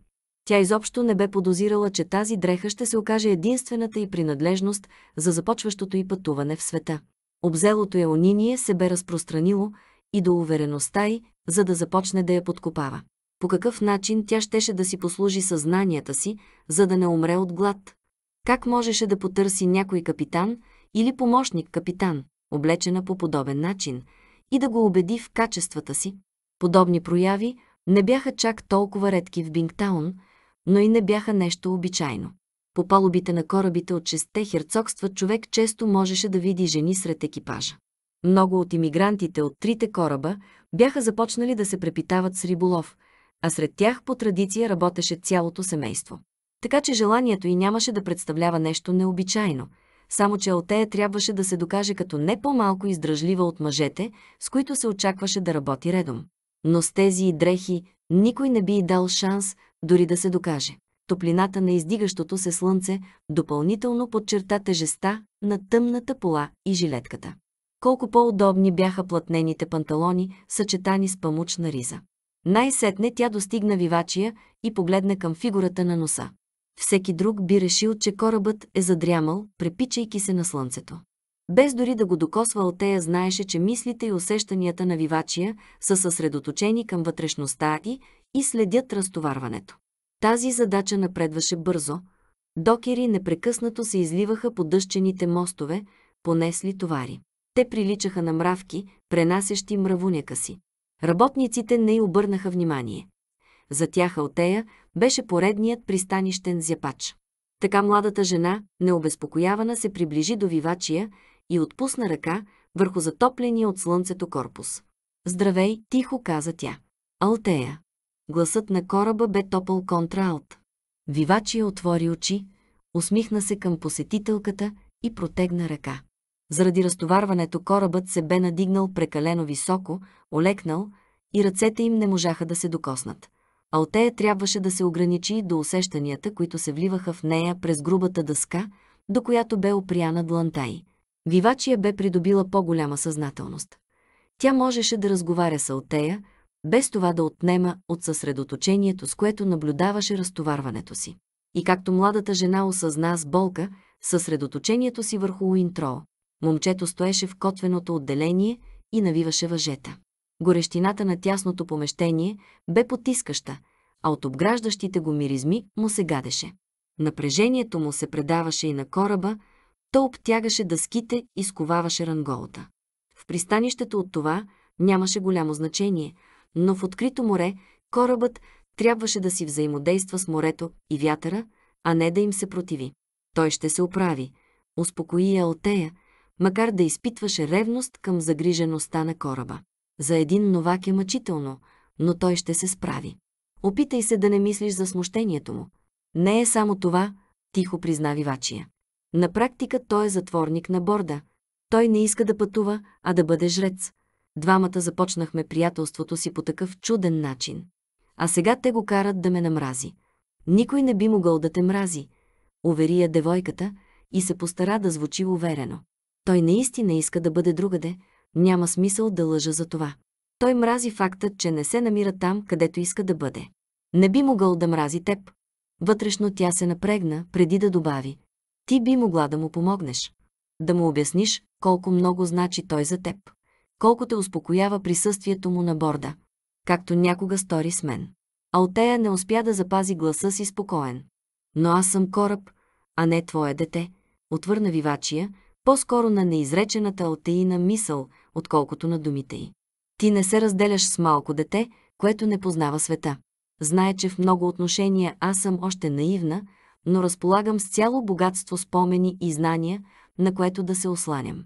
Тя изобщо не бе подозирала, че тази дреха ще се окаже единствената и принадлежност за започващото й пътуване в света. Обзелото я униние се бе разпространило и до увереността й, за да започне да я подкопава. По какъв начин тя щеше да си послужи съзнанията си, за да не умре от глад? Как можеше да потърси някой капитан – или помощник-капитан, облечена по подобен начин, и да го убеди в качествата си. Подобни прояви не бяха чак толкова редки в Бингтаун, но и не бяха нещо обичайно. По палубите на корабите от шесте херцогства човек често можеше да види жени сред екипажа. Много от иммигрантите от трите кораба бяха започнали да се препитават с риболов, а сред тях по традиция работеше цялото семейство. Така че желанието й нямаше да представлява нещо необичайно – само че Алтея трябваше да се докаже като не по-малко издръжлива от мъжете, с които се очакваше да работи редом. Но с тези и дрехи никой не би й дал шанс дори да се докаже. Топлината на издигащото се слънце допълнително подчерта тежеста на тъмната пола и жилетката. Колко по-удобни бяха платнените панталони, съчетани с памучна риза. Най-сетне тя достигна вивачия и погледна към фигурата на носа. Всеки друг би решил, че корабът е задрямал, препичайки се на слънцето. Без дори да го докосва Алтея знаеше, че мислите и усещанията на вивачия са съсредоточени към вътрешността и, и следят разтоварването. Тази задача напредваше бързо. Докери непрекъснато се изливаха по дъщените мостове, понесли товари. Те приличаха на мравки, пренасещи мравуняка си. Работниците не й обърнаха внимание. За тях Алтея беше поредният пристанищен зяпач. Така младата жена, необезпокоявана, се приближи до вивачия и отпусна ръка върху затопления от слънцето корпус. «Здравей!» – тихо каза тя. «Алтея!» Гласът на кораба бе топъл контраалт. Вивачия отвори очи, усмихна се към посетителката и протегна ръка. Заради разтоварването корабът се бе надигнал прекалено високо, олекнал и ръцете им не можаха да се докоснат. Алтея трябваше да се ограничи до усещанията, които се вливаха в нея през грубата дъска, до която бе опряна длантай. Вивачия бе придобила по-голяма съзнателност. Тя можеше да разговаря с Алтея, без това да отнема от съсредоточението, с което наблюдаваше разтоварването си. И както младата жена осъзна с болка, съсредоточението си върху Уинтро. Момчето стоеше в котвеното отделение и навиваше въжета. Горещината на тясното помещение бе потискаща, а от обграждащите го миризми му се гадеше. Напрежението му се предаваше и на кораба, то обтягаше дъските и сковаваше ранголата. В пристанището от това нямаше голямо значение, но в открито море корабът трябваше да си взаимодейства с морето и вятъра, а не да им се противи. Той ще се оправи, успокои Алтея, макар да изпитваше ревност към загрижеността на кораба. За един новак е мъчително, но той ще се справи. Опитай се да не мислиш за смущението му. Не е само това, тихо призна Вивачия. На практика той е затворник на борда. Той не иска да пътува, а да бъде жрец. Двамата започнахме приятелството си по такъв чуден начин. А сега те го карат да ме намрази. Никой не би могъл да те мрази, увери я девойката и се постара да звучи уверено. Той наистина иска да бъде другаде, няма смисъл да лъжа за това. Той мрази факта, че не се намира там, където иска да бъде. Не би могъл да мрази теб. Вътрешно тя се напрегна, преди да добави. Ти би могла да му помогнеш. Да му обясниш колко много значи той за теб. Колко те успокоява присъствието му на борда. Както някога стори с мен. Алтея не успя да запази гласа си спокоен. Но аз съм кораб, а не твое дете, отвърна вивачия, по-скоро на неизречената алтеина мисъл, отколкото на думите й. Ти не се разделяш с малко дете, което не познава света. Знае, че в много отношения аз съм още наивна, но разполагам с цяло богатство спомени и знания, на което да се осланям.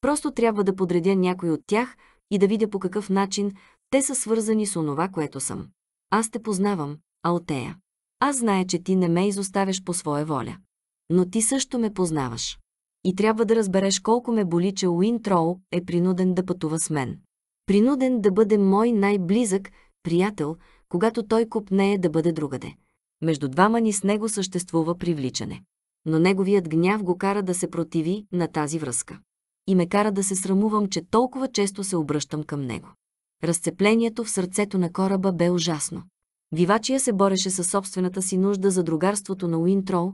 Просто трябва да подредя някой от тях и да видя по какъв начин те са свързани с онова, което съм. Аз те познавам, Алтея. Аз знае, че ти не ме изоставяш по своя воля. Но ти също ме познаваш. И трябва да разбереш колко ме боли, че Уин Троу е принуден да пътува с мен. Принуден да бъде мой най-близък приятел, когато той купне е да бъде другаде. Между двама ни с него съществува привличане. Но неговият гняв го кара да се противи на тази връзка. И ме кара да се срамувам, че толкова често се обръщам към него. Разцеплението в сърцето на кораба бе ужасно. Вивачия се бореше със собствената си нужда за другарството на Уинтроу,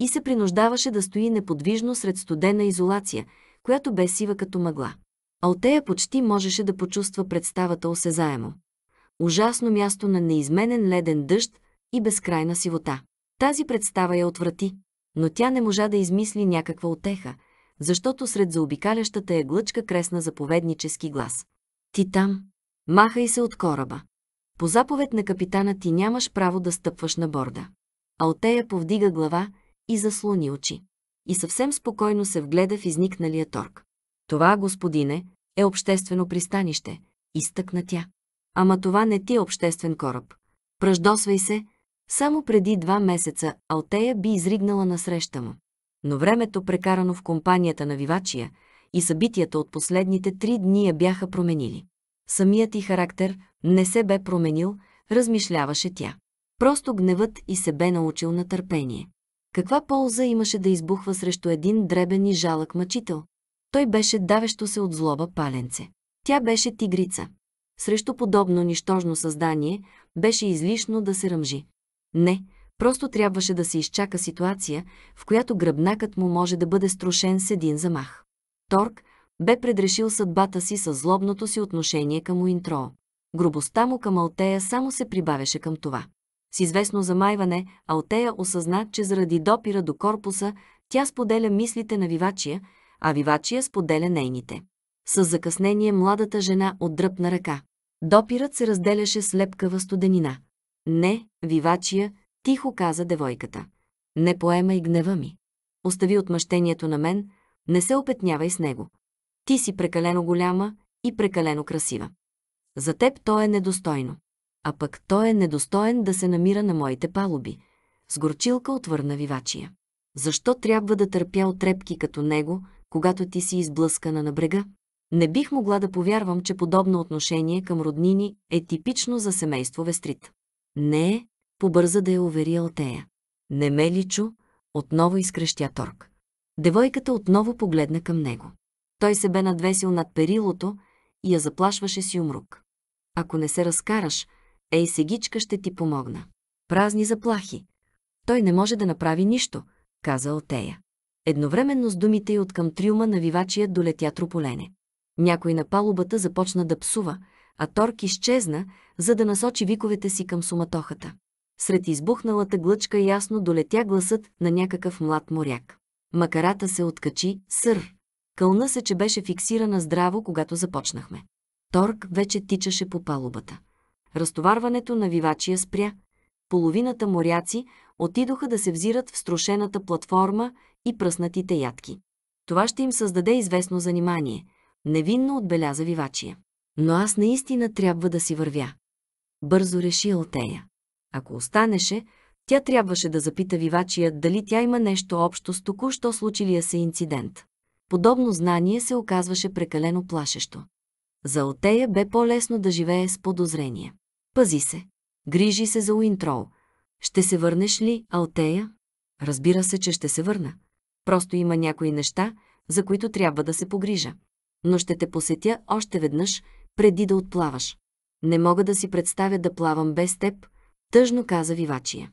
и се принуждаваше да стои неподвижно сред студена изолация, която бе сива като мъгла. Алтея почти можеше да почувства представата осезаемо. Ужасно място на неизменен леден дъжд и безкрайна сивота. Тази представа я отврати, но тя не можа да измисли някаква отеха, защото сред заобикалящата я е глъчка кресна заповеднически глас. Ти там, махай се от кораба. По заповед на капитана ти нямаш право да стъпваш на борда. Алтея повдига глава, и заслони очи. И съвсем спокойно се вгледа в изникналия торг. Това, господине, е обществено пристанище, изтъкна тя. Ама това не ти е обществен кораб. Пръждосвай се, само преди два месеца Алтея би изригнала насреща му. Но времето, прекарано в компанията на Вивачия, и събитията от последните три дни я бяха променили. Самият и характер не се бе променил, размишляваше тя. Просто гневът и се бе научил на търпение. Каква полза имаше да избухва срещу един дребен и жалък мъчител? Той беше давещо се от злоба паленце. Тя беше тигрица. Срещу подобно нищожно създание беше излишно да се ръмжи. Не, просто трябваше да се изчака ситуация, в която гръбнакът му може да бъде струшен с един замах. Торг бе предрешил съдбата си със злобното си отношение към уинтро. Грубостта му към Алтея само се прибавяше към това. С известно замайване Алтея осъзна, че заради допира до корпуса тя споделя мислите на Вивачия, а Вивачия споделя нейните. С закъснение младата жена отдръпна ръка. Допирът се разделяше с лепкава студенина. Не, Вивачия, тихо каза девойката. Не поемай гнева ми. Остави отмъщението на мен, не се опетнявай с него. Ти си прекалено голяма и прекалено красива. За теб то е недостойно а пък той е недостоен да се намира на моите палуби. С горчилка отвърна вивачия. Защо трябва да търпя отрепки като него, когато ти си изблъскана на брега? Не бих могла да повярвам, че подобно отношение към роднини е типично за семейство Вестрит. Не е, побърза да я увери Алтея. Не ме ли чу? Отново изкрещя Торг. Девойката отново погледна към него. Той се бе надвесил над перилото и я заплашваше си умрук. Ако не се разкараш, Ей, сегичка, ще ти помогна. Празни заплахи. Той не може да направи нищо, каза Отея. Едновременно с думите й от към трюма на вивачия долетя трополене. Някой на палубата започна да псува, а Торк изчезна, за да насочи виковете си към суматохата. Сред избухналата глъчка ясно долетя гласът на някакъв млад моряк. Макарата се откачи, сър. Кълна се, че беше фиксирана здраво, когато започнахме. Торк вече тичаше по палубата. Разтоварването на вивачия спря. Половината моряци отидоха да се взират в струшената платформа и пръснатите ядки. Това ще им създаде известно занимание, невинно отбеляза вивачия. Но аз наистина трябва да си вървя. Бързо реши Алтея. Ако останеше, тя трябваше да запита вивачия дали тя има нещо общо с току-що случилия се инцидент. Подобно знание се оказваше прекалено плашещо. За Отея бе по-лесно да живее с подозрение. Пази се. Грижи се за Уинтрол. Ще се върнеш ли, Алтея? Разбира се, че ще се върна. Просто има някои неща, за които трябва да се погрижа. Но ще те посетя още веднъж, преди да отплаваш. Не мога да си представя да плавам без теб, тъжно каза Вивачия.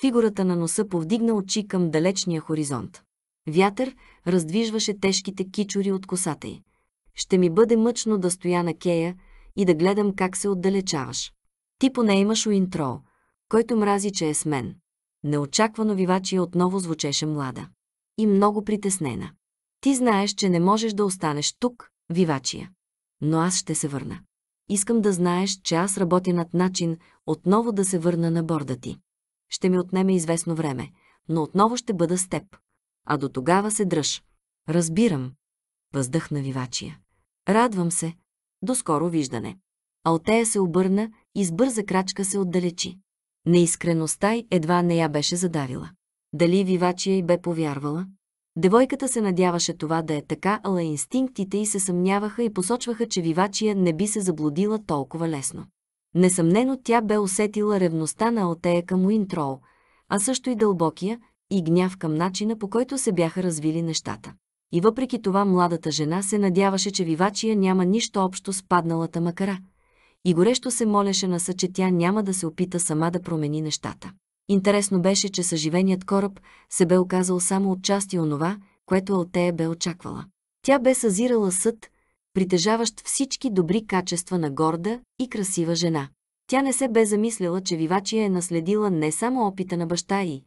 Фигурата на носа повдигна очи към далечния хоризонт. Вятър раздвижваше тежките кичури от косата й. Ще ми бъде мъчно да стоя на кея и да гледам как се отдалечаваш. Ти поне имаш уинтро, който мрази, че е с мен. Неочаквано вивачия отново звучеше млада. И много притеснена. Ти знаеш, че не можеш да останеш тук, вивачия. Но аз ще се върна. Искам да знаеш, че аз работя над начин отново да се върна на борда ти. Ще ми отнеме известно време, но отново ще бъда с теб. А до тогава се дръж. Разбирам. Въздъхна вивачия. Радвам се. До скоро виждане. Алтея се обърна и с бърза крачка се отдалечи. Неискреността й едва не я беше задавила. Дали вивачия й бе повярвала? Девойката се надяваше това да е така, ала инстинктите й се съмняваха и посочваха, че вивачия не би се заблудила толкова лесно. Несъмнено тя бе усетила ревността на Алтея към уинтрол, а също и дълбокия и гняв към начина, по който се бяха развили нещата и въпреки това младата жена се надяваше, че Вивачия няма нищо общо с падналата макара и горещо се молеше на съ, че тя няма да се опита сама да промени нещата. Интересно беше, че съживеният кораб се бе оказал само отчасти онова, което Алтея бе очаквала. Тя бе съзирала съд, притежаващ всички добри качества на горда и красива жена. Тя не се бе замислила, че Вивачия е наследила не само опита на баща й,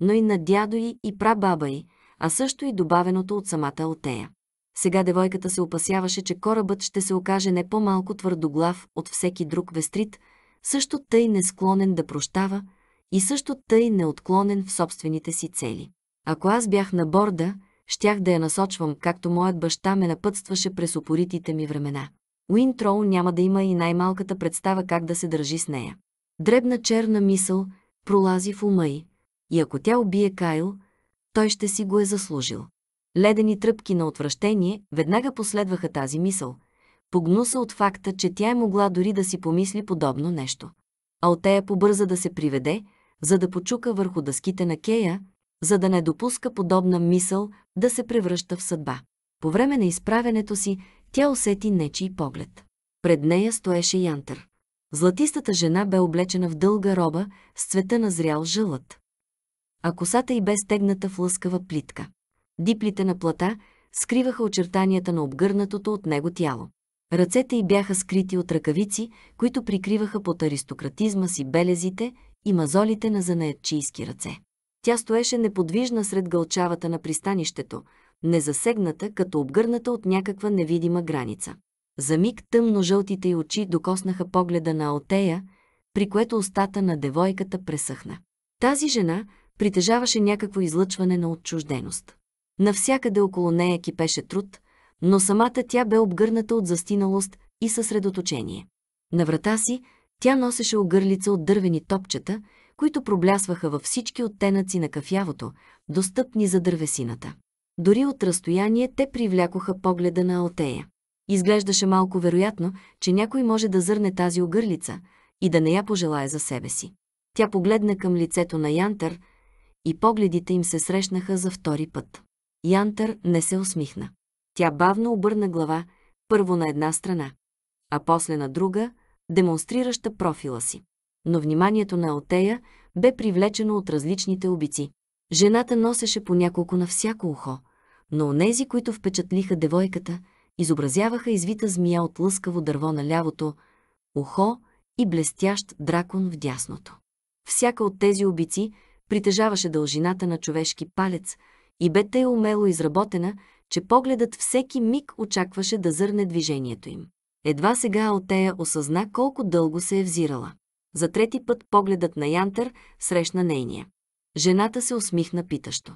но и на дядо й и прабаба й, а също и добавеното от самата Алтея. Сега девойката се опасяваше, че корабът ще се окаже не по-малко твърдоглав от всеки друг вестрит, също тъй несклонен да прощава и също тъй неотклонен в собствените си цели. Ако аз бях на борда, щях да я насочвам, както моят баща ме напътстваше през опоритите ми времена. Уинтроу няма да има и най-малката представа как да се държи с нея. Дребна черна мисъл пролази в ума й, и ако тя убие Кайл, той ще си го е заслужил. Ледени тръпки на отвращение веднага последваха тази мисъл. Погнуса от факта, че тя е могла дори да си помисли подобно нещо. Алтея побърза да се приведе, за да почука върху дъските на Кея, за да не допуска подобна мисъл да се превръща в съдба. По време на изправенето си тя усети нечий поглед. Пред нея стоеше Янтър. Златистата жена бе облечена в дълга роба с цвета на зрял жълът а косата й бе стегната в лъскава плитка. Диплите на плата скриваха очертанията на обгърнатото от него тяло. Ръцете й бяха скрити от ръкавици, които прикриваха под аристократизма си белезите и мазолите на занаятчийски ръце. Тя стоеше неподвижна сред гълчавата на пристанището, незасегната, като обгърната от някаква невидима граница. За миг тъмно-жълтите й очи докоснаха погледа на Алтея, при което устата на девойката пресъхна. Тази жена, притежаваше някакво излъчване на отчужденост. Навсякъде около нея кипеше труд, но самата тя бе обгърната от застиналост и съсредоточение. На врата си тя носеше огърлица от дървени топчета, които проблясваха във всички оттенъци на кафявото, достъпни за дървесината. Дори от разстояние те привлякоха погледа на Алтея. Изглеждаше малко вероятно, че някой може да зърне тази огърлица и да не я пожелая за себе си. Тя погледна към лицето на Янтър, и погледите им се срещнаха за втори път. Янтър не се усмихна. Тя бавно обърна глава, първо на една страна, а после на друга, демонстрираща профила си. Но вниманието на Отея бе привлечено от различните обици. Жената носеше по няколко на всяко ухо, но онези, които впечатлиха девойката, изобразяваха извита змия от лъскаво дърво на лявото ухо и блестящ дракон в дясното. Всяка от тези обици притежаваше дължината на човешки палец и бе те умело изработена, че погледът всеки миг очакваше да зърне движението им. Едва сега Алтея осъзна колко дълго се е взирала. За трети път погледът на Янтер срещна нейния. Жената се усмихна питащо.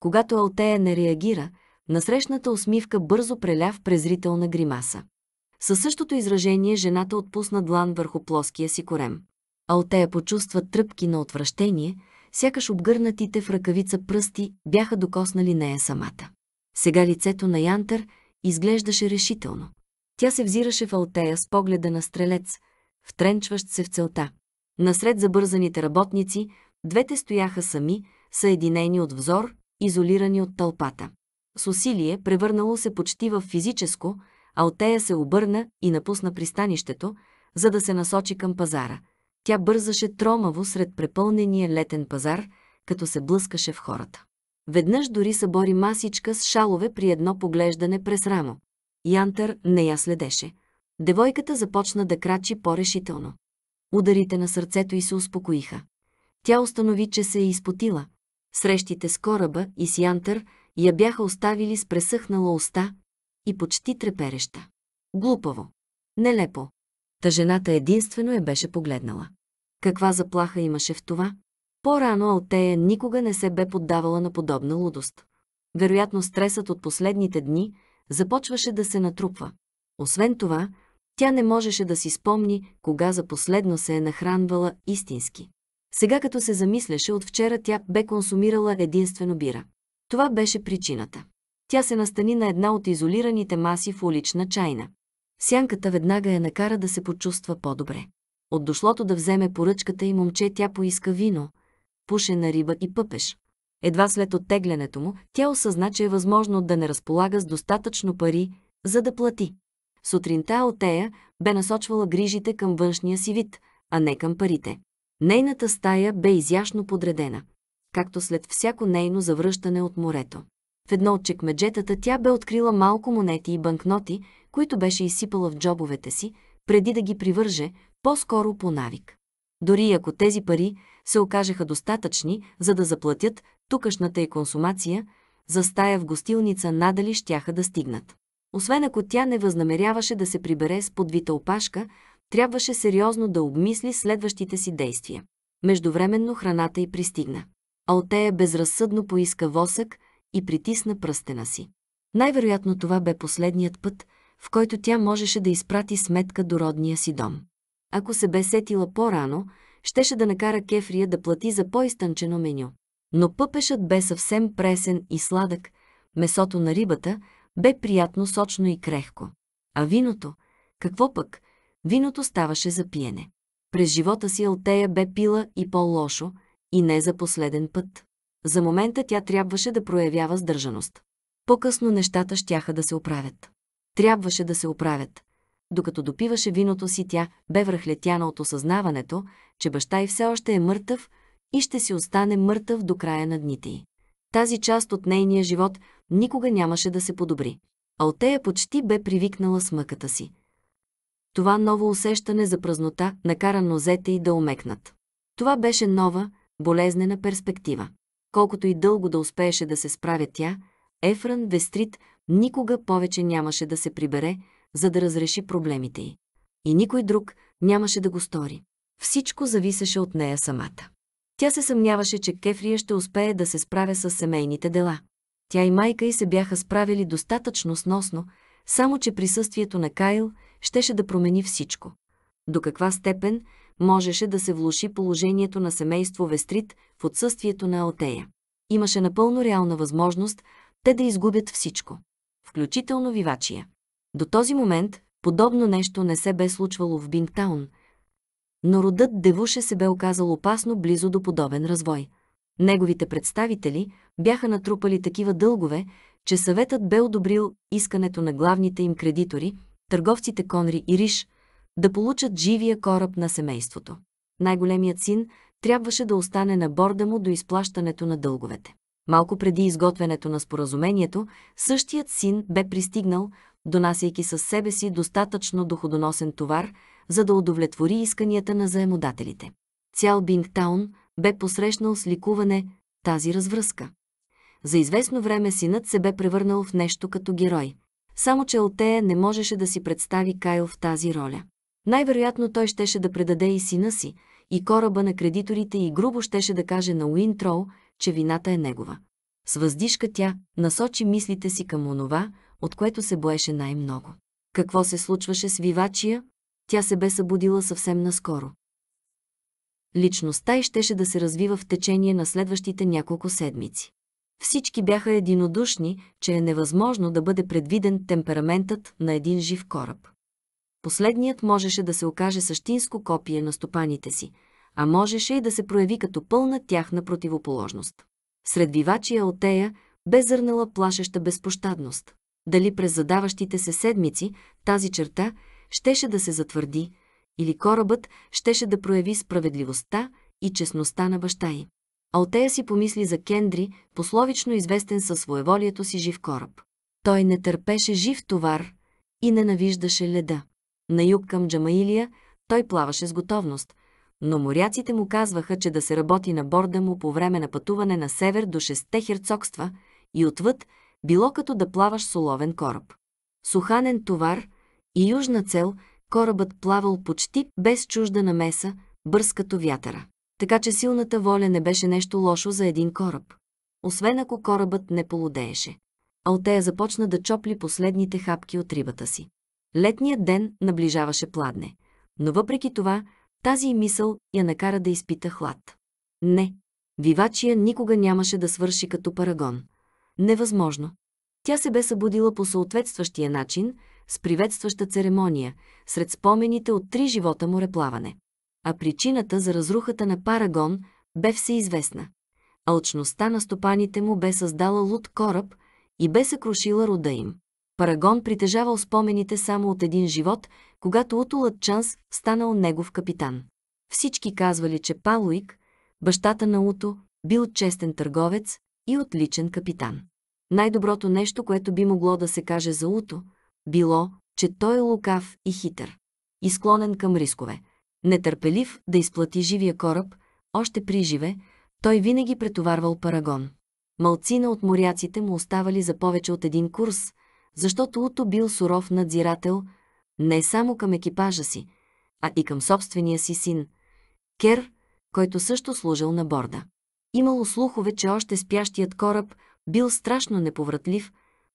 Когато Алтея не реагира, насрещната усмивка бързо преля в презрителна гримаса. Със същото изражение жената отпусна длан върху плоския си корем. Алтея почувства тръпки на отвращение – сякаш обгърнатите в ръкавица пръсти бяха докоснали нея самата. Сега лицето на Янтър изглеждаше решително. Тя се взираше в алтея с погледа на стрелец, втренчващ се в целта. Насред забързаните работници, двете стояха сами, съединени от взор, изолирани от тълпата. С усилие превърнало се почти в физическо, Алтея се обърна и напусна пристанището, за да се насочи към пазара – тя бързаше тромаво сред препълнения летен пазар, като се блъскаше в хората. Веднъж дори събори масичка с шалове при едно поглеждане през рамо. Янтър не я следеше. Девойката започна да крачи по-решително. Ударите на сърцето й се успокоиха. Тя установи, че се е изпотила. Срещите с кораба и с Янтър я бяха оставили с пресъхнала уста и почти трепереща. Глупаво. Нелепо та жената единствено я беше погледнала. Каква заплаха имаше в това? По-рано Алтея никога не се бе поддавала на подобна лудост. Вероятно стресът от последните дни започваше да се натрупва. Освен това, тя не можеше да си спомни кога за последно се е нахранвала истински. Сега като се замисляше, от вчера тя бе консумирала единствено бира. Това беше причината. Тя се настани на една от изолираните маси в улична чайна. Сянката веднага я накара да се почувства по-добре. От дошлото да вземе поръчката и момче тя поиска вино, пушена риба и пъпеш. Едва след оттеглянето му, тя осъзна, че е възможно да не разполага с достатъчно пари, за да плати. Сутринта Отея бе насочвала грижите към външния си вид, а не към парите. Нейната стая бе изящно подредена, както след всяко нейно завръщане от морето. В едно от чекмеджетата тя бе открила малко монети и банкноти, които беше изсипала в джобовете си, преди да ги привърже, по-скоро по навик. Дори ако тези пари се окажеха достатъчни, за да заплатят тукашната и консумация, за стая в гостилница надали щяха да стигнат. Освен ако тя не възнамеряваше да се прибере с подвита опашка, трябваше сериозно да обмисли следващите си действия. Междувременно храната й пристигна. Алтея безразсъдно поиска восък, и притисна пръстена си. Най-вероятно това бе последният път, в който тя можеше да изпрати сметка до родния си дом. Ако се бе сетила по-рано, щеше да накара Кефрия да плати за по-изтънчено меню. Но пъпешът бе съвсем пресен и сладък, месото на рибата бе приятно сочно и крехко. А виното? Какво пък? Виното ставаше за пиене. През живота си Алтея бе пила и по-лошо, и не за последен път. За момента тя трябваше да проявява сдържаност. По-късно нещата щяха да се оправят. Трябваше да се оправят. Докато допиваше виното си, тя бе връхлетяна от осъзнаването, че баща й все още е мъртъв и ще си остане мъртъв до края на дните й. Тази част от нейния живот никога нямаше да се подобри. Алтея почти бе привикнала с мъката си. Това ново усещане за празнота накара нозете й да омекнат. Това беше нова, болезнена перспектива колкото и дълго да успееше да се справя тя, Ефран Вестрит никога повече нямаше да се прибере, за да разреши проблемите й. И никой друг нямаше да го стори. Всичко зависеше от нея самата. Тя се съмняваше, че Кефрия ще успее да се справя с семейните дела. Тя и майка й се бяха справили достатъчно сносно, само че присъствието на Кайл щеше да промени всичко. До каква степен можеше да се влуши положението на семейство Вестрит в отсъствието на Алтея. Имаше напълно реална възможност те да изгубят всичко, включително Вивачия. До този момент подобно нещо не се бе случвало в Бингтаун, но родът Девуше се бе оказал опасно близо до подобен развой. Неговите представители бяха натрупали такива дългове, че съветът бе одобрил искането на главните им кредитори, търговците Конри и Риш, да получат живия кораб на семейството. Най-големият син трябваше да остане на борда му до изплащането на дълговете. Малко преди изготвянето на споразумението, същият син бе пристигнал, донасяйки със себе си достатъчно доходоносен товар, за да удовлетвори исканията на заемодателите. Цял Бингтаун бе посрещнал с ликуване тази развръзка. За известно време синът се бе превърнал в нещо като герой. Само, че Алтея не можеше да си представи Кайл в тази роля. Най-вероятно той щеше да предаде и сина си, и кораба на кредиторите и грубо щеше да каже на Уинтроу, че вината е негова. С въздишка тя насочи мислите си към онова, от което се боеше най-много. Какво се случваше с Вивачия? Тя се бе събудила съвсем наскоро. Личността й щеше да се развива в течение на следващите няколко седмици. Всички бяха единодушни, че е невъзможно да бъде предвиден темпераментът на един жив кораб. Последният можеше да се окаже същинско копие на стопаните си, а можеше и да се прояви като пълна тяхна противоположност. Сред вивачия Отея бе зърнала плашеща безпощадност. Дали през задаващите се седмици тази черта щеше да се затвърди, или корабът щеше да прояви справедливостта и честността на баща й. Алтея си помисли за Кендри, пословично известен със своеволието си жив кораб. Той не търпеше жив товар и ненавиждаше леда на юг към Джамаилия, той плаваше с готовност, но моряците му казваха, че да се работи на борда му по време на пътуване на север до шесте херцогства и отвъд било като да плаваш с кораб. Суханен товар и южна цел корабът плавал почти без чужда намеса, бърз като вятъра. Така че силната воля не беше нещо лошо за един кораб. Освен ако корабът не полудееше. Алтея започна да чопли последните хапки от рибата си. Летният ден наближаваше пладне, но въпреки това тази мисъл я накара да изпита хлад. Не, Вивачия никога нямаше да свърши като парагон. Невъзможно. Тя се бе събудила по съответстващия начин, с приветстваща церемония, сред спомените от три живота мореплаване. А причината за разрухата на парагон бе всеизвестна. Алчността на стопаните му бе създала луд кораб и бе съкрушила рода им. Парагон притежавал спомените само от един живот, когато Утулът Чанс станал негов капитан. Всички казвали, че Палуик, бащата на Уто, бил честен търговец и отличен капитан. Най-доброто нещо, което би могло да се каже за Уто, било, че той е лукав и хитър. Изклонен към рискове. Нетърпелив да изплати живия кораб, още при живе, той винаги претоварвал парагон. Малцина от моряците му оставали за повече от един курс, защото Уто бил суров надзирател не само към екипажа си, а и към собствения си син, Кер, който също служил на борда. Имало слухове, че още спящият кораб бил страшно неповратлив,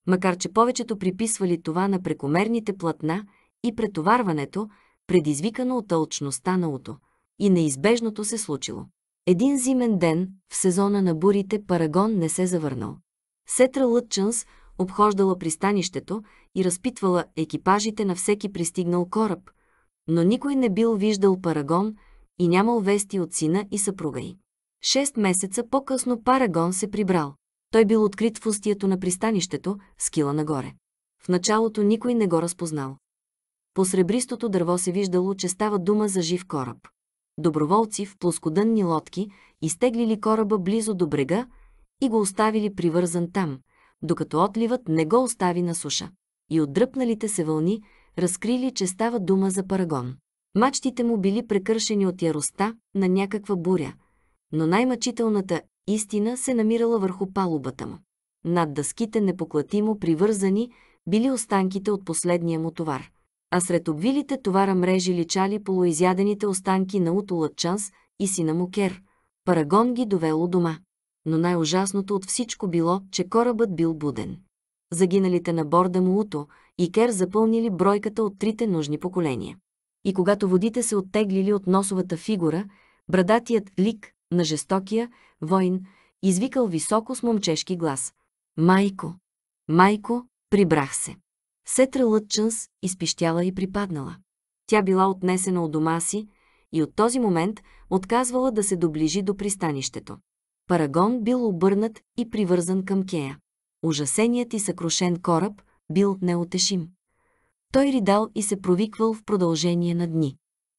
макар че повечето приписвали това на прекомерните платна и претоварването, предизвикано от тълчността на Уто. И неизбежното се случило. Един зимен ден в сезона на бурите Парагон не се завърнал. Сетра Лътчънс обхождала пристанището и разпитвала екипажите на всеки пристигнал кораб, но никой не бил виждал Парагон и нямал вести от сина и съпруга й. Шест месеца по-късно Парагон се прибрал. Той бил открит в устието на пристанището, скила нагоре. В началото никой не го разпознал. По сребристото дърво се виждало, че става дума за жив кораб. Доброволци в плоскодънни лодки изтеглили кораба близо до брега и го оставили привързан там, докато отливът не го остави на суша. И отдръпналите се вълни разкрили, че става дума за парагон. Мачтите му били прекършени от яростта на някаква буря, но най-мъчителната истина се намирала върху палубата му. Над дъските непоклатимо привързани били останките от последния му товар. А сред обвилите товара мрежи личали полуизядените останки на Утулът Чанс и сина му Кер. Парагон ги довело дома но най-ужасното от всичко било, че корабът бил буден. Загиналите на борда му Уто и Кер запълнили бройката от трите нужни поколения. И когато водите се оттеглили от носовата фигура, брадатият лик на жестокия воин извикал високо с момчешки глас. «Майко! Майко, прибрах се!» Сетра Лътчънс изпищяла и припаднала. Тя била отнесена от дома си и от този момент отказвала да се доближи до пристанището. Парагон бил обърнат и привързан към Кея. Ужасеният и съкрушен кораб бил неотешим. Той ридал и се провиквал в продължение на дни.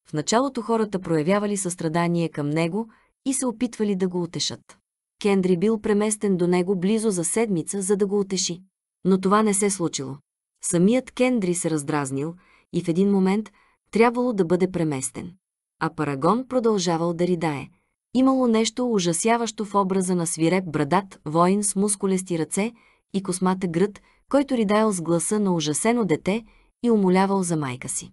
В началото хората проявявали състрадание към него и се опитвали да го утешат. Кендри бил преместен до него близо за седмица, за да го утеши. Но това не се случило. Самият Кендри се раздразнил и в един момент трябвало да бъде преместен. А Парагон продължавал да ридае – Имало нещо ужасяващо в образа на свиреп брадат, воин с мускулести ръце и космата гръд, който ридаял с гласа на ужасено дете и умолявал за майка си.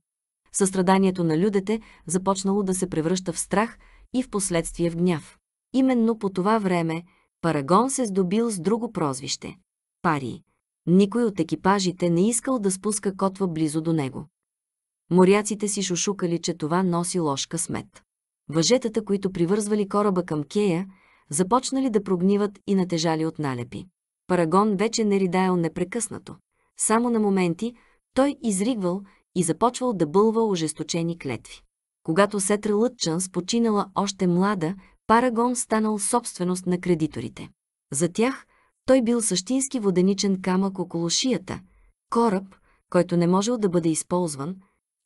Състраданието на людете започнало да се превръща в страх и в последствие в гняв. Именно по това време Парагон се здобил с друго прозвище – Пари. Никой от екипажите не искал да спуска котва близо до него. Моряците си шушукали, че това носи лош късмет въжетата, които привързвали кораба към кея, започнали да прогниват и натежали от налепи. Парагон вече не ридаел непрекъснато. Само на моменти той изригвал и започвал да бълва ожесточени клетви. Когато Сетра Лътчън спочинала още млада, Парагон станал собственост на кредиторите. За тях той бил същински воденичен камък около шията, кораб, който не можел да бъде използван,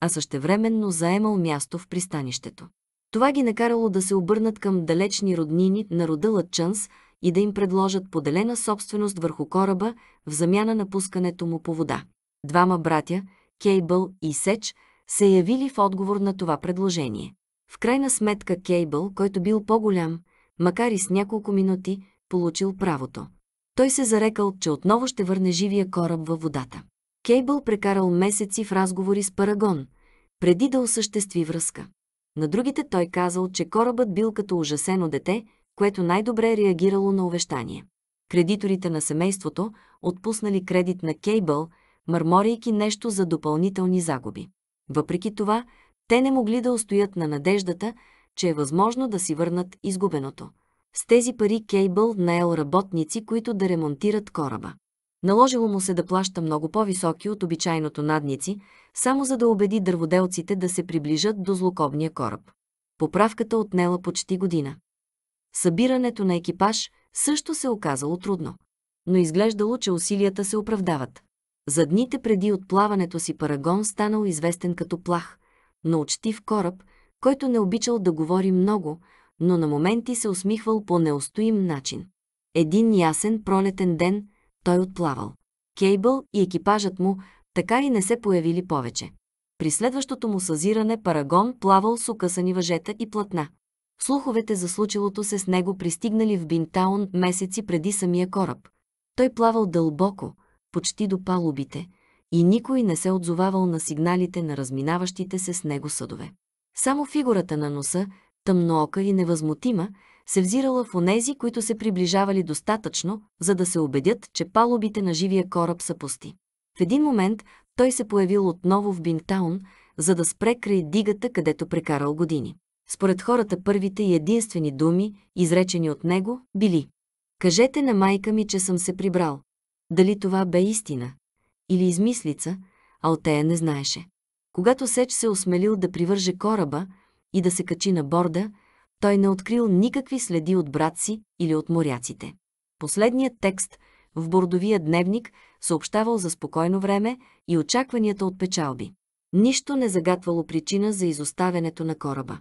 а същевременно заемал място в пристанището. Това ги накарало да се обърнат към далечни роднини на рода Лътчънс и да им предложат поделена собственост върху кораба в замяна на пускането му по вода. Двама братя, Кейбъл и Сеч, се явили в отговор на това предложение. В крайна сметка Кейбъл, който бил по-голям, макар и с няколко минути, получил правото. Той се зарекал, че отново ще върне живия кораб във водата. Кейбъл прекарал месеци в разговори с Парагон, преди да осъществи връзка. На другите той казал, че корабът бил като ужасено дете, което най-добре е реагирало на увещание. Кредиторите на семейството отпуснали кредит на Кейбъл, мърморейки нещо за допълнителни загуби. Въпреки това, те не могли да устоят на надеждата, че е възможно да си върнат изгубеното. С тези пари Кейбъл наел работници, които да ремонтират кораба. Наложило му се да плаща много по-високи от обичайното надници, само за да убеди дърводелците да се приближат до злокобния кораб. Поправката отнела почти година. Събирането на екипаж също се оказало трудно, но изглеждало, че усилията се оправдават. За дните преди отплаването си Парагон станал известен като плах, но учтив кораб, който не обичал да говори много, но на моменти се усмихвал по неустоим начин. Един ясен пролетен ден – той отплавал. Кейбъл и екипажът му така и не се появили повече. При следващото му съзиране Парагон плавал с укъсани въжета и платна. Слуховете за случилото се с него пристигнали в Бинтаун месеци преди самия кораб. Той плавал дълбоко, почти до палубите, и никой не се отзовавал на сигналите на разминаващите се с него съдове. Само фигурата на носа, тъмноока и невъзмутима, се взирала в онези, които се приближавали достатъчно, за да се убедят, че палубите на живия кораб са пусти. В един момент той се появил отново в Бинтаун, за да спре край дигата, където прекарал години. Според хората първите и единствени думи, изречени от него, били «Кажете на майка ми, че съм се прибрал». Дали това бе истина? Или измислица, а от тея не знаеше. Когато Сеч се осмелил да привърже кораба и да се качи на борда, той не открил никакви следи от брат си или от моряците. Последният текст в бордовия дневник съобщавал за спокойно време и очакванията от печалби. Нищо не загатвало причина за изоставянето на кораба.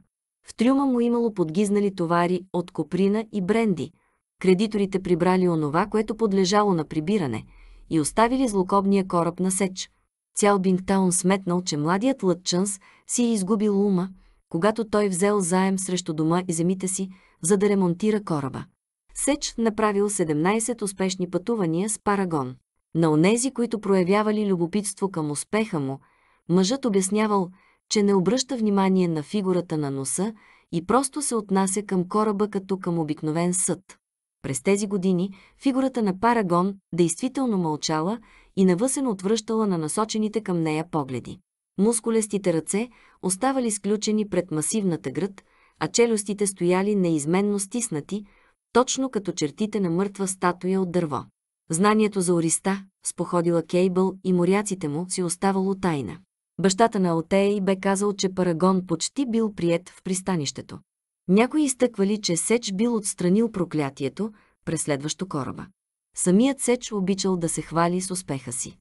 В трюма му имало подгизнали товари от коприна и бренди. Кредиторите прибрали онова, което подлежало на прибиране и оставили злокобния кораб на сеч. Цял Бингтаун сметнал, че младият Лътчънс си е изгубил ума, когато той взел заем срещу дома и земите си, за да ремонтира кораба. Сеч направил 17 успешни пътувания с Парагон. На онези, които проявявали любопитство към успеха му, мъжът обяснявал, че не обръща внимание на фигурата на носа и просто се отнася към кораба като към обикновен съд. През тези години фигурата на Парагон действително мълчала и навъсено отвръщала на насочените към нея погледи. Мускулестите ръце оставали сключени пред масивната гръд, а челюстите стояли неизменно стиснати, точно като чертите на мъртва статуя от дърво. Знанието за Ориста, споходила Кейбъл и моряците му, си оставало тайна. Бащата на Отеи бе казал, че Парагон почти бил прият в пристанището. Някои изтъквали, че Сеч бил отстранил проклятието, преследващо кораба. Самият Сеч обичал да се хвали с успеха си.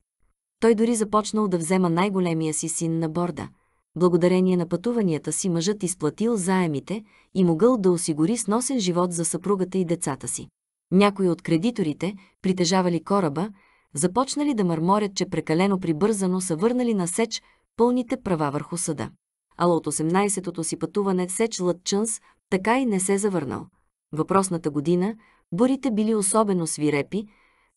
Той дори започнал да взема най-големия си син на борда. Благодарение на пътуванията си мъжът изплатил заемите и могъл да осигури сносен живот за съпругата и децата си. Някои от кредиторите, притежавали кораба, започнали да мърморят, че прекалено прибързано са върнали на сеч пълните права върху съда. Ала от 18-тото си пътуване сеч Лътчънс така и не се завърнал. Въпросната година бурите били особено свирепи,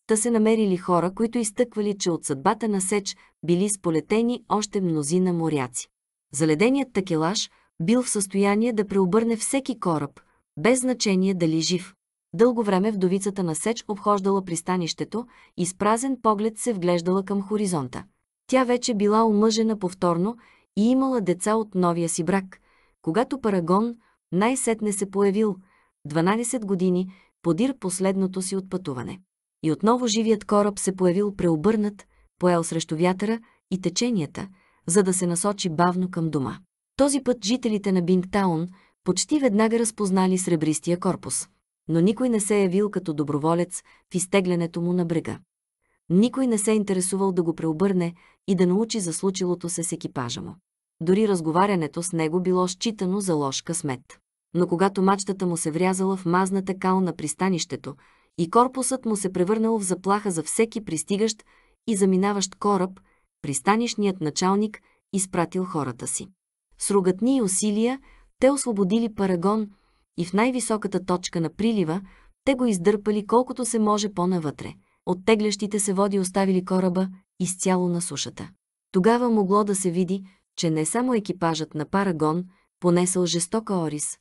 Та се намерили хора, които изтъквали, че от съдбата на сеч били сполетени още мнозина моряци. Заледеният такелаж бил в състояние да преобърне всеки кораб, без значение дали жив. Дълго време вдовицата на Сеч обхождала пристанището и с празен поглед се вглеждала към хоризонта. Тя вече била омъжена повторно и имала деца от новия си брак, когато Парагон най-сетне се появил, 12 години, подир последното си отпътуване. И отново живият кораб се появил преобърнат, поел срещу вятъра и теченията, за да се насочи бавно към дома. Този път жителите на Бингтаун почти веднага разпознали сребристия корпус. Но никой не се е явил като доброволец в изтеглянето му на брега. Никой не се е интересувал да го преобърне и да научи за случилото се с екипажа му. Дори разговарянето с него било считано за лош късмет. Но когато мачтата му се врязала в мазната кал на пристанището, и корпусът му се превърнал в заплаха за всеки пристигащ и заминаващ кораб, пристанишният началник изпратил хората си. С ругатни и усилия те освободили Парагон и в най-високата точка на прилива те го издърпали колкото се може по-навътре. Оттеглящите се води оставили кораба изцяло на сушата. Тогава могло да се види, че не само екипажът на Парагон понесъл жестока орис.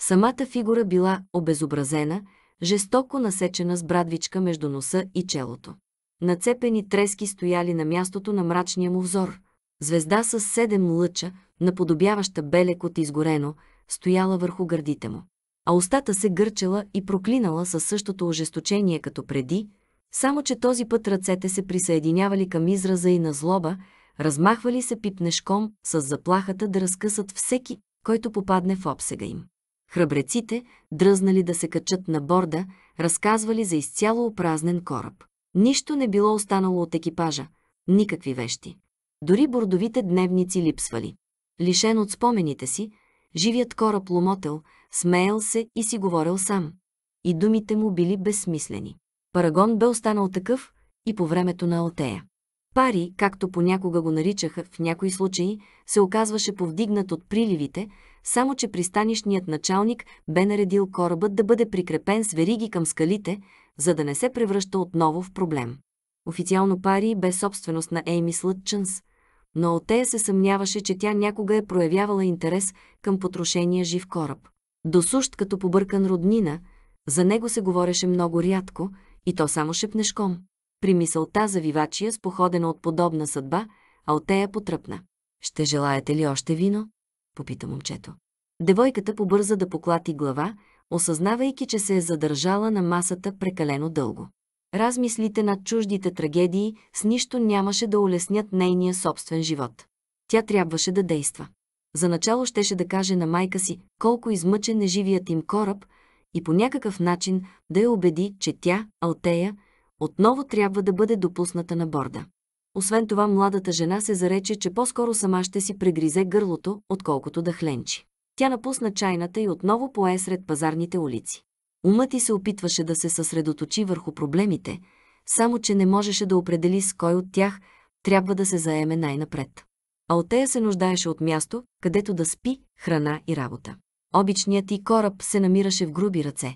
Самата фигура била обезобразена – жестоко насечена с брадвичка между носа и челото. Нацепени трески стояли на мястото на мрачния му взор. Звезда с седем лъча, наподобяваща белек от изгорено, стояла върху гърдите му. А устата се гърчела и проклинала със същото ожесточение като преди, само че този път ръцете се присъединявали към израза и на злоба, размахвали се пипнешком с заплахата да разкъсат всеки, който попадне в обсега им. Храбреците, дръзнали да се качат на борда, разказвали за изцяло опразнен кораб. Нищо не било останало от екипажа, никакви вещи. Дори бордовите дневници липсвали. Лишен от спомените си, живият кораб ломотел, смеял се и си говорил сам. И думите му били безсмислени. Парагон бе останал такъв и по времето на Алтея. Пари, както понякога го наричаха в някои случаи, се оказваше повдигнат от приливите, само че пристанищният началник бе наредил корабът да бъде прикрепен с вериги към скалите, за да не се превръща отново в проблем. Официално Пари бе собственост на Ейми Слътчънс, но тея се съмняваше, че тя някога е проявявала интерес към потрошения жив кораб. Досущ като побъркан роднина, за него се говореше много рядко и то само шепнешком. При мисълта за вивачия, походена от подобна съдба, Алтея потръпна. «Ще желаете ли още вино?» попита момчето. Девойката побърза да поклати глава, осъзнавайки, че се е задържала на масата прекалено дълго. Размислите над чуждите трагедии с нищо нямаше да улеснят нейния собствен живот. Тя трябваше да действа. За начало щеше да каже на майка си колко измъчен е живият им кораб и по някакъв начин да я убеди, че тя, Алтея, отново трябва да бъде допусната на борда. Освен това, младата жена се зарече, че по-скоро сама ще си прегризе гърлото, отколкото да хленчи. Тя напусна чайната и отново пое сред пазарните улици. Умът ти се опитваше да се съсредоточи върху проблемите, само че не можеше да определи с кой от тях трябва да се заеме най-напред. Алтея се нуждаеше от място, където да спи, храна и работа. Обичният ти кораб се намираше в груби ръце,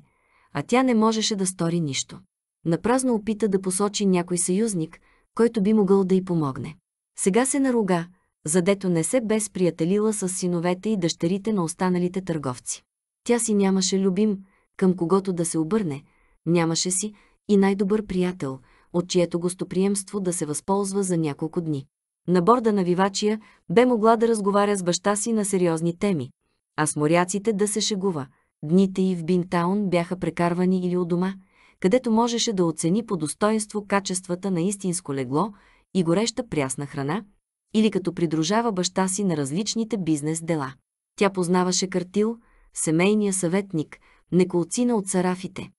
а тя не можеше да стори нищо. Напразно опита да посочи някой съюзник – който би могъл да й помогне. Сега се наруга, задето не се без приятелила с синовете и дъщерите на останалите търговци. Тя си нямаше любим, към когото да се обърне, нямаше си и най-добър приятел, от чието гостоприемство да се възползва за няколко дни. На борда на Вивачия бе могла да разговаря с баща си на сериозни теми, а с моряците да се шегува. Дните и в Бинтаун бяха прекарвани или у дома – където можеше да оцени по достоинство качествата на истинско легло и гореща прясна храна, или като придружава баща си на различните бизнес дела. Тя познаваше Картил, семейния съветник, неколцина от сарафите,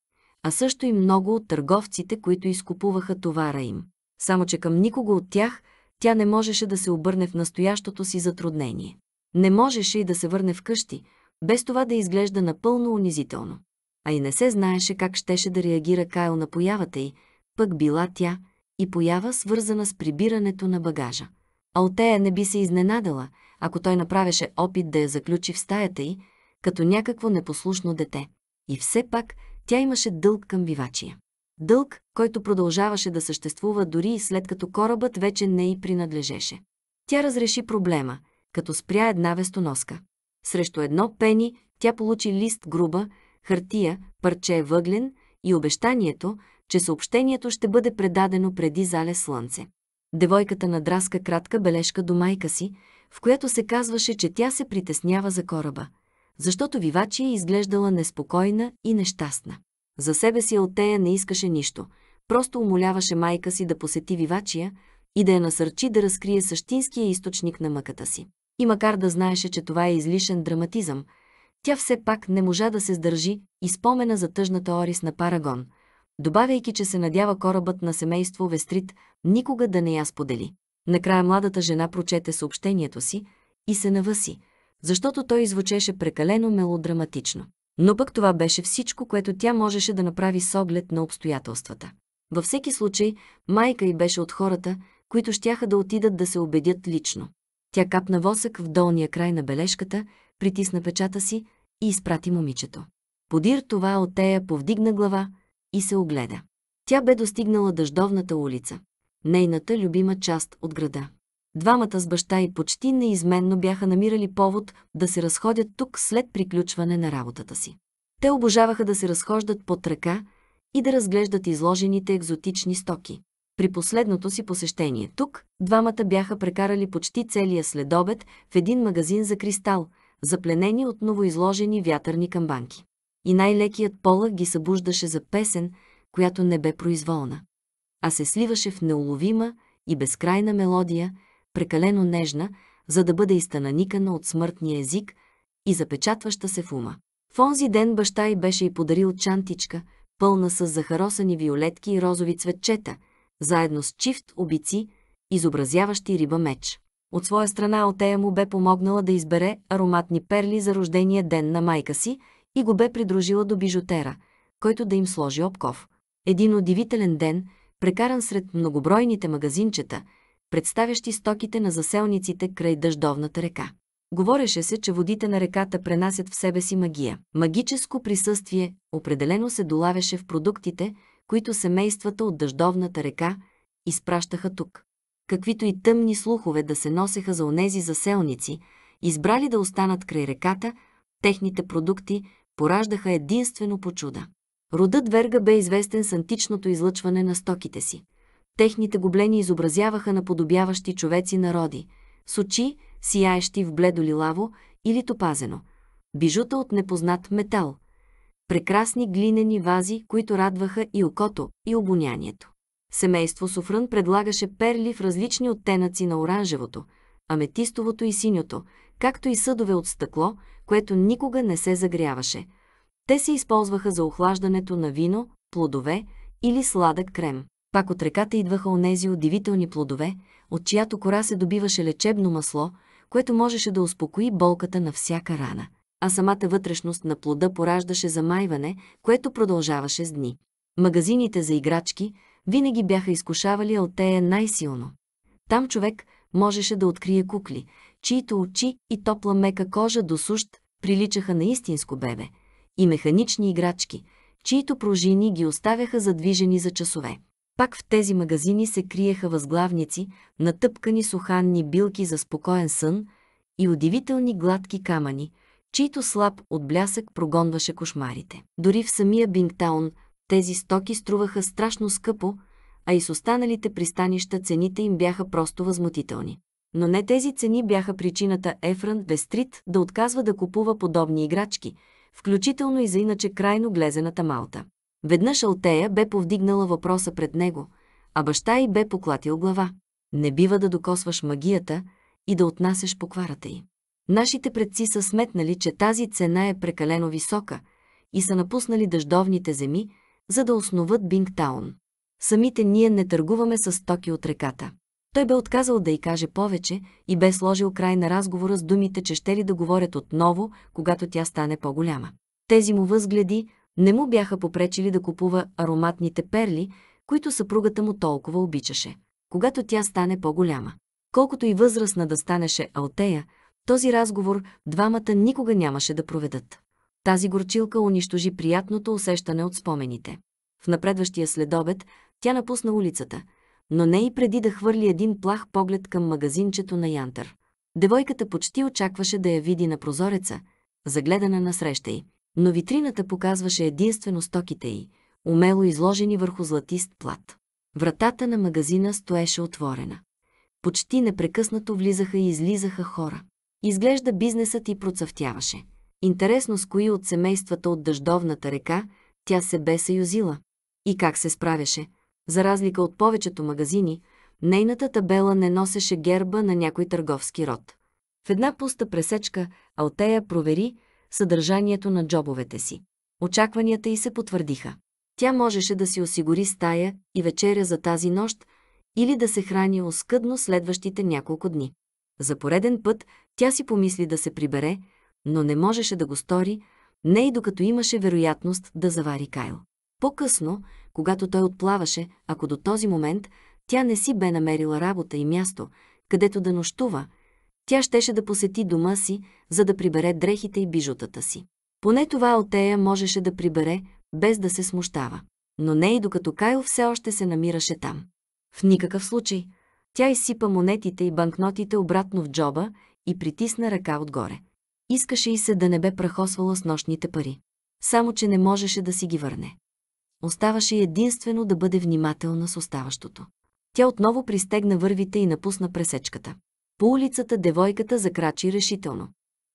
а също и много от търговците, които изкупуваха товара им. Само, че към никого от тях тя не можеше да се обърне в настоящото си затруднение. Не можеше и да се върне вкъщи, без това да изглежда напълно унизително а и не се знаеше как щеше да реагира Кайл на появата й, пък била тя и поява свързана с прибирането на багажа. Алтея не би се изненадала, ако той направеше опит да я заключи в стаята й, като някакво непослушно дете. И все пак тя имаше дълг към бивачия. Дълг, който продължаваше да съществува дори и след като корабът вече не й принадлежеше. Тя разреши проблема, като спря една вестоноска. Срещу едно пени тя получи лист груба, хартия, парче въглен и обещанието, че съобщението ще бъде предадено преди зале слънце. Девойката надраска кратка бележка до майка си, в която се казваше, че тя се притеснява за кораба, защото Вивачи е изглеждала неспокойна и нещастна. За себе си Алтея не искаше нищо, просто умоляваше майка си да посети Вивачия и да я насърчи да разкрие същинския източник на мъката си. И макар да знаеше, че това е излишен драматизъм, тя все пак не можа да се сдържи и спомена за тъжната Орис на Парагон, добавяйки, че се надява корабът на семейство Вестрит никога да не я сподели. Накрая младата жена прочете съобщението си и се навъси, защото той звучеше прекалено мелодраматично. Но пък това беше всичко, което тя можеше да направи с оглед на обстоятелствата. Във всеки случай, майка й беше от хората, които щяха да отидат да се убедят лично. Тя капна восък в долния край на бележката, притисна печата си и изпрати момичето. Подир това от тея повдигна глава и се огледа. Тя бе достигнала дъждовната улица, нейната любима част от града. Двамата с баща и почти неизменно бяха намирали повод да се разходят тук след приключване на работата си. Те обожаваха да се разхождат под ръка и да разглеждат изложените екзотични стоки. При последното си посещение тук, двамата бяха прекарали почти целия следобед в един магазин за кристал – запленени от новоизложени вятърни камбанки. И най-лекият полъг ги събуждаше за песен, която не бе произволна, а се сливаше в неуловима и безкрайна мелодия, прекалено нежна, за да бъде изтананикана от смъртния език и запечатваща се в ума. В онзи ден баща й беше и подарил чантичка, пълна с захаросани виолетки и розови цветчета, заедно с чифт обици, изобразяващи риба меч. От своя страна Отея му бе помогнала да избере ароматни перли за рождения ден на майка си и го бе придружила до бижутера, който да им сложи обков. Един удивителен ден, прекаран сред многобройните магазинчета, представящи стоките на заселниците край дъждовната река. Говореше се, че водите на реката пренасят в себе си магия. Магическо присъствие определено се долавяше в продуктите, които семействата от дъждовната река изпращаха тук каквито и тъмни слухове да се носеха за онези заселници, избрали да останат край реката, техните продукти пораждаха единствено по чуда. Родът Верга бе известен с античното излъчване на стоките си. Техните гоблени изобразяваха наподобяващи човеци народи, с очи, сияещи в бледо лилаво или топазено, бижута от непознат метал, прекрасни глинени вази, които радваха и окото, и обонянието. Семейство Софрън предлагаше перли в различни оттенъци на оранжевото, аметистовото и синьото, както и съдове от стъкло, което никога не се загряваше. Те се използваха за охлаждането на вино, плодове или сладък крем. Пак от реката идваха онези удивителни плодове, от чиято кора се добиваше лечебно масло, което можеше да успокои болката на всяка рана. А самата вътрешност на плода пораждаше замайване, което продължаваше с дни. Магазините за играчки – винаги бяха изкушавали Алтея най-силно. Там човек можеше да открие кукли, чието очи и топла мека кожа до сущ приличаха на истинско бебе, и механични играчки, чието пружини ги оставяха задвижени за часове. Пак в тези магазини се криеха възглавници, натъпкани суханни билки за спокоен сън и удивителни гладки камъни, чието слаб от блясък прогонваше кошмарите. Дори в самия Бингтаун тези стоки струваха страшно скъпо, а и с останалите пристанища цените им бяха просто възмутителни. Но не тези цени бяха причината Ефран Вестрит да отказва да купува подобни играчки, включително и за иначе крайно глезената малта. Веднъж Алтея бе повдигнала въпроса пред него, а баща й бе поклатил глава. Не бива да докосваш магията и да отнасяш покварата й. Нашите предци са сметнали, че тази цена е прекалено висока и са напуснали дъждовните земи, за да основат Бингтаун. Самите ние не търгуваме с стоки от реката. Той бе отказал да й каже повече и бе сложил край на разговора с думите, че ще ли да говорят отново, когато тя стане по-голяма. Тези му възгледи не му бяха попречили да купува ароматните перли, които съпругата му толкова обичаше, когато тя стане по-голяма. Колкото и възрастна да станеше Алтея, този разговор двамата никога нямаше да проведат. Тази горчилка унищожи приятното усещане от спомените. В напредващия следобед тя напусна улицата, но не и преди да хвърли един плах поглед към магазинчето на Янтър. Девойката почти очакваше да я види на прозореца, загледана насреща й, но витрината показваше единствено стоките й, умело изложени върху златист плат. Вратата на магазина стоеше отворена. Почти непрекъснато влизаха и излизаха хора. Изглежда бизнесът и процъфтяваше. Интересно с кои от семействата от дъждовната река тя се бе съюзила. И как се справяше? За разлика от повечето магазини, нейната табела не носеше герба на някой търговски род. В една пуста пресечка Алтея провери съдържанието на джобовете си. Очакванията й се потвърдиха. Тя можеше да си осигури стая и вечеря за тази нощ или да се храни оскъдно следващите няколко дни. За пореден път тя си помисли да се прибере, но не можеше да го стори, не и докато имаше вероятност да завари Кайл. По-късно, когато той отплаваше, ако до този момент тя не си бе намерила работа и място, където да нощува, тя щеше да посети дома си, за да прибере дрехите и бижутата си. Поне това Алтея можеше да прибере, без да се смущава. Но не и докато Кайл все още се намираше там. В никакъв случай. Тя изсипа монетите и банкнотите обратно в джоба и притисна ръка отгоре. Искаше и се да не бе прахосвала с нощните пари. Само, че не можеше да си ги върне. Оставаше единствено да бъде внимателна с оставащото. Тя отново пристегна вървите и напусна пресечката. По улицата девойката закрачи решително.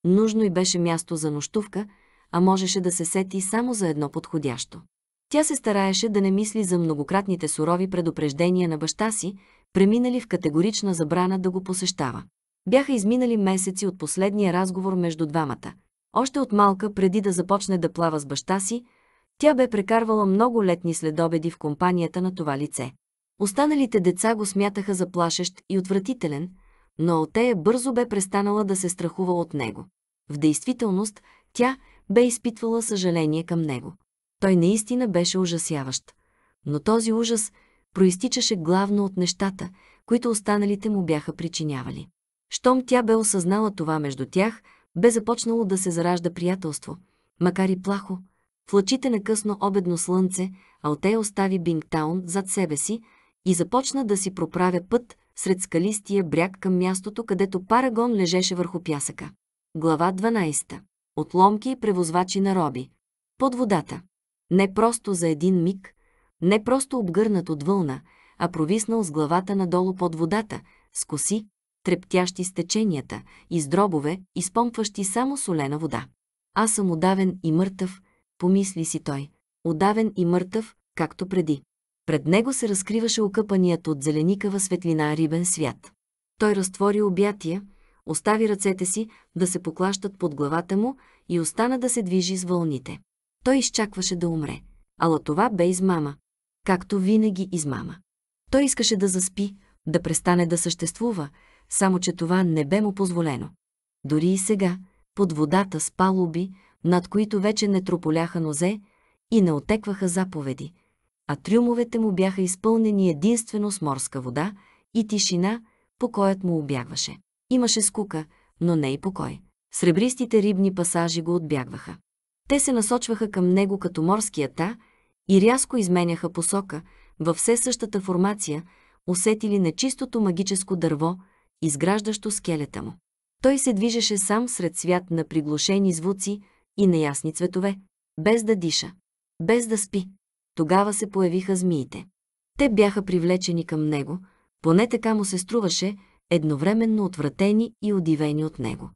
Нужно и беше място за нощувка, а можеше да се сети само за едно подходящо. Тя се стараеше да не мисли за многократните сурови предупреждения на баща си, преминали в категорична забрана да го посещава. Бяха изминали месеци от последния разговор между двамата. Още от малка, преди да започне да плава с баща си, тя бе прекарвала много летни следобеди в компанията на това лице. Останалите деца го смятаха за плашещ и отвратителен, но Алтея бързо бе престанала да се страхува от него. В действителност, тя бе изпитвала съжаление към него. Той наистина беше ужасяващ. Но този ужас проистичаше главно от нещата, които останалите му бяха причинявали. Щом тя бе осъзнала това между тях, бе започнало да се заражда приятелство, макар и плахо. В лъчите на късно обедно слънце, Алтей остави Бингтаун зад себе си и започна да си проправя път сред скалистия бряг към мястото, където Парагон лежеше върху пясъка. Глава 12. Отломки и превозвачи на роби. Под водата. Не просто за един миг, не просто обгърнат от вълна, а провиснал с главата надолу под водата, с коси, трептящи с теченията, и с дробове, изпомпващи само солена вода. Аз съм удавен и мъртъв, помисли си той. Удавен и мъртъв, както преди. Пред него се разкриваше окъпаният от зеленикава светлина рибен свят. Той разтвори обятия, остави ръцете си да се поклащат под главата му и остана да се движи с вълните. Той изчакваше да умре, ала това бе измама, както винаги измама. Той искаше да заспи, да престане да съществува, само че това не бе му позволено. Дори и сега, под водата с палуби, над които вече не трополяха нозе и не отекваха заповеди, а трюмовете му бяха изпълнени единствено с морска вода и тишина, покоят му обягваше. Имаше скука, но не и покой. Сребристите рибни пасажи го отбягваха. Те се насочваха към него като морски та и рязко изменяха посока, във все същата формация, усетили нечистото магическо дърво – изграждащо скелета му. Той се движеше сам сред свят на приглушени звуци и неясни цветове, без да диша, без да спи. Тогава се появиха змиите. Те бяха привлечени към него, поне така му се струваше, едновременно отвратени и удивени от него.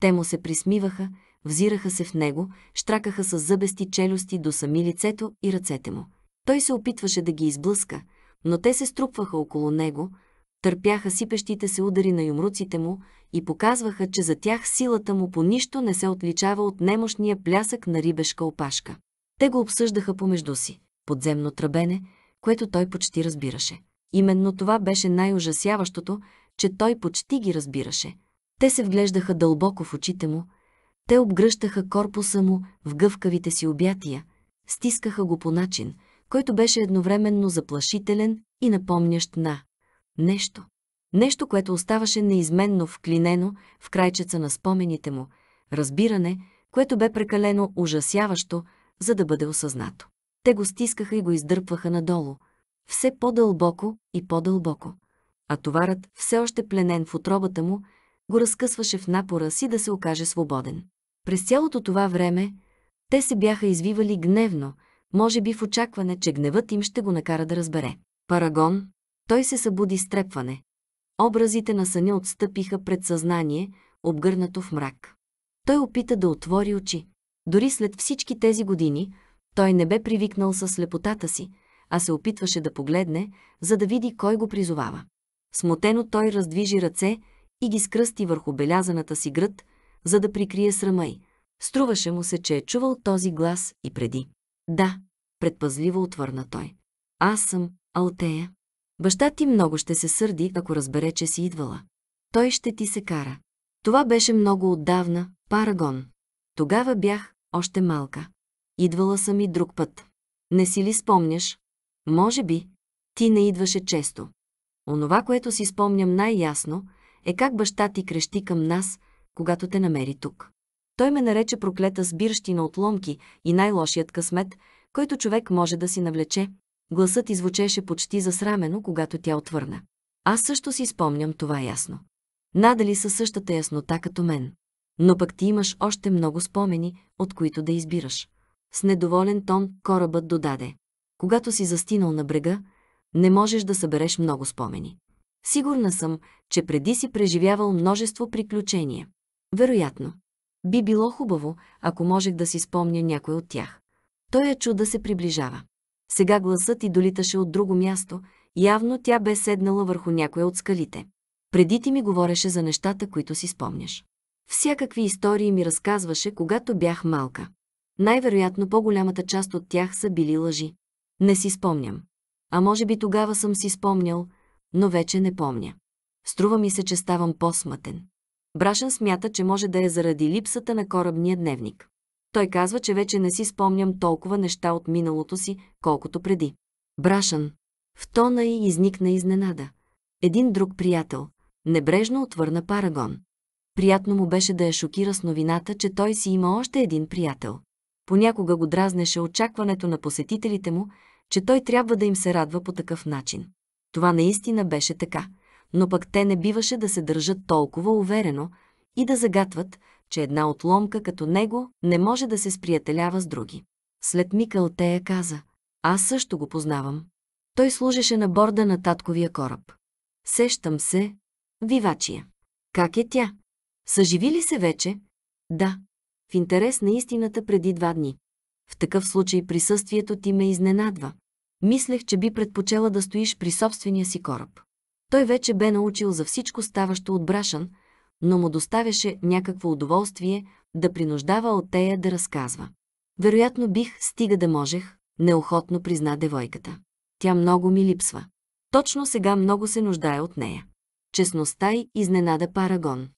Те му се присмиваха, взираха се в него, штракаха с зъбести челюсти до сами лицето и ръцете му. Той се опитваше да ги изблъска, но те се струпваха около него, търпяха сипещите се удари на юмруците му и показваха, че за тях силата му по нищо не се отличава от немощния плясък на рибешка опашка. Те го обсъждаха помежду си. Подземно тръбене, което той почти разбираше. Именно това беше най-ужасяващото, че той почти ги разбираше. Те се вглеждаха дълбоко в очите му, те обгръщаха корпуса му в гъвкавите си обятия, стискаха го по начин, който беше едновременно заплашителен и напомнящ на Нещо. Нещо, което оставаше неизменно вклинено в крайчеца на спомените му. Разбиране, което бе прекалено ужасяващо, за да бъде осъзнато. Те го стискаха и го издърпваха надолу. Все по-дълбоко и по-дълбоко. А товарът, все още пленен в отробата му, го разкъсваше в напора си да се окаже свободен. През цялото това време те се бяха извивали гневно, може би в очакване, че гневът им ще го накара да разбере. Парагон, той се събуди с трепване. Образите на съня отстъпиха пред съзнание, обгърнато в мрак. Той опита да отвори очи. Дори след всички тези години, той не бе привикнал със слепотата си, а се опитваше да погледне, за да види кой го призовава. Смутено той раздвижи ръце и ги скръсти върху белязаната си гръд, за да прикрие срама й. Струваше му се, че е чувал този глас и преди. Да, предпазливо отвърна той. Аз съм Алтея. Баща ти много ще се сърди, ако разбере, че си идвала. Той ще ти се кара. Това беше много отдавна, Парагон. Тогава бях още малка. Идвала съм и друг път. Не си ли спомняш? Може би. Ти не идваше често. Онова, което си спомням най-ясно, е как баща ти крещи към нас, когато те намери тук. Той ме нарече проклета с бирщина отломки и най-лошият късмет, който човек може да си навлече, Гласът извучеше почти засрамено, когато тя отвърна. Аз също си спомням това ясно. Надали са същата яснота като мен. Но пък ти имаш още много спомени, от които да избираш. С недоволен тон корабът додаде. Когато си застинал на брега, не можеш да събереш много спомени. Сигурна съм, че преди си преживявал множество приключения. Вероятно. Би било хубаво, ако можех да си спомня някой от тях. Той е чуд да се приближава. Сега гласът и долиташе от друго място, явно тя бе седнала върху някоя от скалите. Преди ти ми говореше за нещата, които си спомняш. Всякакви истории ми разказваше, когато бях малка. Най-вероятно по-голямата част от тях са били лъжи. Не си спомням. А може би тогава съм си спомнял, но вече не помня. Струва ми се, че ставам по-смътен. Брашен смята, че може да е заради липсата на корабния дневник. Той казва, че вече не си спомням толкова неща от миналото си, колкото преди. Брашан. В тона й изникна изненада. Един друг приятел. Небрежно отвърна Парагон. Приятно му беше да я шокира с новината, че той си има още един приятел. Понякога го дразнеше очакването на посетителите му, че той трябва да им се радва по такъв начин. Това наистина беше така, но пък те не биваше да се държат толкова уверено и да загатват, че една отломка като него не може да се сприятелява с други. След Микъл Тея каза, аз също го познавам. Той служеше на борда на татковия кораб. Сещам се, вивачия. Как е тя? Съживи ли се вече? Да. В интерес на истината преди два дни. В такъв случай присъствието ти ме изненадва. Мислех, че би предпочела да стоиш при собствения си кораб. Той вече бе научил за всичко ставащо от Брашан – но му доставяше някакво удоволствие да принуждава Отея да разказва. Вероятно бих, стига да можех, неохотно призна девойката. Тя много ми липсва. Точно сега много се нуждае от нея. Честността й изненада Парагон.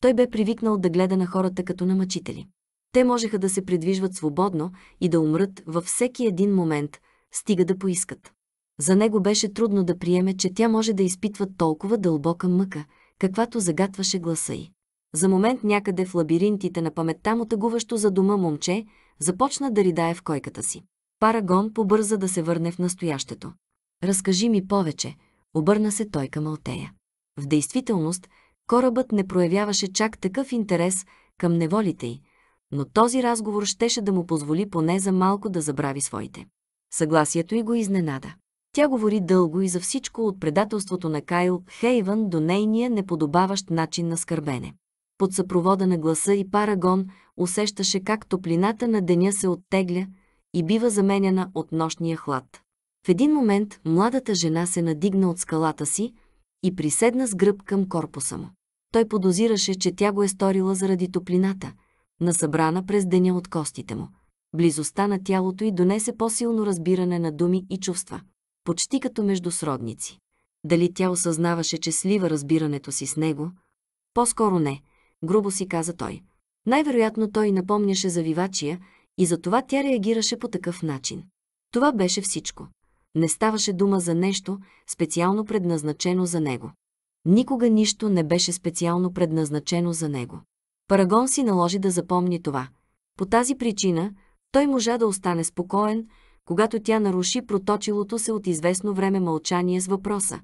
Той бе привикнал да гледа на хората като на мъчители. Те можеха да се придвижват свободно и да умрат във всеки един момент, стига да поискат. За него беше трудно да приеме, че тя може да изпитва толкова дълбока мъка, каквато загатваше гласа й. За момент някъде в лабиринтите на паметта му тъгуващо за дома момче започна да ридае в койката си. Парагон побърза да се върне в настоящето. «Разкажи ми повече», обърна се той към Алтея. В действителност, корабът не проявяваше чак такъв интерес към неволите й, но този разговор щеше да му позволи поне за малко да забрави своите. Съгласието й го изненада. Тя говори дълго и за всичко от предателството на Кайл Хейвън до нейния неподобаващ начин на скърбене. Под съпровода на гласа и парагон усещаше как топлината на деня се оттегля и бива заменена от нощния хлад. В един момент младата жена се надигна от скалата си и приседна с гръб към корпуса му. Той подозираше, че тя го е сторила заради топлината, насъбрана през деня от костите му. Близостта на тялото й донесе по-силно разбиране на думи и чувства почти като между сродници. Дали тя осъзнаваше, че слива разбирането си с него? По-скоро не, грубо си каза той. Най-вероятно той напомняше за вивачия и затова тя реагираше по такъв начин. Това беше всичко. Не ставаше дума за нещо специално предназначено за него. Никога нищо не беше специално предназначено за него. Парагон си наложи да запомни това. По тази причина той можа да остане спокоен, когато тя наруши проточилото се от известно време мълчание с въпроса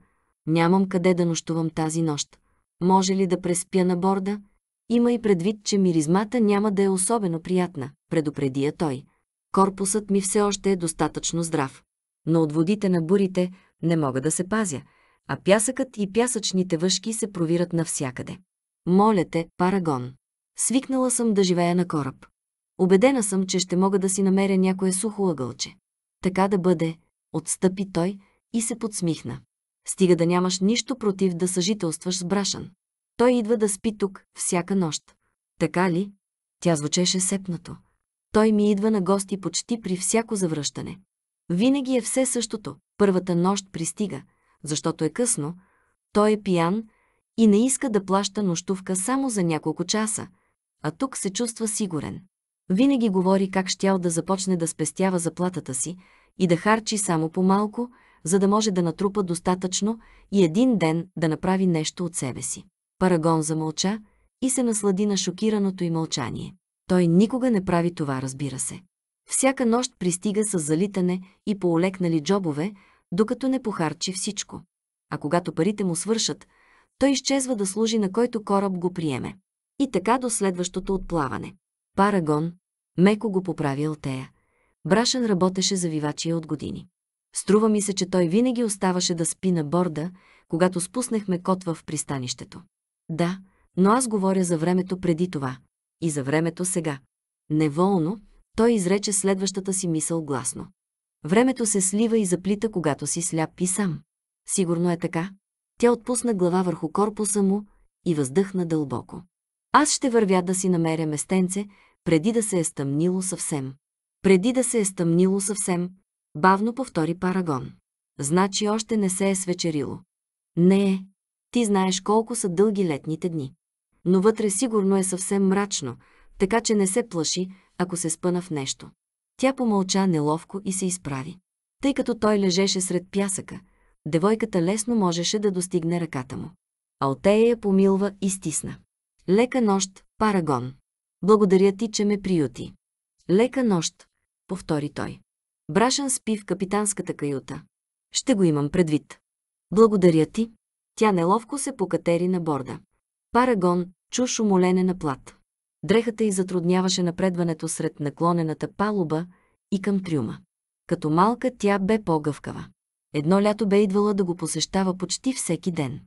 «Нямам къде да нощувам тази нощ. Може ли да преспя на борда?» Има и предвид, че миризмата няма да е особено приятна, предупредия той. Корпусът ми все още е достатъчно здрав. Но от водите на бурите не мога да се пазя, а пясъкът и пясъчните въшки се провират навсякъде. Моля те, Парагон. Свикнала съм да живея на кораб. Обедена съм, че ще мога да си намеря някое сухо ъгълче. Така да бъде, отстъпи той и се подсмихна. Стига да нямаш нищо против да съжителстваш с Брашан. Той идва да спи тук всяка нощ. Така ли? Тя звучеше сепнато. Той ми идва на гости почти при всяко завръщане. Винаги е все същото. Първата нощ пристига, защото е късно, той е пиян и не иска да плаща нощувка само за няколко часа, а тук се чувства сигурен. Винаги говори как щял да започне да спестява заплатата си и да харчи само по-малко, за да може да натрупа достатъчно и един ден да направи нещо от себе си. Парагон замълча и се наслади на шокираното й мълчание. Той никога не прави това, разбира се. Всяка нощ пристига с залитане и поолекнали джобове, докато не похарчи всичко. А когато парите му свършат, той изчезва да служи на който кораб го приеме. И така до следващото отплаване. Парагон, Меко го поправи Алтея. Брашен работеше за вивачия от години. Струва ми се, че той винаги оставаше да спи на борда, когато спуснахме котва в пристанището. Да, но аз говоря за времето преди това и за времето сега. Неволно, той изрече следващата си мисъл гласно. Времето се слива и заплита, когато си сляп и сам. Сигурно е така. Тя отпусна глава върху корпуса му и въздъхна дълбоко. Аз ще вървя да си намеря местенце, преди да се е стъмнило съвсем. Преди да се е стъмнило съвсем, бавно повтори Парагон. Значи още не се е свечерило. Не е. Ти знаеш колко са дълги летните дни. Но вътре сигурно е съвсем мрачно, така че не се плаши, ако се спъна в нещо. Тя помълча неловко и се изправи. Тъй като той лежеше сред пясъка, девойката лесно можеше да достигне ръката му. Алтея я помилва и стисна. Лека нощ, Парагон. Благодаря ти, че ме приюти. Лека нощ, повтори той. Брашан спи в капитанската каюта. Ще го имам предвид. Благодаря ти. Тя неловко се покатери на борда. Парагон чу шумолене на плат. Дрехата й затрудняваше напредването сред наклонената палуба и към трюма. Като малка тя бе по-гъвкава. Едно лято бе идвала да го посещава почти всеки ден.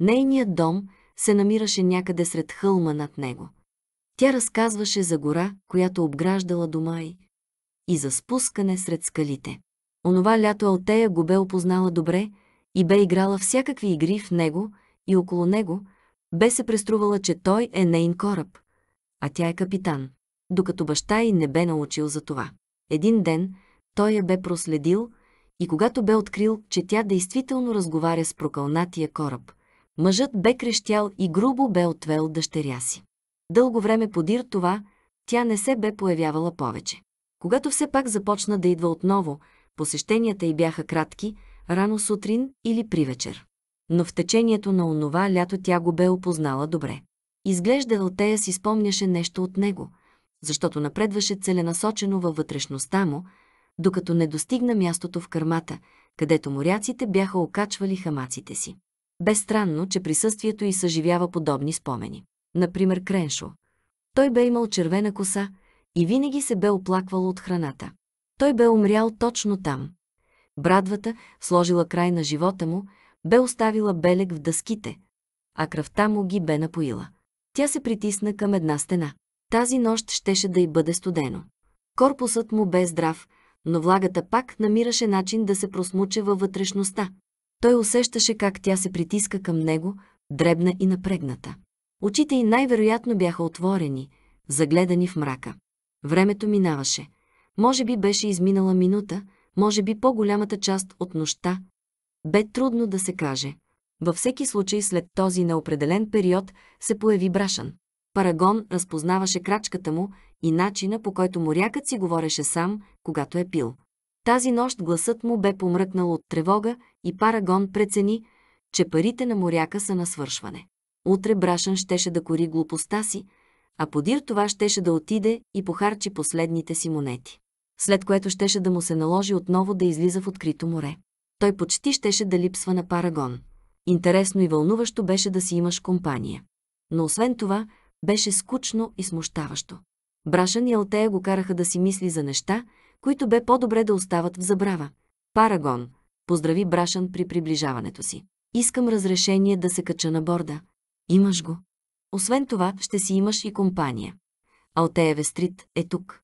Нейният дом се намираше някъде сред хълма над него – тя разказваше за гора, която обграждала дома й, и за спускане сред скалите. Онова лято Алтея го бе опознала добре и бе играла всякакви игри в него и около него, бе се преструвала, че той е нейн кораб, а тя е капитан, докато баща й не бе научил за това. Един ден той я бе проследил и когато бе открил, че тя действително разговаря с прокълнатия кораб, мъжът бе крещял и грубо бе отвел дъщеря си. Дълго време подир това, тя не се бе появявала повече. Когато все пак започна да идва отново, посещенията й бяха кратки, рано сутрин или при вечер. Но в течението на онова лято тя го бе опознала добре. Изглежда Алтея си спомняше нещо от него, защото напредваше целенасочено във вътрешността му, докато не достигна мястото в кърмата, където моряците бяха окачвали хамаците си. Бе странно, че присъствието й съживява подобни спомени например Креншо. Той бе имал червена коса и винаги се бе оплаквал от храната. Той бе умрял точно там. Брадвата, сложила край на живота му, бе оставила белег в дъските, а кръвта му ги бе напоила. Тя се притисна към една стена. Тази нощ щеше да й бъде студено. Корпусът му бе здрав, но влагата пак намираше начин да се просмуче във вътрешността. Той усещаше как тя се притиска към него, дребна и напрегната. Очите й най-вероятно бяха отворени, загледани в мрака. Времето минаваше. Може би беше изминала минута, може би по-голямата част от нощта. Бе трудно да се каже. Във всеки случай след този неопределен период се появи Брашан. Парагон разпознаваше крачката му и начина по който морякът си говореше сам, когато е пил. Тази нощ гласът му бе помръкнал от тревога и Парагон прецени, че парите на моряка са на свършване. Утре Брашан щеше да кори глупостта си, а подир това щеше да отиде и похарчи последните си монети. След което щеше да му се наложи отново да излиза в открито море. Той почти щеше да липсва на Парагон. Интересно и вълнуващо беше да си имаш компания. Но освен това, беше скучно и смущаващо. Брашан и Алтея го караха да си мисли за неща, които бе по-добре да остават в забрава. Парагон, поздрави Брашан при приближаването си. Искам разрешение да се кача на борда. Имаш го. Освен това, ще си имаш и компания. Алтееве стрит е тук.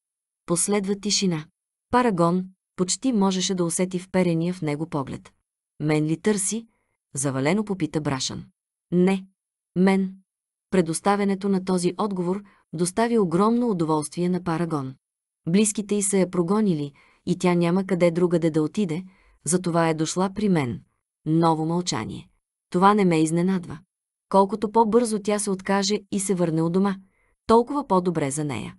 Последва тишина. Парагон почти можеше да усети вперения в него поглед. Мен ли търси? Завалено попита Брашан. Не. Мен. Предоставянето на този отговор достави огромно удоволствие на Парагон. Близките й са я прогонили и тя няма къде другаде да отиде, затова е дошла при мен. Ново мълчание. Това не ме изненадва колкото по-бързо тя се откаже и се върне у дома, толкова по-добре за нея.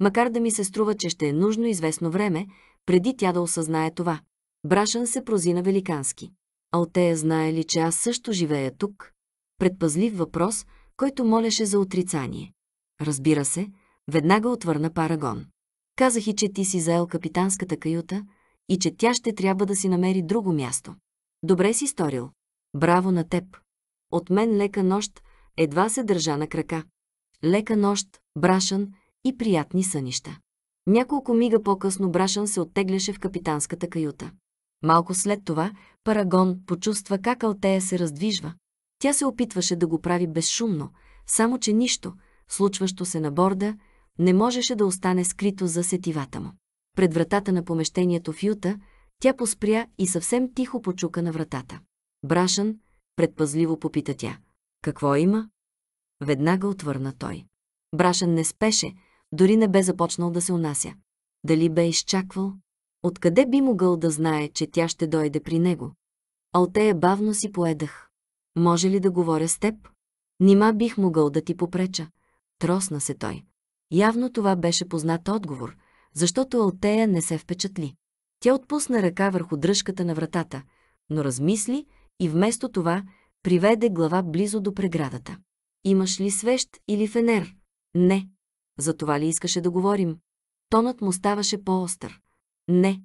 Макар да ми се струва, че ще е нужно известно време, преди тя да осъзнае това. Брашан се прозина великански. Алтея знае ли, че аз също живея тук? Предпазлив въпрос, който молеше за отрицание. Разбира се, веднага отвърна Парагон. Казах и, че ти си заел капитанската каюта и че тя ще трябва да си намери друго място. Добре си сторил. Браво на теб. От мен лека нощ, едва се държа на крака. Лека нощ, брашан и приятни сънища. Няколко мига по-късно брашан се оттегляше в капитанската каюта. Малко след това Парагон почувства как Алтея се раздвижва. Тя се опитваше да го прави безшумно, само че нищо, случващо се на борда, не можеше да остане скрито за сетивата му. Пред вратата на помещението в Юта, тя поспря и съвсем тихо почука на вратата. Брашан, Предпазливо попита тя. Какво има? Веднага отвърна той. Брашен не спеше, дори не бе започнал да се унася. Дали бе изчаквал? Откъде би могъл да знае, че тя ще дойде при него? Алтея бавно си поедах. Може ли да говоря с теб? Нима бих могъл да ти попреча. Тросна се той. Явно това беше познат отговор, защото Алтея не се впечатли. Тя отпусна ръка върху дръжката на вратата, но размисли и вместо това приведе глава близо до преградата. Имаш ли свещ или фенер? Не. За това ли искаше да говорим? Тонът му ставаше по-остър. Не.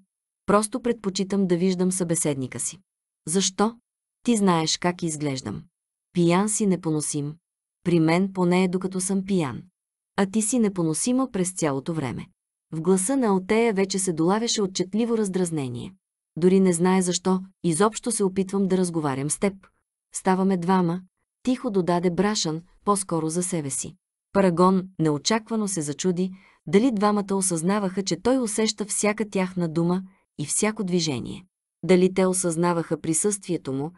Просто предпочитам да виждам събеседника си. Защо? Ти знаеш как изглеждам. Пиян си непоносим. При мен поне е докато съм пиян. А ти си непоносима през цялото време. В гласа на Отея вече се долавяше отчетливо раздразнение. Дори не знае защо, изобщо се опитвам да разговарям с теб. Ставаме двама, тихо додаде Брашан, по-скоро за себе си. Парагон неочаквано се зачуди, дали двамата осъзнаваха, че той усеща всяка тяхна дума и всяко движение. Дали те осъзнаваха присъствието му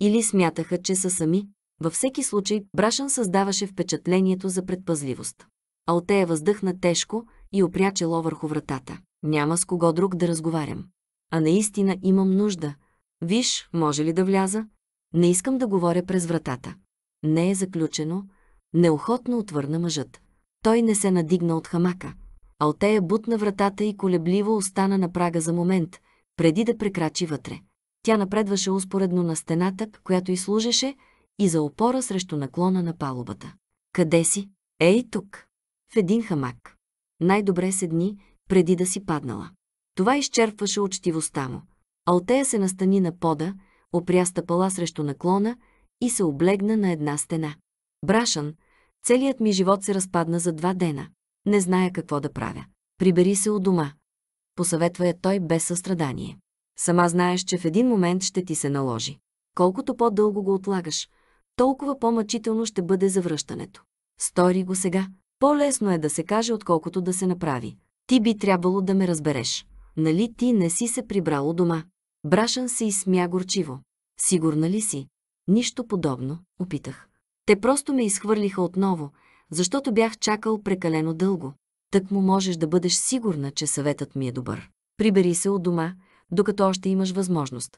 или смятаха, че са сами. Във всеки случай, Брашан създаваше впечатлението за предпазливост. Алтея въздъхна тежко и опря чело върху вратата. Няма с кого друг да разговарям. А наистина имам нужда. Виж, може ли да вляза? Не искам да говоря през вратата. Не е заключено. Неохотно отвърна мъжът. Той не се надигна от хамака. Алтея бутна вратата и колебливо остана на прага за момент, преди да прекрачи вътре. Тя напредваше успоредно на стената, която и служеше, и за опора срещу наклона на палубата. Къде си? Ей тук! В един хамак. Най-добре седни, преди да си паднала. Това изчерпваше учтивостта му. Алтея се настани на пода, опря стъпала срещу наклона и се облегна на една стена. Брашан, целият ми живот се разпадна за два дена. Не зная какво да правя. Прибери се у дома. Посъветва я той без състрадание. Сама знаеш, че в един момент ще ти се наложи. Колкото по-дълго го отлагаш, толкова по-мъчително ще бъде завръщането. Стори го сега. По-лесно е да се каже, отколкото да се направи. Ти би трябвало да ме разбереш нали ти не си се прибрал дома? Брашан се изсмя горчиво. Сигурна ли си? Нищо подобно, опитах. Те просто ме изхвърлиха отново, защото бях чакал прекалено дълго. Так му можеш да бъдеш сигурна, че съветът ми е добър. Прибери се от дома, докато още имаш възможност.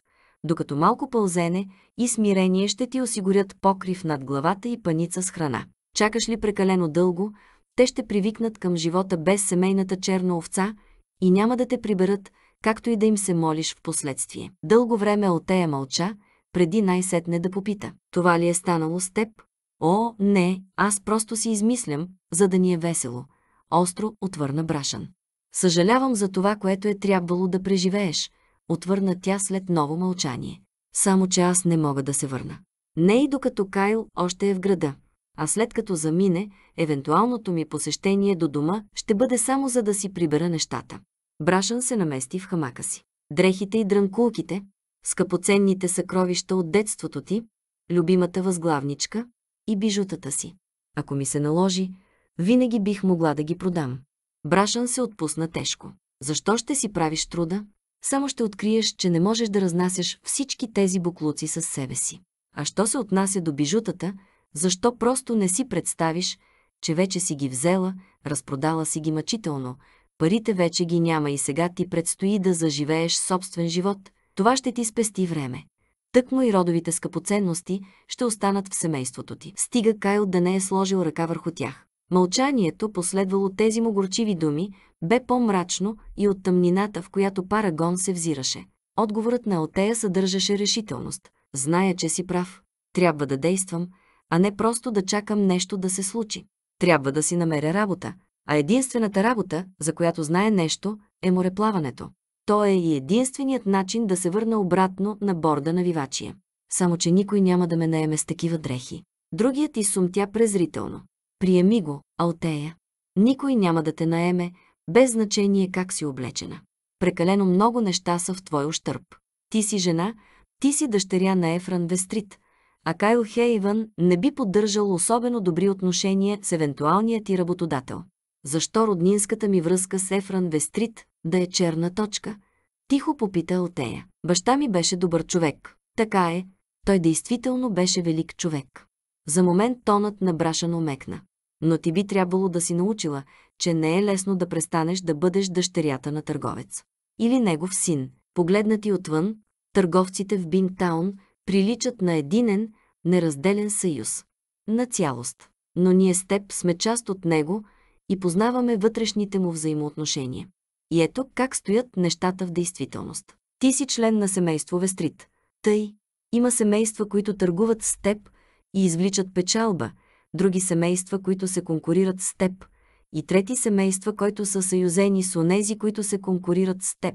Докато малко пълзене и смирение ще ти осигурят покрив над главата и паница с храна. Чакаш ли прекалено дълго, те ще привикнат към живота без семейната черна овца – и няма да те приберат, както и да им се молиш в последствие. Дълго време Отея мълча, преди най-сетне да попита. Това ли е станало с теб? О, не, аз просто си измислям, за да ни е весело. Остро отвърна Брашан. Съжалявам за това, което е трябвало да преживееш, отвърна тя след ново мълчание. Само, че аз не мога да се върна. Не и докато Кайл още е в града, а след като замине, евентуалното ми посещение до дома ще бъде само за да си прибера нещата. Брашан се намести в хамака си. Дрехите и дрънкулките, скъпоценните съкровища от детството ти, любимата възглавничка и бижутата си. Ако ми се наложи, винаги бих могла да ги продам. Брашан се отпусна тежко. Защо ще си правиш труда? Само ще откриеш, че не можеш да разнасяш всички тези буклуци със себе си. А що се отнася до бижутата, защо просто не си представиш, че вече си ги взела, разпродала си ги мъчително, Парите вече ги няма и сега ти предстои да заживееш собствен живот. Това ще ти спести време. Тъкмо и родовите скъпоценности ще останат в семейството ти. Стига Кайл да не е сложил ръка върху тях. Мълчанието, последвало тези му горчиви думи, бе по-мрачно и от тъмнината, в която Парагон се взираше. Отговорът на Отея съдържаше решителност. Зная, че си прав. Трябва да действам, а не просто да чакам нещо да се случи. Трябва да си намеря работа, а единствената работа, за която знае нещо, е мореплаването. То е и единственият начин да се върна обратно на борда на вивачия. Само, че никой няма да ме наеме с такива дрехи. Другият изсумтя презрително. Приеми го, Алтея. Никой няма да те наеме, без значение как си облечена. Прекалено много неща са в твой ощърп. Ти си жена, ти си дъщеря на Ефран Вестрит, а Кайл Хейвън не би поддържал особено добри отношения с евентуалният ти работодател защо роднинската ми връзка с Ефран Вестрит да е черна точка? Тихо попита Отея. Баща ми беше добър човек. Така е, той действително беше велик човек. За момент тонът на брашано мекна. Но ти би трябвало да си научила, че не е лесно да престанеш да бъдеш дъщерята на търговец. Или негов син. Погледнати отвън, търговците в Бинтаун приличат на единен, неразделен съюз. На цялост. Но ние с теб сме част от него – и познаваме вътрешните му взаимоотношения. И ето как стоят нещата в действителност. Ти си член на семейство Вестрит. Тъй, има семейства, които търгуват с теб и извличат печалба, други семейства, които се конкурират с теб, и трети семейства, които са съюзени с онези, които се конкурират с теб.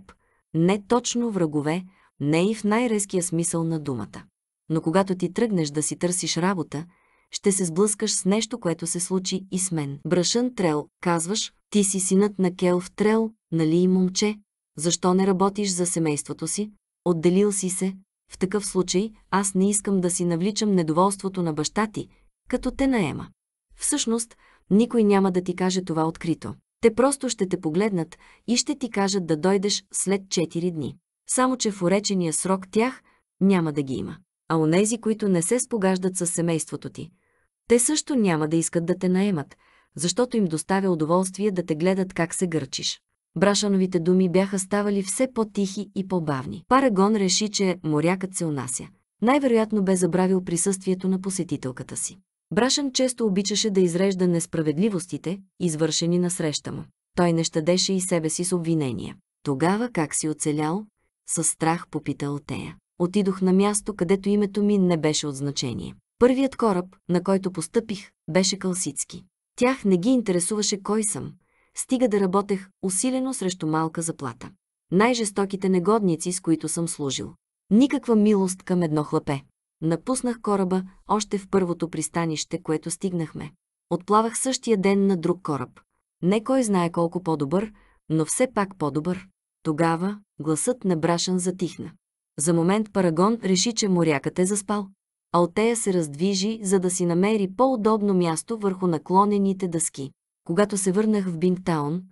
Не точно врагове, не и в най-резкия смисъл на думата. Но когато ти тръгнеш да си търсиш работа, ще се сблъскаш с нещо, което се случи и с мен. Брашън Трел, казваш, ти си синът на Келв Трел, нали и момче? Защо не работиш за семейството си? Отделил си се. В такъв случай аз не искам да си навличам недоволството на баща ти, като те наема. Всъщност, никой няма да ти каже това открито. Те просто ще те погледнат и ще ти кажат да дойдеш след 4 дни. Само, че в уречения срок тях няма да ги има. А онези, които не се спогаждат с семейството ти – те също няма да искат да те наемат, защото им доставя удоволствие да те гледат как се гърчиш. Брашановите думи бяха ставали все по-тихи и по-бавни. Парагон реши, че морякът се унася. Най-вероятно бе забравил присъствието на посетителката си. Брашан често обичаше да изрежда несправедливостите, извършени на среща му. Той не щадеше и себе си с обвинения. Тогава как си оцелял? Със страх попита тея. Отидох на място, където името ми не беше от значение. Първият кораб, на който постъпих, беше Калсицки. Тях не ги интересуваше кой съм, стига да работех усилено срещу малка заплата. Най-жестоките негодници, с които съм служил. Никаква милост към едно хлапе. Напуснах кораба още в първото пристанище, което стигнахме. Отплавах същия ден на друг кораб. Не кой знае колко по-добър, но все пак по-добър. Тогава гласът на Брашан затихна. За момент Парагон реши, че морякът е заспал. Алтея се раздвижи, за да си намери по-удобно място върху наклонените дъски. Когато се върнах в Бингтаун,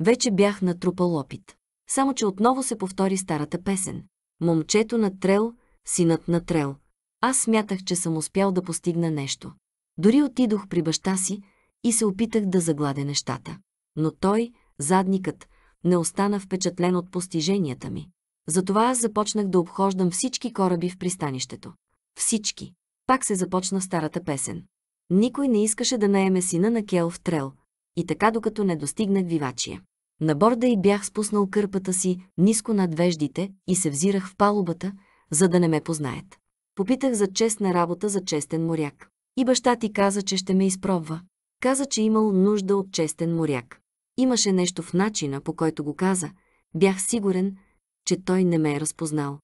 вече бях натрупал опит. Само, че отново се повтори старата песен. Момчето на трел, синът на трел. Аз смятах, че съм успял да постигна нещо. Дори отидох при баща си и се опитах да загладя нещата. Но той, задникът, не остана впечатлен от постиженията ми. Затова аз започнах да обхождам всички кораби в пристанището. Всички. Пак се започна старата песен. Никой не искаше да наеме сина на Кел в трел. И така докато не достигнах вивачия. На борда и бях спуснал кърпата си ниско над веждите и се взирах в палубата, за да не ме познаят. Попитах за честна работа за честен моряк. И баща ти каза, че ще ме изпробва. Каза, че имал нужда от честен моряк. Имаше нещо в начина, по който го каза. Бях сигурен, че той не ме е разпознал.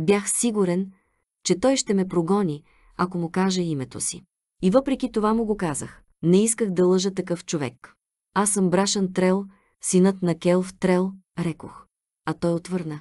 Бях сигурен, че той ще ме прогони, ако му каже името си. И въпреки това му го казах. Не исках да лъжа такъв човек. Аз съм Брашан Трел, синът на Келв Трел, рекох. А той отвърна.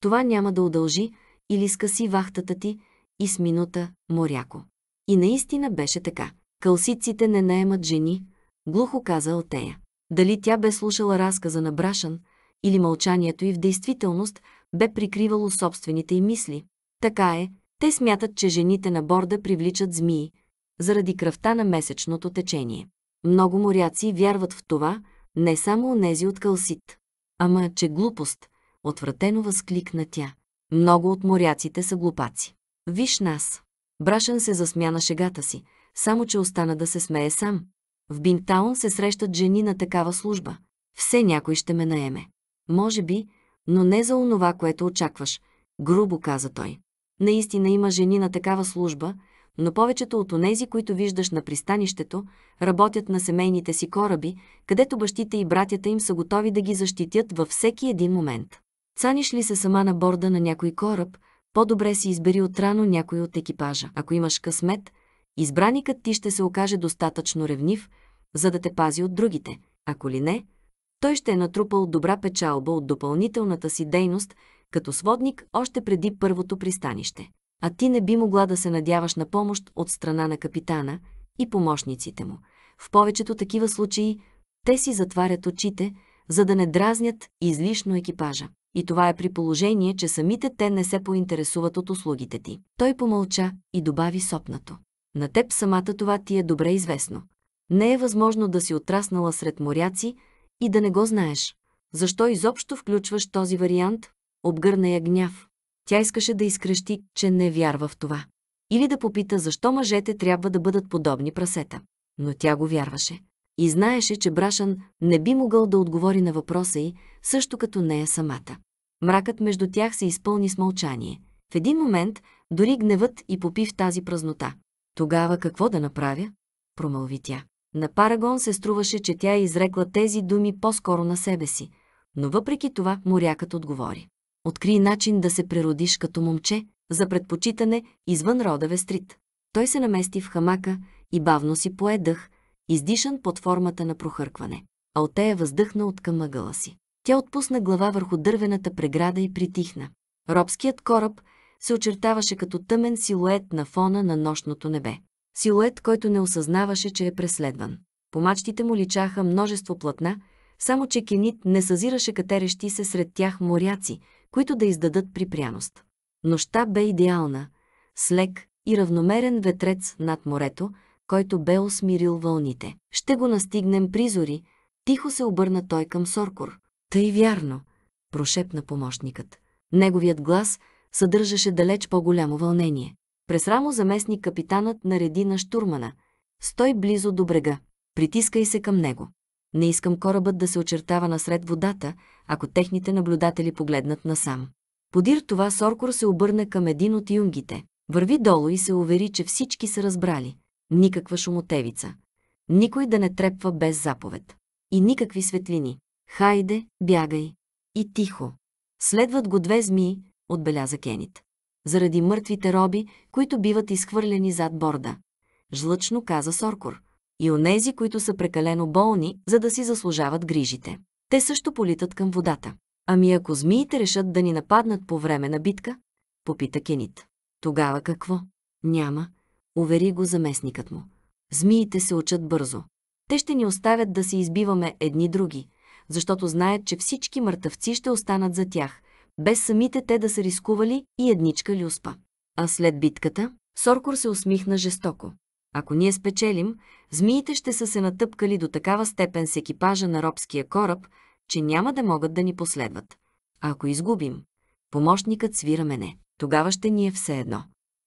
Това няма да удължи или скъси вахтата ти и с минута моряко. И наистина беше така. Кълсиците не наемат жени, глухо каза Алтея. Дали тя бе слушала разказа на Брашан, или мълчанието и в действителност бе прикривало собствените й мисли, така е, те смятат, че жените на борда привличат змии, заради кръвта на месечното течение. Много моряци вярват в това, не само онези от Калсит. Ама, че глупост, отвратено възкликна тя. Много от моряците са глупаци. Виж нас. Брашен се засмя на шегата си, само че остана да се смее сам. В Бинтаун се срещат жени на такава служба. Все някой ще ме наеме. Може би, но не за онова, което очакваш, грубо каза той. Наистина има жени на такава служба, но повечето от онези, които виждаш на пристанището, работят на семейните си кораби, където бащите и братята им са готови да ги защитят във всеки един момент. Цаниш ли се сама на борда на някой кораб, по-добре си избери отрано някой от екипажа. Ако имаш късмет, избраникът ти ще се окаже достатъчно ревнив, за да те пази от другите. Ако ли не, той ще е натрупал добра печалба от допълнителната си дейност – като сводник още преди първото пристанище. А ти не би могла да се надяваш на помощ от страна на капитана и помощниците му. В повечето такива случаи те си затварят очите, за да не дразнят излишно екипажа. И това е при положение, че самите те не се поинтересуват от услугите ти. Той помълча и добави сопнато. На теб самата това ти е добре известно. Не е възможно да си отраснала сред моряци и да не го знаеш. Защо изобщо включваш този вариант Обгърна я гняв. Тя искаше да изкръщи, че не вярва в това. Или да попита защо мъжете трябва да бъдат подобни прасета. Но тя го вярваше. И знаеше, че Брашан не би могъл да отговори на въпроса й, също като нея самата. Мракът между тях се изпълни с мълчание. В един момент дори гневът и попи в тази празнота. Тогава какво да направя? промълви тя. На Парагон се струваше, че тя е изрекла тези думи по-скоро на себе си, но въпреки това морякът отговори откри начин да се преродиш като момче, за предпочитане извън рода Вестрит. Той се намести в хамака и бавно си пое дъх, издишан под формата на прохъркване. Алтея въздъхна от към мъгъла си. Тя отпусна глава върху дървената преграда и притихна. Робският кораб се очертаваше като тъмен силует на фона на нощното небе. Силует, който не осъзнаваше, че е преследван. По мачтите му личаха множество платна, само че Кенит не съзираше катерещи се сред тях моряци – които да издадат припряност. Нощта бе идеална, с лек и равномерен ветрец над морето, който бе усмирил вълните. Ще го настигнем призори, тихо се обърна той към Соркор. Тъй вярно, прошепна помощникът. Неговият глас съдържаше далеч по-голямо вълнение. През рамо заместник капитанът нареди на штурмана. Стой близо до брега. Притискай се към него. Не искам корабът да се очертава насред водата, ако техните наблюдатели погледнат насам. Подир това Соркор се обърна към един от юнгите. Върви долу и се увери, че всички са разбрали. Никаква шумотевица. Никой да не трепва без заповед. И никакви светлини. Хайде, бягай. И тихо. Следват го две змии, отбеляза Кенит. Заради мъртвите роби, които биват изхвърлени зад борда. Жлъчно каза Соркор. И онези, които са прекалено болни, за да си заслужават грижите те също политат към водата. Ами ако змиите решат да ни нападнат по време на битка? Попита Кенит. Тогава какво? Няма, увери го заместникът му. Змиите се учат бързо. Те ще ни оставят да се избиваме едни други, защото знаят, че всички мъртъвци ще останат за тях, без самите те да са рискували и едничка люспа. А след битката, Соркор се усмихна жестоко. Ако ние спечелим, змиите ще са се натъпкали до такава степен с екипажа на робския кораб, че няма да могат да ни последват. А ако изгубим, помощникът свира мене. Тогава ще ни е все едно.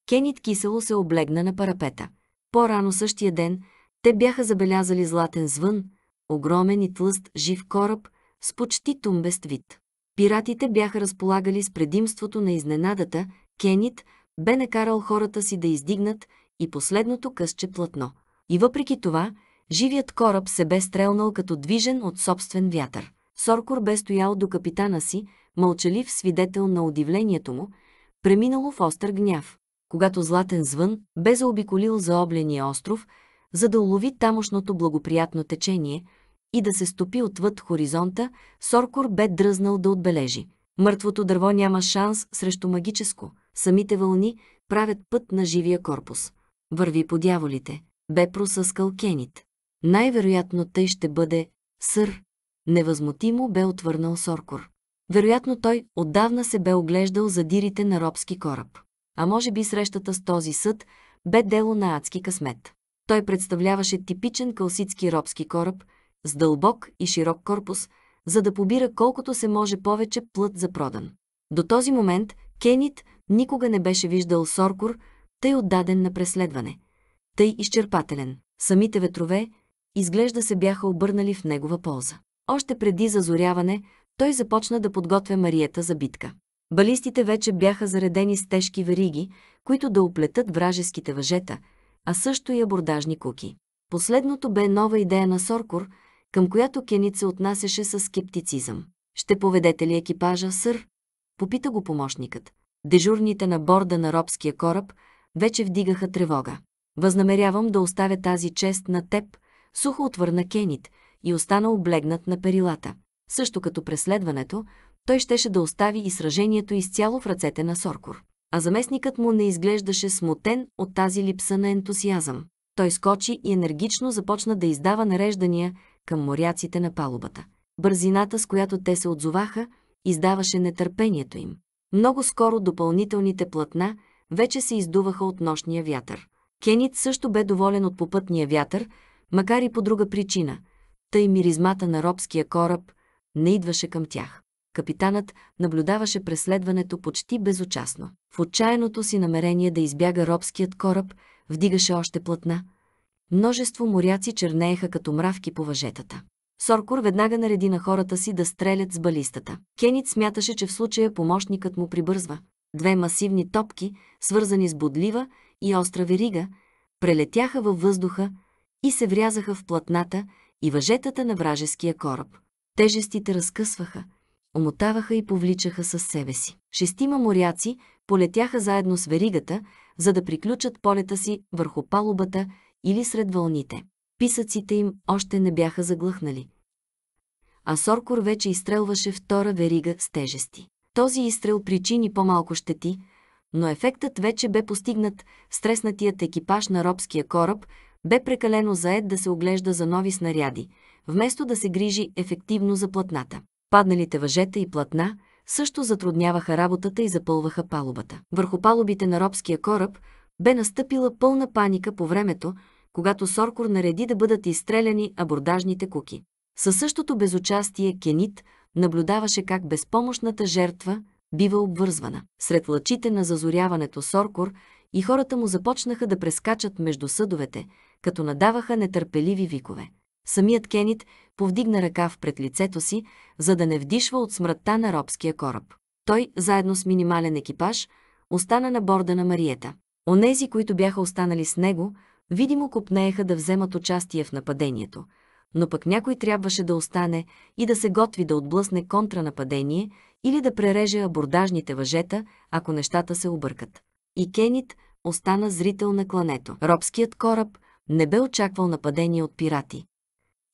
Кенит кисело се облегна на парапета. По-рано същия ден те бяха забелязали златен звън, огромен и тлъст жив кораб с почти тумбест вид. Пиратите бяха разполагали с предимството на изненадата, Кенит бе накарал хората си да издигнат и последното късче платно и въпреки това, живият кораб се бе стрелнал като движен от собствен вятър. Соркор бе стоял до капитана си, мълчалив свидетел на удивлението му, преминало в остър гняв. Когато златен звън бе заобиколил заобления остров, за да улови тамошното благоприятно течение и да се стопи отвъд хоризонта, Соркор бе дръзнал да отбележи. Мъртвото дърво няма шанс срещу магическо. Самите вълни правят път на живия корпус. Върви по дяволите бе просъскал Кенит. Най-вероятно тъй ще бъде сър. Невъзмутимо бе отвърнал Соркор. Вероятно той отдавна се бе оглеждал за дирите на робски кораб. А може би срещата с този съд бе дело на адски късмет. Той представляваше типичен калситски робски кораб с дълбок и широк корпус, за да побира колкото се може повече плът за продан. До този момент Кенит никога не беше виждал Соркор, тъй отдаден на преследване – тъй изчерпателен. Самите ветрове, изглежда се бяха обърнали в негова полза. Още преди зазоряване, той започна да подготвя Мариета за битка. Балистите вече бяха заредени с тежки вериги, които да оплетат вражеските въжета, а също и абордажни куки. Последното бе нова идея на Соркор, към която Кенит се отнасяше с скептицизъм. «Ще поведете ли екипажа, сър?» Попита го помощникът. Дежурните на борда на робския кораб вече вдигаха тревога. Възнамерявам да оставя тази чест на теб, сухо отвърна Кенит и остана облегнат на перилата. Също като преследването, той щеше да остави и сражението изцяло в ръцете на Соркор. А заместникът му не изглеждаше смутен от тази липса на ентусиазъм. Той скочи и енергично започна да издава нареждания към моряците на палубата. Бързината, с която те се отзоваха, издаваше нетърпението им. Много скоро допълнителните платна вече се издуваха от нощния вятър. Кенит също бе доволен от попътния вятър, макар и по друга причина. Тъй миризмата на робския кораб не идваше към тях. Капитанът наблюдаваше преследването почти безучастно. В отчаяното си намерение да избяга робският кораб, вдигаше още плътна. Множество моряци чернееха като мравки по въжетата. Соркор веднага нареди на хората си да стрелят с балистата. Кенит смяташе, че в случая помощникът му прибързва. Две масивни топки, свързани с бодлива и остра верига, прелетяха във въздуха и се врязаха в платната и въжетата на вражеския кораб. Тежестите разкъсваха, омотаваха и повличаха със себе си. Шестима моряци полетяха заедно с веригата, за да приключат полета си върху палубата или сред вълните. Писъците им още не бяха заглъхнали. А Соркор вече изстрелваше втора верига с тежести. Този изстрел причини по-малко щети, но ефектът вече бе постигнат. Стреснатият екипаж на робския кораб бе прекалено заед да се оглежда за нови снаряди, вместо да се грижи ефективно за платната. Падналите въжета и платна също затрудняваха работата и запълваха палубата. Върху палубите на робския кораб бе настъпила пълна паника по времето, когато Соркор нареди да бъдат изстреляни абордажните куки. Със същото безучастие Кенит наблюдаваше как безпомощната жертва бива обвързвана. Сред лъчите на зазоряването Соркор и хората му започнаха да прескачат между съдовете, като надаваха нетърпеливи викове. Самият Кенит повдигна ръка в пред лицето си, за да не вдишва от смъртта на робския кораб. Той, заедно с минимален екипаж, остана на борда на Мариета. Онези, които бяха останали с него, видимо копнееха да вземат участие в нападението – но пък някой трябваше да остане и да се готви да отблъсне контранападение или да пререже абордажните въжета, ако нещата се объркат. И Кенит остана зрител на клането. Робският кораб не бе очаквал нападение от пирати.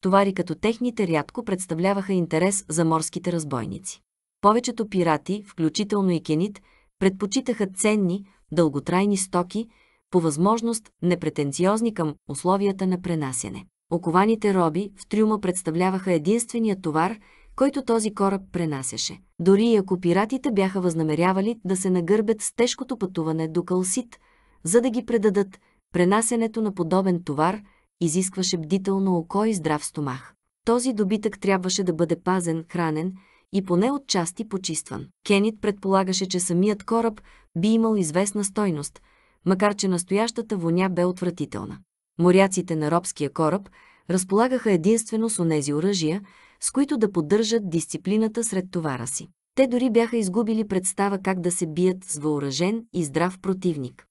Товари като техните рядко представляваха интерес за морските разбойници. Повечето пирати, включително и Кенит, предпочитаха ценни, дълготрайни стоки, по възможност непретенциозни към условията на пренасене. Окованите роби в трюма представляваха единствения товар, който този кораб пренасяше. Дори и ако пиратите бяха възнамерявали да се нагърбят с тежкото пътуване до Калсит, за да ги предадат, пренасенето на подобен товар изискваше бдително око и здрав стомах. Този добитък трябваше да бъде пазен, хранен и поне отчасти почистван. Кенит предполагаше, че самият кораб би имал известна стойност, макар че настоящата воня бе отвратителна. Моряците на робския кораб разполагаха единствено с онези оръжия, с които да поддържат дисциплината сред товара си. Те дори бяха изгубили представа как да се бият с въоръжен и здрав противник.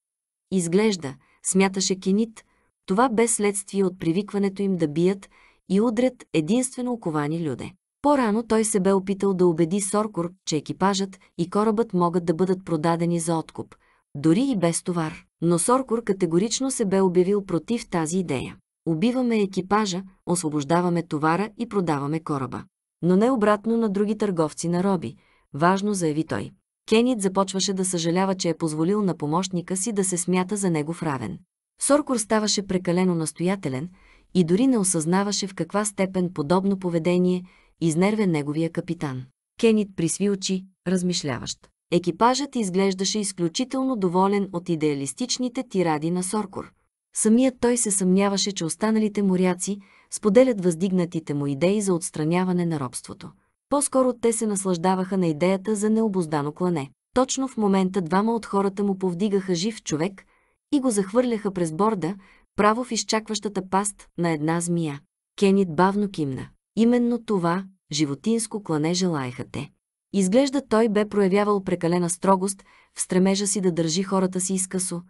Изглежда, смяташе Кенит, това без следствие от привикването им да бият и удрят единствено оковани люде. По-рано той се бе опитал да убеди Соркор, че екипажът и корабът могат да бъдат продадени за откуп, дори и без товар но Соркор категорично се бе обявил против тази идея. Убиваме екипажа, освобождаваме товара и продаваме кораба. Но не обратно на други търговци на роби, важно заяви той. Кенит започваше да съжалява, че е позволил на помощника си да се смята за негов равен. Соркор ставаше прекалено настоятелен и дори не осъзнаваше в каква степен подобно поведение изнервя неговия капитан. Кенит присви очи, размишляващ. Екипажът изглеждаше изключително доволен от идеалистичните тиради на Соркор. Самият той се съмняваше, че останалите моряци споделят въздигнатите му идеи за отстраняване на робството. По-скоро те се наслаждаваха на идеята за необоздано клане. Точно в момента двама от хората му повдигаха жив човек и го захвърляха през борда, право в изчакващата паст на една змия. Кенит бавно кимна. Именно това животинско клане желаяха те. Изглежда той бе проявявал прекалена строгост в стремежа си да държи хората си изкъсо.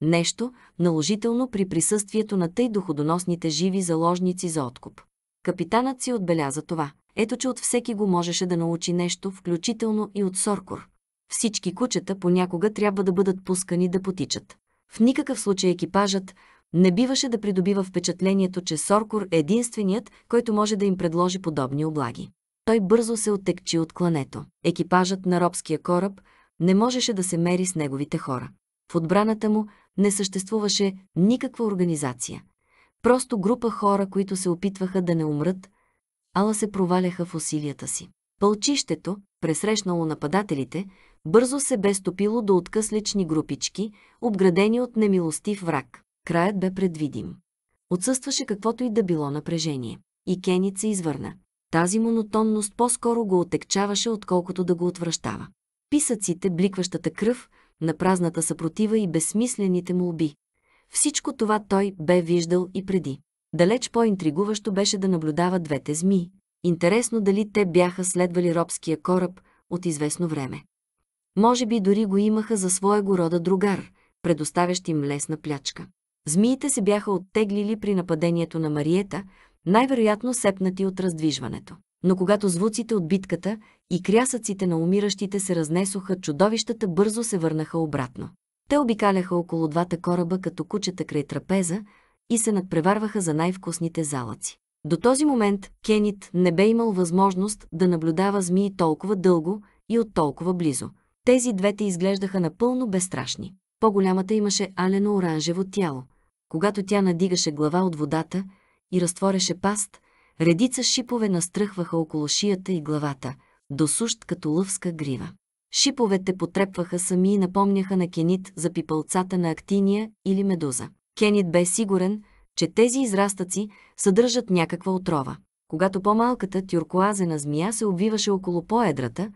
Нещо, наложително при присъствието на тъй доходоносните живи заложници за откуп. Капитанът си отбеляза това. Ето, че от всеки го можеше да научи нещо, включително и от Соркор. Всички кучета понякога трябва да бъдат пускани да потичат. В никакъв случай екипажът не биваше да придобива впечатлението, че Соркор е единственият, който може да им предложи подобни облаги той бързо се отекчи от клането. Екипажът на робския кораб не можеше да се мери с неговите хора. В отбраната му не съществуваше никаква организация. Просто група хора, които се опитваха да не умрат, ала се проваляха в усилията си. Пълчището, пресрещнало нападателите, бързо се бе стопило до откъслични групички, обградени от немилостив враг. Краят бе предвидим. Отсъстваше каквото и да било напрежение. И Кенит се извърна. Тази монотонност по-скоро го отекчаваше, отколкото да го отвръщава. Писъците, бликващата кръв, на празната съпротива и безсмислените му уби. Всичко това той бе виждал и преди. Далеч по-интригуващо беше да наблюдава двете змии. Интересно дали те бяха следвали робския кораб от известно време. Може би дори го имаха за своя рода другар, предоставящ им лесна плячка. Змиите се бяха оттеглили при нападението на Мариета, най-вероятно сепнати от раздвижването. Но когато звуците от битката и крясъците на умиращите се разнесоха, чудовищата бързо се върнаха обратно. Те обикаляха около двата кораба като кучета край трапеза и се надпреварваха за най-вкусните залъци. До този момент Кенит не бе имал възможност да наблюдава змии толкова дълго и от толкова близо. Тези двете изглеждаха напълно безстрашни. По-голямата имаше алено оранжево тяло. Когато тя надигаше глава от водата, и разтвореше паст, редица шипове настръхваха около шията и главата, досущ като лъвска грива. Шиповете потрепваха сами и напомняха на Кенит за пипълцата на актиния или медуза. Кенит бе сигурен, че тези израстъци съдържат някаква отрова. Когато по-малката тюркоазена змия се обвиваше около поедрата,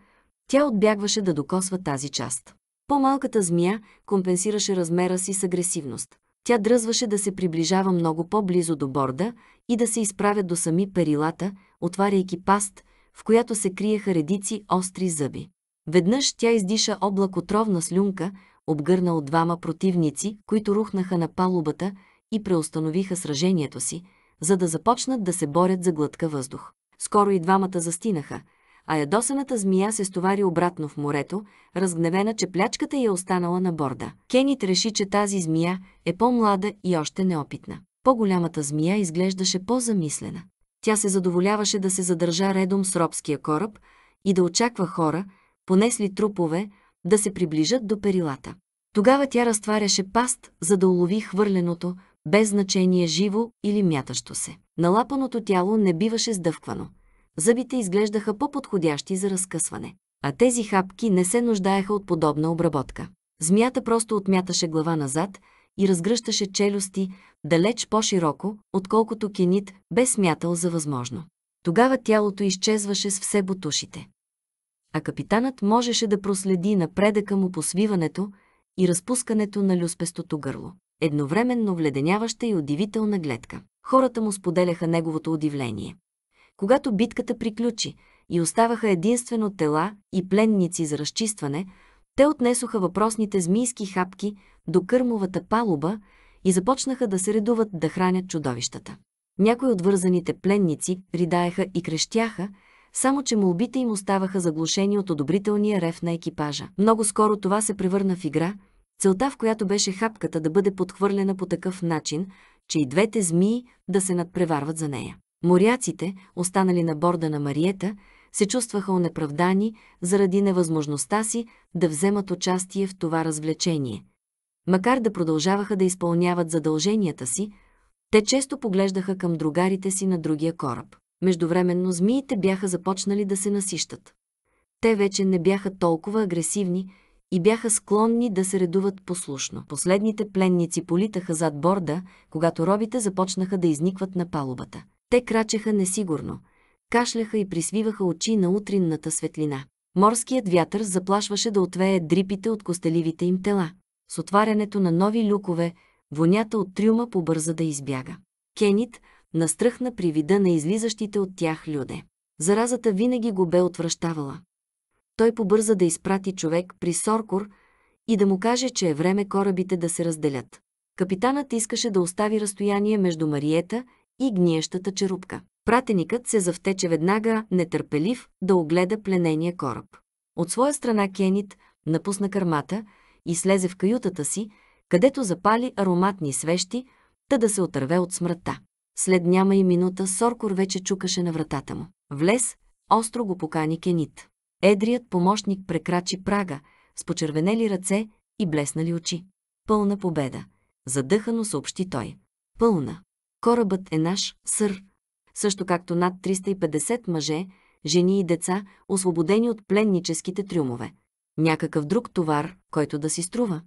тя отбягваше да докосва тази част. По-малката змия компенсираше размера си с агресивност. Тя дръзваше да се приближава много по-близо до борда и да се изправя до сами перилата, отваряйки паст, в която се криеха редици остри зъби. Веднъж тя издиша облак отровна слюнка, обгърна от двама противници, които рухнаха на палубата и преустановиха сражението си, за да започнат да се борят за глътка въздух. Скоро и двамата застинаха – а ядосаната змия се стовари обратно в морето, разгневена, че плячката й е останала на борда. Кенит реши, че тази змия е по-млада и още неопитна. По-голямата змия изглеждаше по-замислена. Тя се задоволяваше да се задържа редом с робския кораб и да очаква хора, понесли трупове, да се приближат до перилата. Тогава тя разтваряше паст, за да улови хвърленото, без значение живо или мятащо се. Налапаното тяло не биваше сдъвквано зъбите изглеждаха по-подходящи за разкъсване. А тези хапки не се нуждаеха от подобна обработка. Змията просто отмяташе глава назад и разгръщаше челюсти далеч по-широко, отколкото Кенит бе смятал за възможно. Тогава тялото изчезваше с все бутушите. А капитанът можеше да проследи напредъка му по свиването и разпускането на люспестото гърло. Едновременно вледеняваща и удивителна гледка. Хората му споделяха неговото удивление когато битката приключи и оставаха единствено тела и пленници за разчистване, те отнесоха въпросните змийски хапки до кърмовата палуба и започнаха да се редуват да хранят чудовищата. Някои от вързаните пленници ридаеха и крещяха, само че молбите им оставаха заглушени от одобрителния рев на екипажа. Много скоро това се превърна в игра, целта в която беше хапката да бъде подхвърлена по такъв начин, че и двете змии да се надпреварват за нея. Моряците, останали на борда на Мариета, се чувстваха онеправдани заради невъзможността си да вземат участие в това развлечение. Макар да продължаваха да изпълняват задълженията си, те често поглеждаха към другарите си на другия кораб. Междувременно змиите бяха започнали да се насищат. Те вече не бяха толкова агресивни и бяха склонни да се редуват послушно. Последните пленници политаха зад борда, когато робите започнаха да изникват на палубата. Те крачеха несигурно, кашляха и присвиваха очи на утринната светлина. Морският вятър заплашваше да отвее дрипите от костеливите им тела. С отварянето на нови люкове, вонята от трюма побърза да избяга. Кенит настръхна при вида на излизащите от тях люде. Заразата винаги го бе отвръщавала. Той побърза да изпрати човек при Соркор и да му каже, че е време корабите да се разделят. Капитанът искаше да остави разстояние между Мариета и гниещата черупка. Пратеникът се завтече веднага, нетърпелив, да огледа пленения кораб. От своя страна Кенит напусна кърмата и слезе в каютата си, където запали ароматни свещи, та да се отърве от смъртта. След няма и минута Соркор вече чукаше на вратата му. Влез, остро го покани Кенит. Едрият помощник прекрачи прага, с почервенели ръце и блеснали очи. Пълна победа. Задъхано съобщи той. Пълна. Корабът е наш, сър. Също както над 350 мъже, жени и деца, освободени от пленническите трюмове. Някакъв друг товар, който да си струва.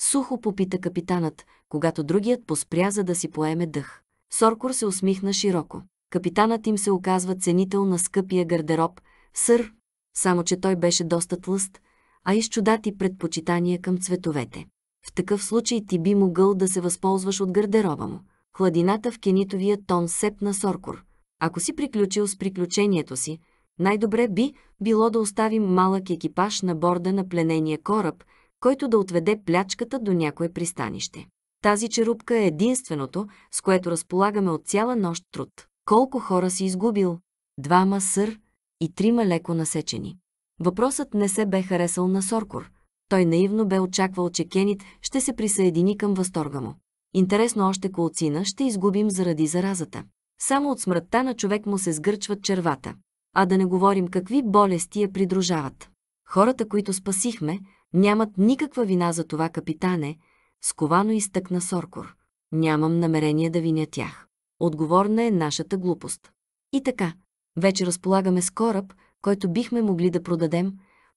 Сухо попита капитанът, когато другият поспря, за да си поеме дъх. Соркор се усмихна широко. Капитанът им се оказва ценител на скъпия гардероб, сър, само че той беше доста тлъст, а изчудати предпочитания към цветовете. В такъв случай ти би могъл да се възползваш от гардероба му. Хладината в кенитовия тон сепна Соркор. Ако си приключил с приключението си, най-добре би било да оставим малък екипаж на борда на пленения кораб, който да отведе плячката до някое пристанище. Тази черупка е единственото, с което разполагаме от цяла нощ труд. Колко хора си изгубил? Двама сър и трима леко насечени. Въпросът не се бе харесал на Соркор. Той наивно бе очаквал, че Кенит ще се присъедини към възторга му. Интересно още колцина ще изгубим заради заразата. Само от смъртта на човек му се сгърчват червата. А да не говорим какви болести я придружават. Хората, които спасихме, нямат никаква вина за това, капитане, сковано изтъкна Соркор. Нямам намерение да виня тях. Отговорна е нашата глупост. И така, вече разполагаме с кораб, който бихме могли да продадем,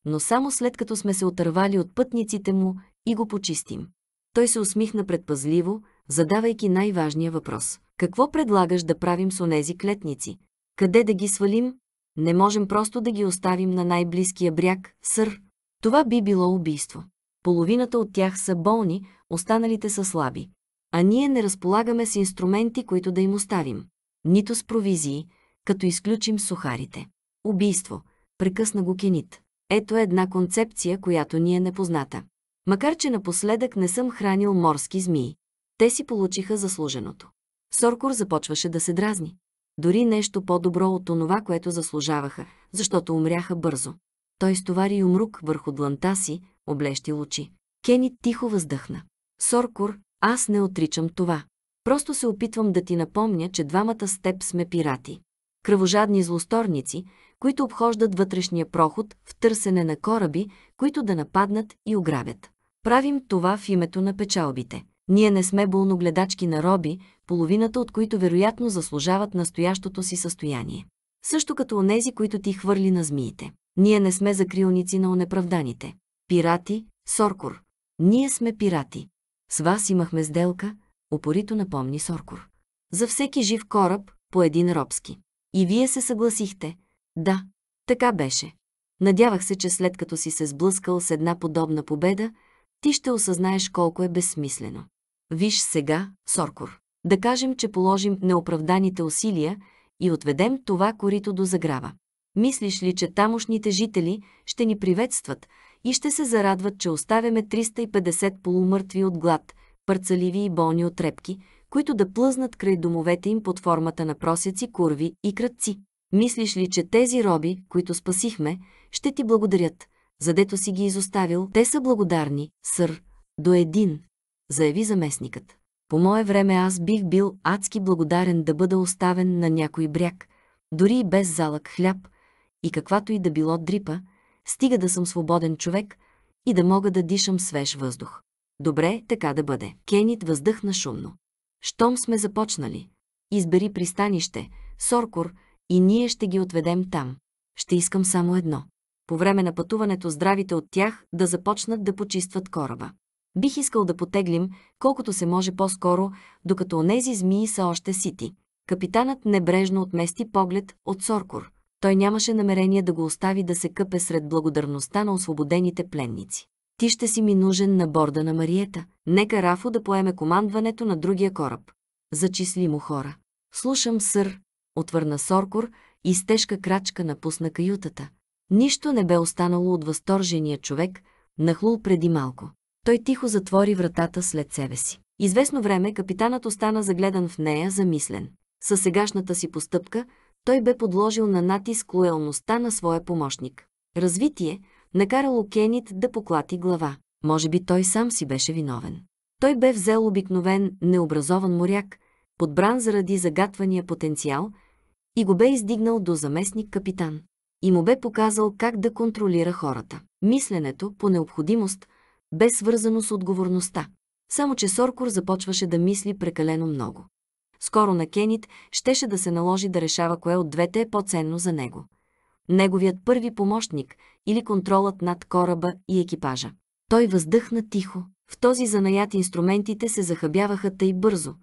но само след като сме се отървали от пътниците му и го почистим. Той се усмихна предпазливо, задавайки най-важния въпрос. Какво предлагаш да правим с онези клетници? Къде да ги свалим? Не можем просто да ги оставим на най-близкия бряг, сър. Това би било убийство. Половината от тях са болни, останалите са слаби. А ние не разполагаме с инструменти, които да им оставим. Нито с провизии, като изключим сухарите. Убийство. Прекъсна го Кенит. Ето една концепция, която ни е непозната. Макар, че напоследък не съм хранил морски змии. Те си получиха заслуженото. Соркор започваше да се дразни. Дори нещо по-добро от онова, което заслужаваха, защото умряха бързо. Той стовари умрук върху дланта си, облещи очи. Кени тихо въздъхна. Соркор, аз не отричам това. Просто се опитвам да ти напомня, че двамата с теб сме пирати кръвожадни злосторници, които обхождат вътрешния проход в търсене на кораби, които да нападнат и ограбят. Правим това в името на печалбите. Ние не сме болногледачки на роби, половината от които вероятно заслужават настоящото си състояние. Също като онези, които ти хвърли на змиите. Ние не сме закрилници на онеправданите. Пирати, Соркор. Ние сме пирати. С вас имахме сделка, опорито напомни Соркор. За всеки жив кораб, по един робски. И вие се съгласихте. Да, така беше. Надявах се, че след като си се сблъскал с една подобна победа, ти ще осъзнаеш колко е безсмислено. Виж сега, Соркор, да кажем, че положим неоправданите усилия и отведем това корито до заграва. Мислиш ли, че тамошните жители ще ни приветстват и ще се зарадват, че оставяме 350 полумъртви от глад, парцаливи и болни от репки, които да плъзнат край домовете им под формата на просяци курви и кръци. Мислиш ли, че тези роби, които спасихме, ще ти благодарят, задето си ги изоставил? Те са благодарни, сър, до един, заяви заместникът. По мое време аз бих бил адски благодарен да бъда оставен на някой бряг, дори и без залък хляб и каквато и да било дрипа, стига да съм свободен човек и да мога да дишам свеж въздух. Добре, така да бъде. Кенит въздъхна шумно щом сме започнали. Избери пристанище, Соркор, и ние ще ги отведем там. Ще искам само едно. По време на пътуването здравите от тях да започнат да почистват кораба. Бих искал да потеглим колкото се може по-скоро, докато онези змии са още сити. Капитанът небрежно отмести поглед от Соркор. Той нямаше намерение да го остави да се къпе сред благодарността на освободените пленници. Ти ще си ми нужен на борда на Мариета. Нека Рафо да поеме командването на другия кораб. Зачисли му хора. Слушам, сър, отвърна Соркор и с тежка крачка напусна каютата. Нищо не бе останало от възторжения човек, нахлул преди малко. Той тихо затвори вратата след себе си. Известно време капитанът остана загледан в нея, замислен. Със сегашната си постъпка, той бе подложил на натиск лоялността на своя помощник. Развитие, накарало Кенит да поклати глава. Може би той сам си беше виновен. Той бе взел обикновен, необразован моряк, подбран заради загатвания потенциал, и го бе издигнал до заместник-капитан. И му бе показал как да контролира хората. Мисленето, по необходимост, бе свързано с отговорността. Само че Соркор започваше да мисли прекалено много. Скоро на Кенит щеше да се наложи да решава кое от двете е по-ценно за него – неговият първи помощник или контролът над кораба и екипажа. Той въздъхна тихо. В този занаят инструментите се захабяваха тъй бързо,